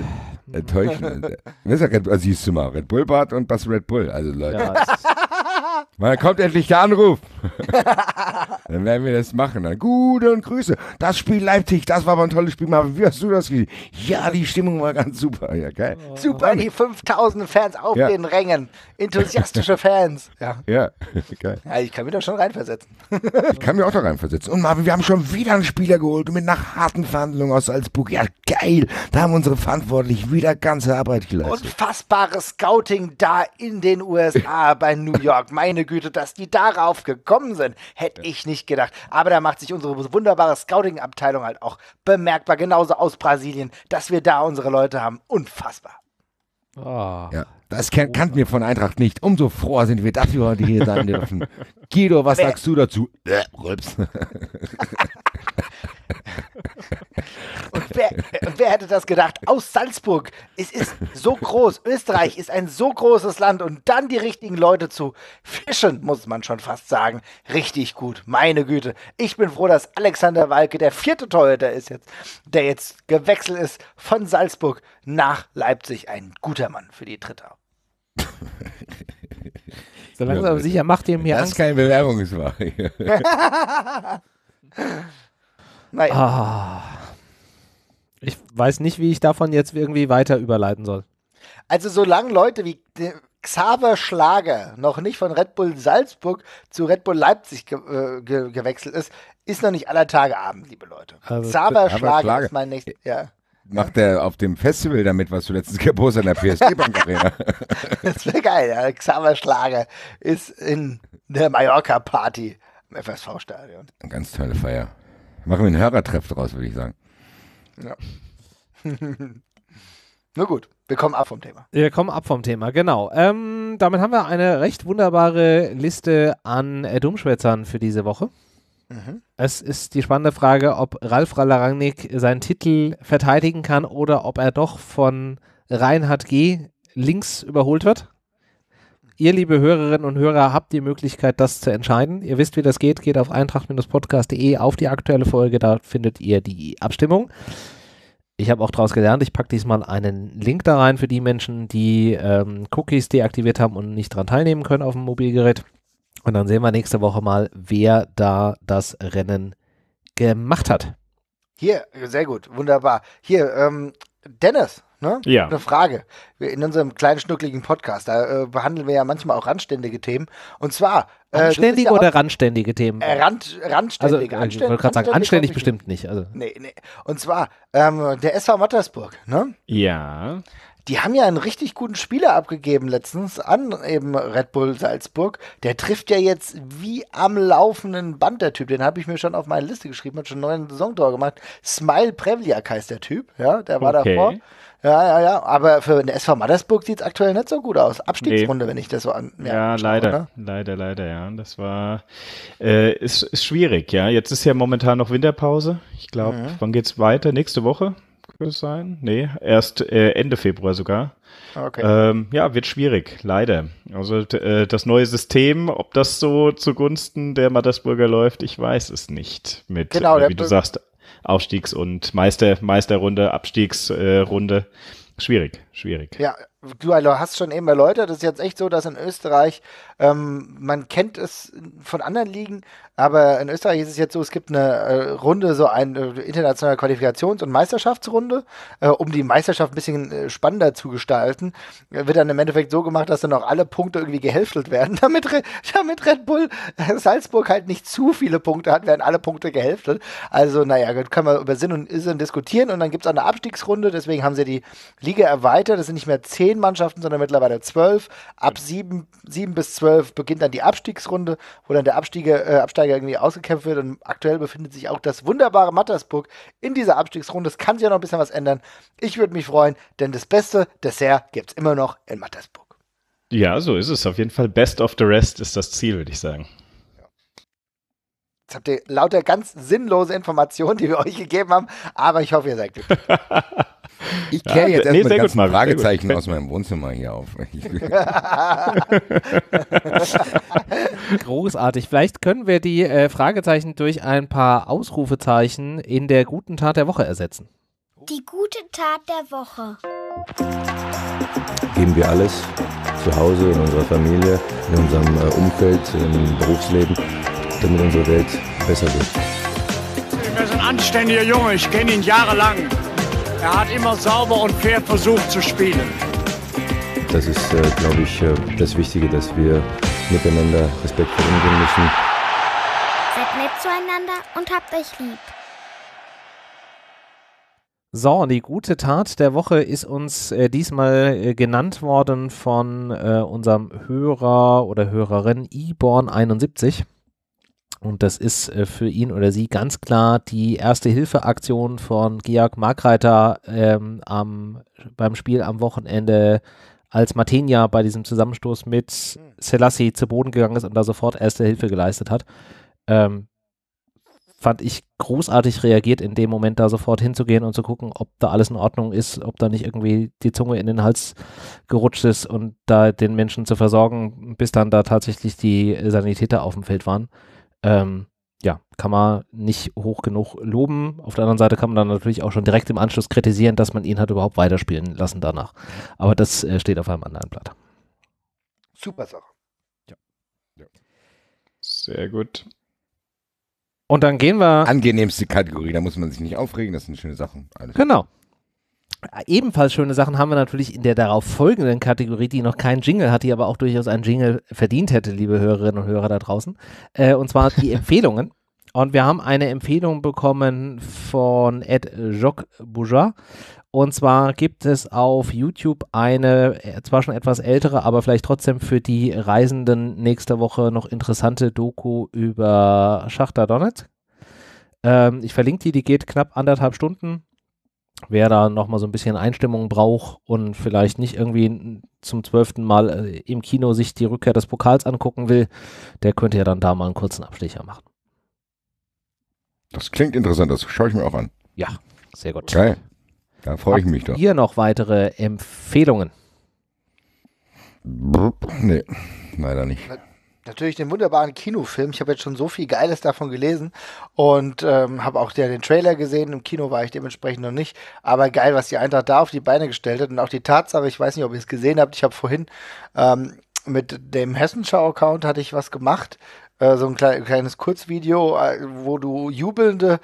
Enttäuschend. Mr. Red Bull, also siehst du mal, Red Bull Bart und was Red Bull. Also Leute. Ja, Wann kommt endlich der Anruf? <laughs> dann werden wir das machen. Dann gute und Grüße. Das Spiel Leipzig, das war aber ein tolles Spiel. Marvin, wie hast du das gesehen? Ja, die Stimmung war ganz super. Ja, geil. Oh. Super, die 5000 Fans auf ja. den Rängen. Enthusiastische <laughs> Fans. Ja, ja <laughs> geil. Ja, ich kann mich da schon reinversetzen. ich kann mich auch da reinversetzen. Und Marvin, wir haben schon wieder einen Spieler geholt mit nach harten Verhandlungen aus Salzburg. Ja, geil. Da haben unsere Verantwortlichen wieder ganze Arbeit geleistet. Unfassbares Scouting da in den USA bei New York. Meine Güte, dass die darauf gekommen sind. Hätte ja. ich nicht gedacht. Aber da macht sich unsere wunderbare Scouting-Abteilung halt auch bemerkbar, genauso aus Brasilien, dass wir da unsere Leute haben. Unfassbar. Oh, ja, das kannten kann wir von Eintracht nicht. Umso froher sind wir, dass wir heute hier sein dürfen. <laughs> Guido, was sagst du dazu? Äh, Rülps. <laughs> <laughs> Wer, wer, hätte das gedacht? Aus Salzburg. Es ist so groß. Österreich ist ein so großes Land und dann die richtigen Leute zu fischen, muss man schon fast sagen. Richtig gut. Meine Güte. Ich bin froh, dass Alexander Walke der vierte Torhüter ist jetzt, der jetzt gewechselt ist von Salzburg nach Leipzig. Ein guter Mann für die Drittau. <laughs> So langsam aber sicher macht ihr mir das Angst. Das ist keine Bewerbung, ist <laughs> wahr. <laughs> naja. Ah. Ich weiß nicht, wie ich davon jetzt irgendwie weiter überleiten soll. Also solange Leute wie Xaver Schlager noch nicht von Red Bull Salzburg zu Red Bull Leipzig ge äh, ge gewechselt ist, ist noch nicht aller Tage Abend, liebe Leute. Also, Xaver Schlager, ist mein nächstes. Ja. Äh, macht er auf dem Festival damit, was du letztens gepostet an der PSG-Bank Arena? <laughs> das wäre geil. Ja. Xaver Schlager ist in der Mallorca-Party im FSV-Stadion. Ganz tolle Feier. Machen wir einen Hörertreff draus, würde ich sagen. Ja. <laughs> Nur gut, wir kommen ab vom Thema. Wir kommen ab vom Thema, genau. Ähm, damit haben wir eine recht wunderbare Liste an äh, Dummschwätzern für diese Woche. Mhm. Es ist die spannende Frage, ob Ralf Rallarangnik seinen Titel verteidigen kann oder ob er doch von Reinhard G. links überholt wird. Ihr, liebe Hörerinnen und Hörer, habt die Möglichkeit, das zu entscheiden. Ihr wisst, wie das geht. Geht auf eintracht-podcast.de auf die aktuelle Folge. Da findet ihr die Abstimmung. Ich habe auch daraus gelernt, ich packe diesmal einen Link da rein für die Menschen, die ähm, Cookies deaktiviert haben und nicht daran teilnehmen können auf dem Mobilgerät. Und dann sehen wir nächste Woche mal, wer da das Rennen gemacht hat. Hier, sehr gut, wunderbar. Hier, ähm, Dennis, Ne? Ja. Eine Frage. In unserem kleinen, schnuckligen Podcast, da äh, behandeln wir ja manchmal auch randständige Themen. Und zwar. Äh, anständige ja oder randständige Themen? Äh, Rand, randständige. Also, äh, ich wollte gerade sagen, anständig bestimmt nicht. Also. Nee, nee. Und zwar ähm, der SV Mattersburg, ne? Ja. Die haben ja einen richtig guten Spieler abgegeben letztens an eben Red Bull Salzburg. Der trifft ja jetzt wie am laufenden Band, der Typ. Den habe ich mir schon auf meine Liste geschrieben, hat schon einen neuen Saisontor gemacht. Smile Prevliak heißt der Typ, ja, der war okay. davor. Ja, ja, ja. Aber für den SV Mattersburg sieht es aktuell nicht so gut aus. Abstiegsrunde, nee. wenn ich das so an. Ja, anschaue, leider. Oder? Ne? Leider, leider, ja. Das war. Äh, ist, ist schwierig, ja. Jetzt ist ja momentan noch Winterpause. Ich glaube, mhm. wann geht's weiter? Nächste Woche? Könnte es sein? Nee, erst äh, Ende Februar sogar. Okay. Ähm, ja, wird schwierig, leider. Also äh, das neue System, ob das so zugunsten der Mattersburger läuft, ich weiß es nicht. Mit, genau, äh, wie du sagst, Aufstiegs- und Meister, Meisterrunde, Abstiegsrunde. Äh, schwierig, schwierig. Ja, du also hast schon eben erläutert, es ist jetzt echt so, dass in Österreich, ähm, man kennt es von anderen Ligen, aber in Österreich ist es jetzt so, es gibt eine äh, Runde, so eine äh, internationale Qualifikations- und Meisterschaftsrunde, äh, um die Meisterschaft ein bisschen äh, spannender zu gestalten, äh, wird dann im Endeffekt so gemacht, dass dann auch alle Punkte irgendwie gehälftelt werden, <laughs> damit, Re damit Red Bull äh, Salzburg halt nicht zu viele Punkte hat, werden alle Punkte gehälftelt. Also naja, können wir über Sinn und Sinn diskutieren und dann gibt es auch eine Abstiegsrunde, deswegen haben sie die Liga erweitert, es sind nicht mehr zehn zehn Mannschaften, sondern mittlerweile zwölf. Ab genau. sieben, sieben bis zwölf beginnt dann die Abstiegsrunde, wo dann der Abstiege, äh, Absteiger irgendwie ausgekämpft wird. Und aktuell befindet sich auch das wunderbare Mattersburg in dieser Abstiegsrunde. Es kann sich ja noch ein bisschen was ändern. Ich würde mich freuen, denn das beste Dessert gibt es immer noch in Mattersburg. Ja, so ist es. Auf jeden Fall Best of the Rest ist das Ziel, würde ich sagen. Jetzt habt ihr lauter ganz sinnlose Informationen, die wir euch gegeben haben, aber ich hoffe, ihr seid glücklich. <laughs> Ich kehre jetzt ja, erstmal nee, gut, Fragezeichen aus meinem Wohnzimmer hier auf. <laughs> Großartig. Vielleicht können wir die äh, Fragezeichen durch ein paar Ausrufezeichen in der guten Tat der Woche ersetzen. Die gute Tat der Woche. Geben wir alles zu Hause, in unserer Familie, in unserem äh, Umfeld, im Berufsleben, damit unsere Welt besser wird. Er ist ein anständiger Junge, ich kenne ihn jahrelang. Er hat immer sauber und fair versucht zu spielen. Das ist, äh, glaube ich, äh, das Wichtige, dass wir miteinander respektvoll umgehen müssen. Seid nett zueinander und habt euch lieb. So, die gute Tat der Woche ist uns äh, diesmal äh, genannt worden von äh, unserem Hörer oder Hörerin Iborn71. Und das ist äh, für ihn oder sie ganz klar die Erste-Hilfe-Aktion von Georg Markreiter ähm, am, beim Spiel am Wochenende, als Matenia bei diesem Zusammenstoß mit Selassie zu Boden gegangen ist und da sofort Erste Hilfe geleistet hat. Ähm, fand ich großartig reagiert, in dem Moment da sofort hinzugehen und zu gucken, ob da alles in Ordnung ist, ob da nicht irgendwie die Zunge in den Hals gerutscht ist und da den Menschen zu versorgen, bis dann da tatsächlich die Sanitäter auf dem Feld waren ähm, ja, kann man nicht hoch genug loben. Auf der anderen Seite kann man dann natürlich auch schon direkt im Anschluss kritisieren, dass man ihn hat überhaupt weiterspielen lassen danach. Aber das äh, steht auf einem anderen Blatt. Super Sache. Ja. ja. Sehr gut. Und dann gehen wir. Angenehmste Kategorie, da muss man sich nicht aufregen, das sind schöne Sachen. Alles genau. Ebenfalls schöne Sachen haben wir natürlich in der darauf folgenden Kategorie, die noch keinen Jingle hat, die aber auch durchaus einen Jingle verdient hätte, liebe Hörerinnen und Hörer da draußen. Äh, und zwar die Empfehlungen. <laughs> Und wir haben eine Empfehlung bekommen von Ed Jacques Bourgeois. Und zwar gibt es auf YouTube eine, äh, zwar schon etwas ältere, aber vielleicht trotzdem für die Reisenden nächste Woche noch interessante Doku über Schachter Donetsk. Ähm, ich verlinke die, die geht knapp anderthalb Stunden wer da nochmal so ein bisschen Einstimmung braucht und vielleicht nicht irgendwie zum zwölften Mal äh, im Kino sich die Rückkehr des Pokals angucken will, der könnte ja dann da mal einen kurzen Abstecher machen. Das klingt interessant, das schaue ich mir auch an. Ja, sehr gut. Geil. Da freue Habt ich mich doch. Hier noch weitere Empfehlungen. Nee, leider nicht natürlich den wunderbaren Kinofilm. Ich habe jetzt schon so viel Geiles davon gelesen und ähm, habe auch ja den Trailer gesehen. Im Kino war ich dementsprechend noch nicht. Aber geil, was die Eintracht da auf die Beine gestellt hat. Und auch die Tatsache, ich weiß nicht, ob ihr es gesehen habt, ich habe vorhin ähm, mit dem Hessenschau-Account hatte ich was gemacht. Äh, so ein kle kleines Kurzvideo, äh, wo du jubelnde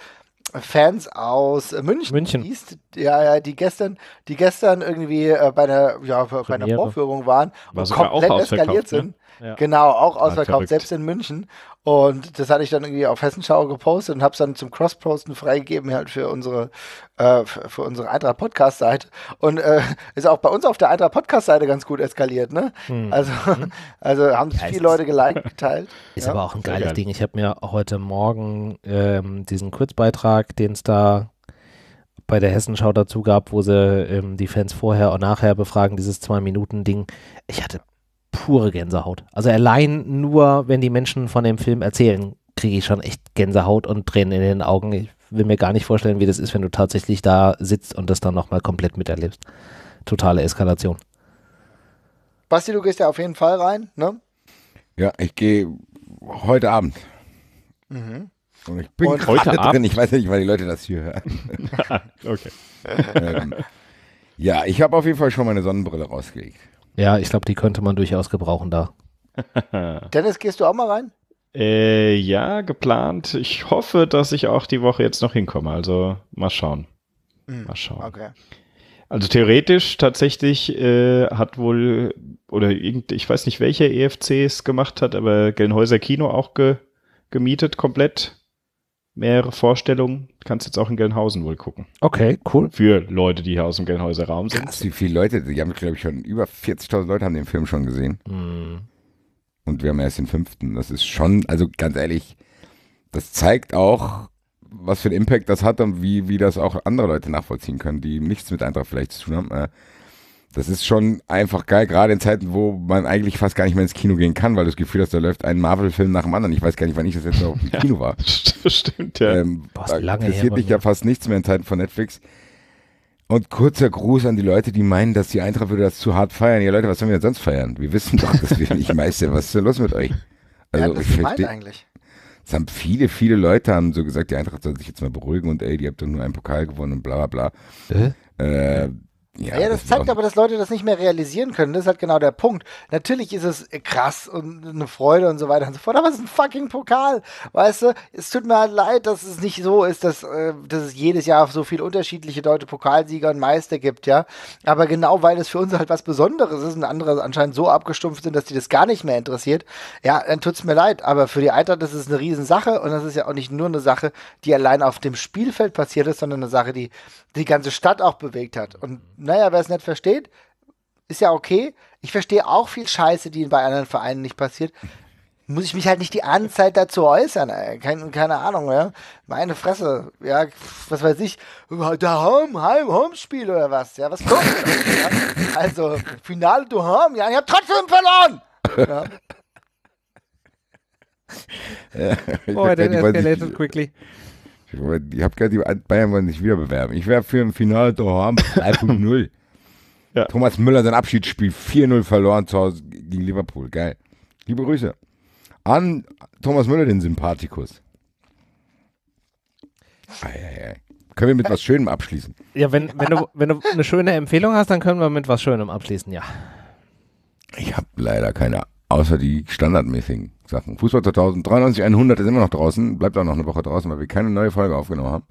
Fans aus München, München. Liest, ja, ja, die gestern, die gestern irgendwie äh, bei einer, ja, bei einer Vorführung waren War und komplett eskaliert ne? sind. Ne? Ja. Genau, auch ah, ausverkauft, selbst in München. Und das hatte ich dann irgendwie auf Hessenschau gepostet und habe es dann zum Cross-Posten freigegeben halt für unsere äh, für, unsere Eintracht Podcast Seite und äh, <laughs> ist auch bei uns auf der Eintracht Podcast Seite ganz gut eskaliert, ne? Hm. Also mhm. <laughs> also haben ja, viele Leute geliked, geteilt. <laughs> Ist ja. aber auch ein geiles Ding. Ich habe mir heute morgen ähm, diesen Kurzbeitrag, den es da bei der Hessenschau dazu gab, wo sie ähm, die Fans vorher und nachher befragen, dieses Zwei-Minuten-Ding. Ich hatte pure Gänsehaut. Also allein nur, wenn die Menschen von dem Film erzählen, kriege ich schon echt Gänsehaut und Tränen in den Augen. Ich will mir gar nicht vorstellen, wie das ist, wenn du tatsächlich da sitzt und das dann nochmal komplett miterlebst. Totale Eskalation. Basti, du gehst ja auf jeden Fall rein, ne? Ja, ich gehe heute Abend. Mhm. Und ich bin und heute drin. Abend? Ich weiß nicht, weil die Leute das hier hören. <laughs> okay. ähm, ja, ich habe auf jeden Fall schon meine Sonnenbrille rausgelegt. Ja, ich glaube, die könnte man durchaus gebrauchen da. <laughs> Dennis, gehst du auch mal rein? Äh, ja, geplant. Ich hoffe, dass ich auch die Woche jetzt noch hinkomme. Also mal schauen. Mhm. Mal schauen. Okay. Also theoretisch tatsächlich äh, hat wohl, oder irgend, ich weiß nicht, welcher EFC es gemacht hat, aber Gelnhäuser Kino auch ge, gemietet komplett mehrere Vorstellungen. Kannst jetzt auch in Gelnhausen wohl gucken. Okay, cool. Für Leute, die hier aus dem Gelnhäuser Raum sind. Krass, wie viele Leute, die haben, glaube ich, schon über 40.000 Leute haben den Film schon gesehen. Mm. Und wir haben erst den fünften. Das ist schon, also ganz ehrlich, das zeigt auch, was für einen Impact das hat und wie, wie das auch andere Leute nachvollziehen können, die nichts mit Eintracht vielleicht zu tun haben. Äh, das ist schon einfach geil, gerade in Zeiten, wo man eigentlich fast gar nicht mehr ins Kino gehen kann, weil du das Gefühl hast, da läuft ein Marvel-Film nach dem anderen. Ich weiß gar nicht, wann ich das jetzt Mal auf dem <laughs> Kino war. <laughs> Stimmt, ja. Ähm, Boah, lange interessiert mich ja fast nichts mehr in Zeiten von Netflix. Und kurzer Gruß an die Leute, die meinen, dass die Eintracht würde das zu hart feiern. Ja, Leute, was sollen wir denn sonst feiern? Wir wissen doch, dass wir nicht <laughs> meistern. Was ist denn los mit euch? Also, ja, ich verstehe. eigentlich. Es haben viele, viele Leute haben so gesagt, die Eintracht soll sich jetzt mal beruhigen und ey, die habt doch nur einen Pokal gewonnen und bla bla bla. Äh? Äh, ja, ja, das zeigt aber, dass Leute das nicht mehr realisieren können. Das ist halt genau der Punkt. Natürlich ist es krass und eine Freude und so weiter und so fort, aber es ist ein fucking Pokal. Weißt du, es tut mir halt leid, dass es nicht so ist, dass, äh, dass es jedes Jahr so viel unterschiedliche deutsche Pokalsieger und Meister gibt, ja. Aber genau weil es für uns halt was Besonderes ist und andere anscheinend so abgestumpft sind, dass die das gar nicht mehr interessiert, ja, dann tut es mir leid. Aber für die Eintracht ist es eine Riesensache und das ist ja auch nicht nur eine Sache, die allein auf dem Spielfeld passiert ist, sondern eine Sache, die die ganze Stadt auch bewegt hat. Und naja, wer es nicht versteht, ist ja okay. Ich verstehe auch viel Scheiße, die bei anderen Vereinen nicht passiert. Muss ich mich halt nicht die Anzeit dazu äußern, keine, keine, Ahnung, ja. Meine Fresse, ja, was weiß ich, da Home, Heim, Home-Spiel oder was, ja, was kommt? ja? Also, Finale du Home, ja, ich hab trotzdem verloren! Ja. <laughs> Ja, oh, then escalated quickly. Ich habe gehört, die Bayern wollen sich wieder bewerben. Ich wäre für ein Finale daheim 3.0. <laughs> ja. Thomas Müller sein Abschiedsspiel 4-0 verloren zu Hause gegen Liverpool. Geil. Liebe Grüße an Thomas Müller, den Sympathikus. Ei, ei, ei. Können wir mit was Schönem abschließen? Ja, wenn, wenn, du, wenn du eine schöne Empfehlung hast, dann können wir mit was Schönem abschließen, ja. Ich habe leider keine, außer die standardmäßigen. Sachen. Fußball 2000, 100 ist immer noch draußen, bleibt auch noch eine Woche draußen, weil wir keine neue Folge aufgenommen haben.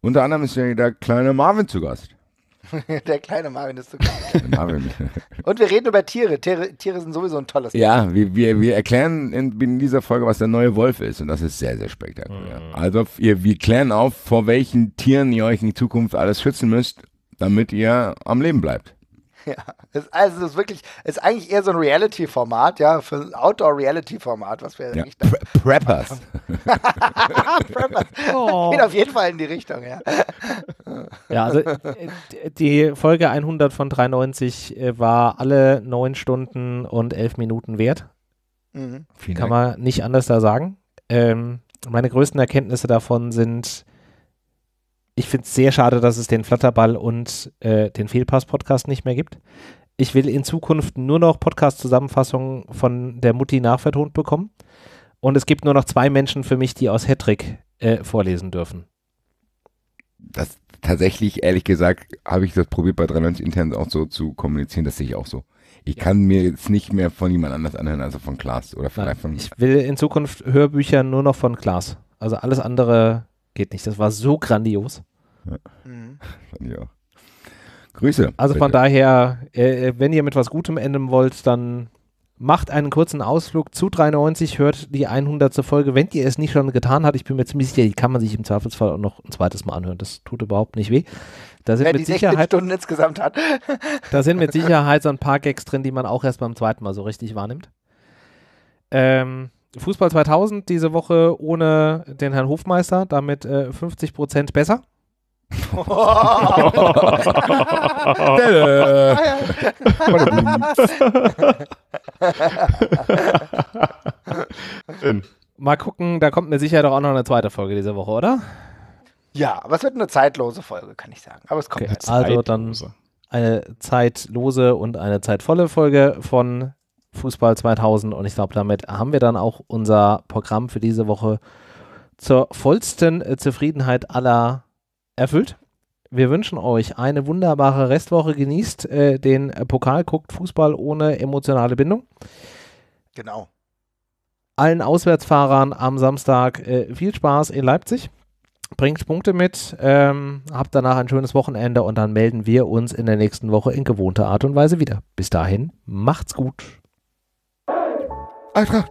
Unter anderem ist ja der kleine Marvin zu Gast. <laughs> der kleine Marvin ist zu Gast. <laughs> Marvin. Und wir reden über Tiere. Tiere. Tiere sind sowieso ein tolles. Thema. Ja, wir, wir, wir erklären in, in, dieser Folge, was der neue Wolf ist. Und das ist sehr, sehr spektakulär. Mhm. Also wir, wir klären auf, vor welchen Tieren ihr euch in Zukunft alles schützen müsst, damit ihr am Leben bleibt. <laughs> Ja, es, also es ist wirklich, es ist eigentlich eher so ein Reality-Format, ja, für ein Outdoor-Reality-Format, was wir ja. nicht. Pre Preppers. <laughs> Preppers. Oh. Geht auf jeden Fall in die Richtung, ja. ja, also äh, die Folge 100 von 93 äh, war alle neun Stunden und elf Minuten wert. Mhm. Kann man nicht anders da sagen. Ähm, meine größten Erkenntnisse davon sind, ich finde es sehr schade, dass es den Flatterball und äh, den Fehlpass-Podcast nicht mehr gibt. Ich will in Zukunft nur noch Podcast-Zusammenfassungen von der Mutti nachvertont bekommen. Und es gibt nur noch zwei Menschen für mich, die aus Hattrick äh, vorlesen dürfen. Das tatsächlich, ehrlich gesagt, habe ich das probiert bei 93 intern auch so zu kommunizieren, das sehe ich auch so. Ich ja. kann mir jetzt nicht mehr von jemand anders anhören, also von Klaas oder vielleicht Nein, von. Ich will in Zukunft Hörbücher nur noch von Klaas. Also alles andere geht nicht. Das war so grandios. Ja. Mhm. <laughs> Fand Grüße. Also von daher, äh, äh, wenn ihr mit was Gutem enden wollt, dann macht einen kurzen Ausflug zu 93, hört die 100. Folge, wenn ihr es nicht schon getan habt. Ich bin mir ziemlich sicher, die kann man sich im Zweifelsfall auch noch ein zweites Mal anhören. Das tut überhaupt nicht weh. Da sind Wer mit Sicherheit Stunden insgesamt hat. <laughs> da sind mit <laughs> Sicherheit so ein paar Gags drin, die man auch erst beim zweiten Mal so richtig wahrnimmt. Ähm, Fußball 2000 diese Woche ohne den Herrn Hofmeister, damit äh, 50 Prozent besser. <laughs> Mal gucken, da kommt mir sicher doch auch noch eine zweite Folge diese Woche, oder? Ja, aber es wird eine zeitlose Folge, kann ich sagen. Aber es kommt okay, Also dann eine zeitlose und eine zeitvolle Folge von Fußball 2000. Und ich glaube, damit haben wir dann auch unser Programm für diese Woche zur vollsten äh, Zufriedenheit aller erfüllt. Wir wünschen euch eine wunderbare Restwoche. Genießt äh, den äh, Pokal, guckt Fußball ohne emotionale Bindung. Genau. Allen Auswärtsfahrern am Samstag äh, viel Spaß in Leipzig. Bringt Punkte mit, ähm, habt danach ein schönes Wochenende und dann melden wir uns in der nächsten Woche in gewohnter Art und Weise wieder. Bis dahin, macht's gut. 爱他。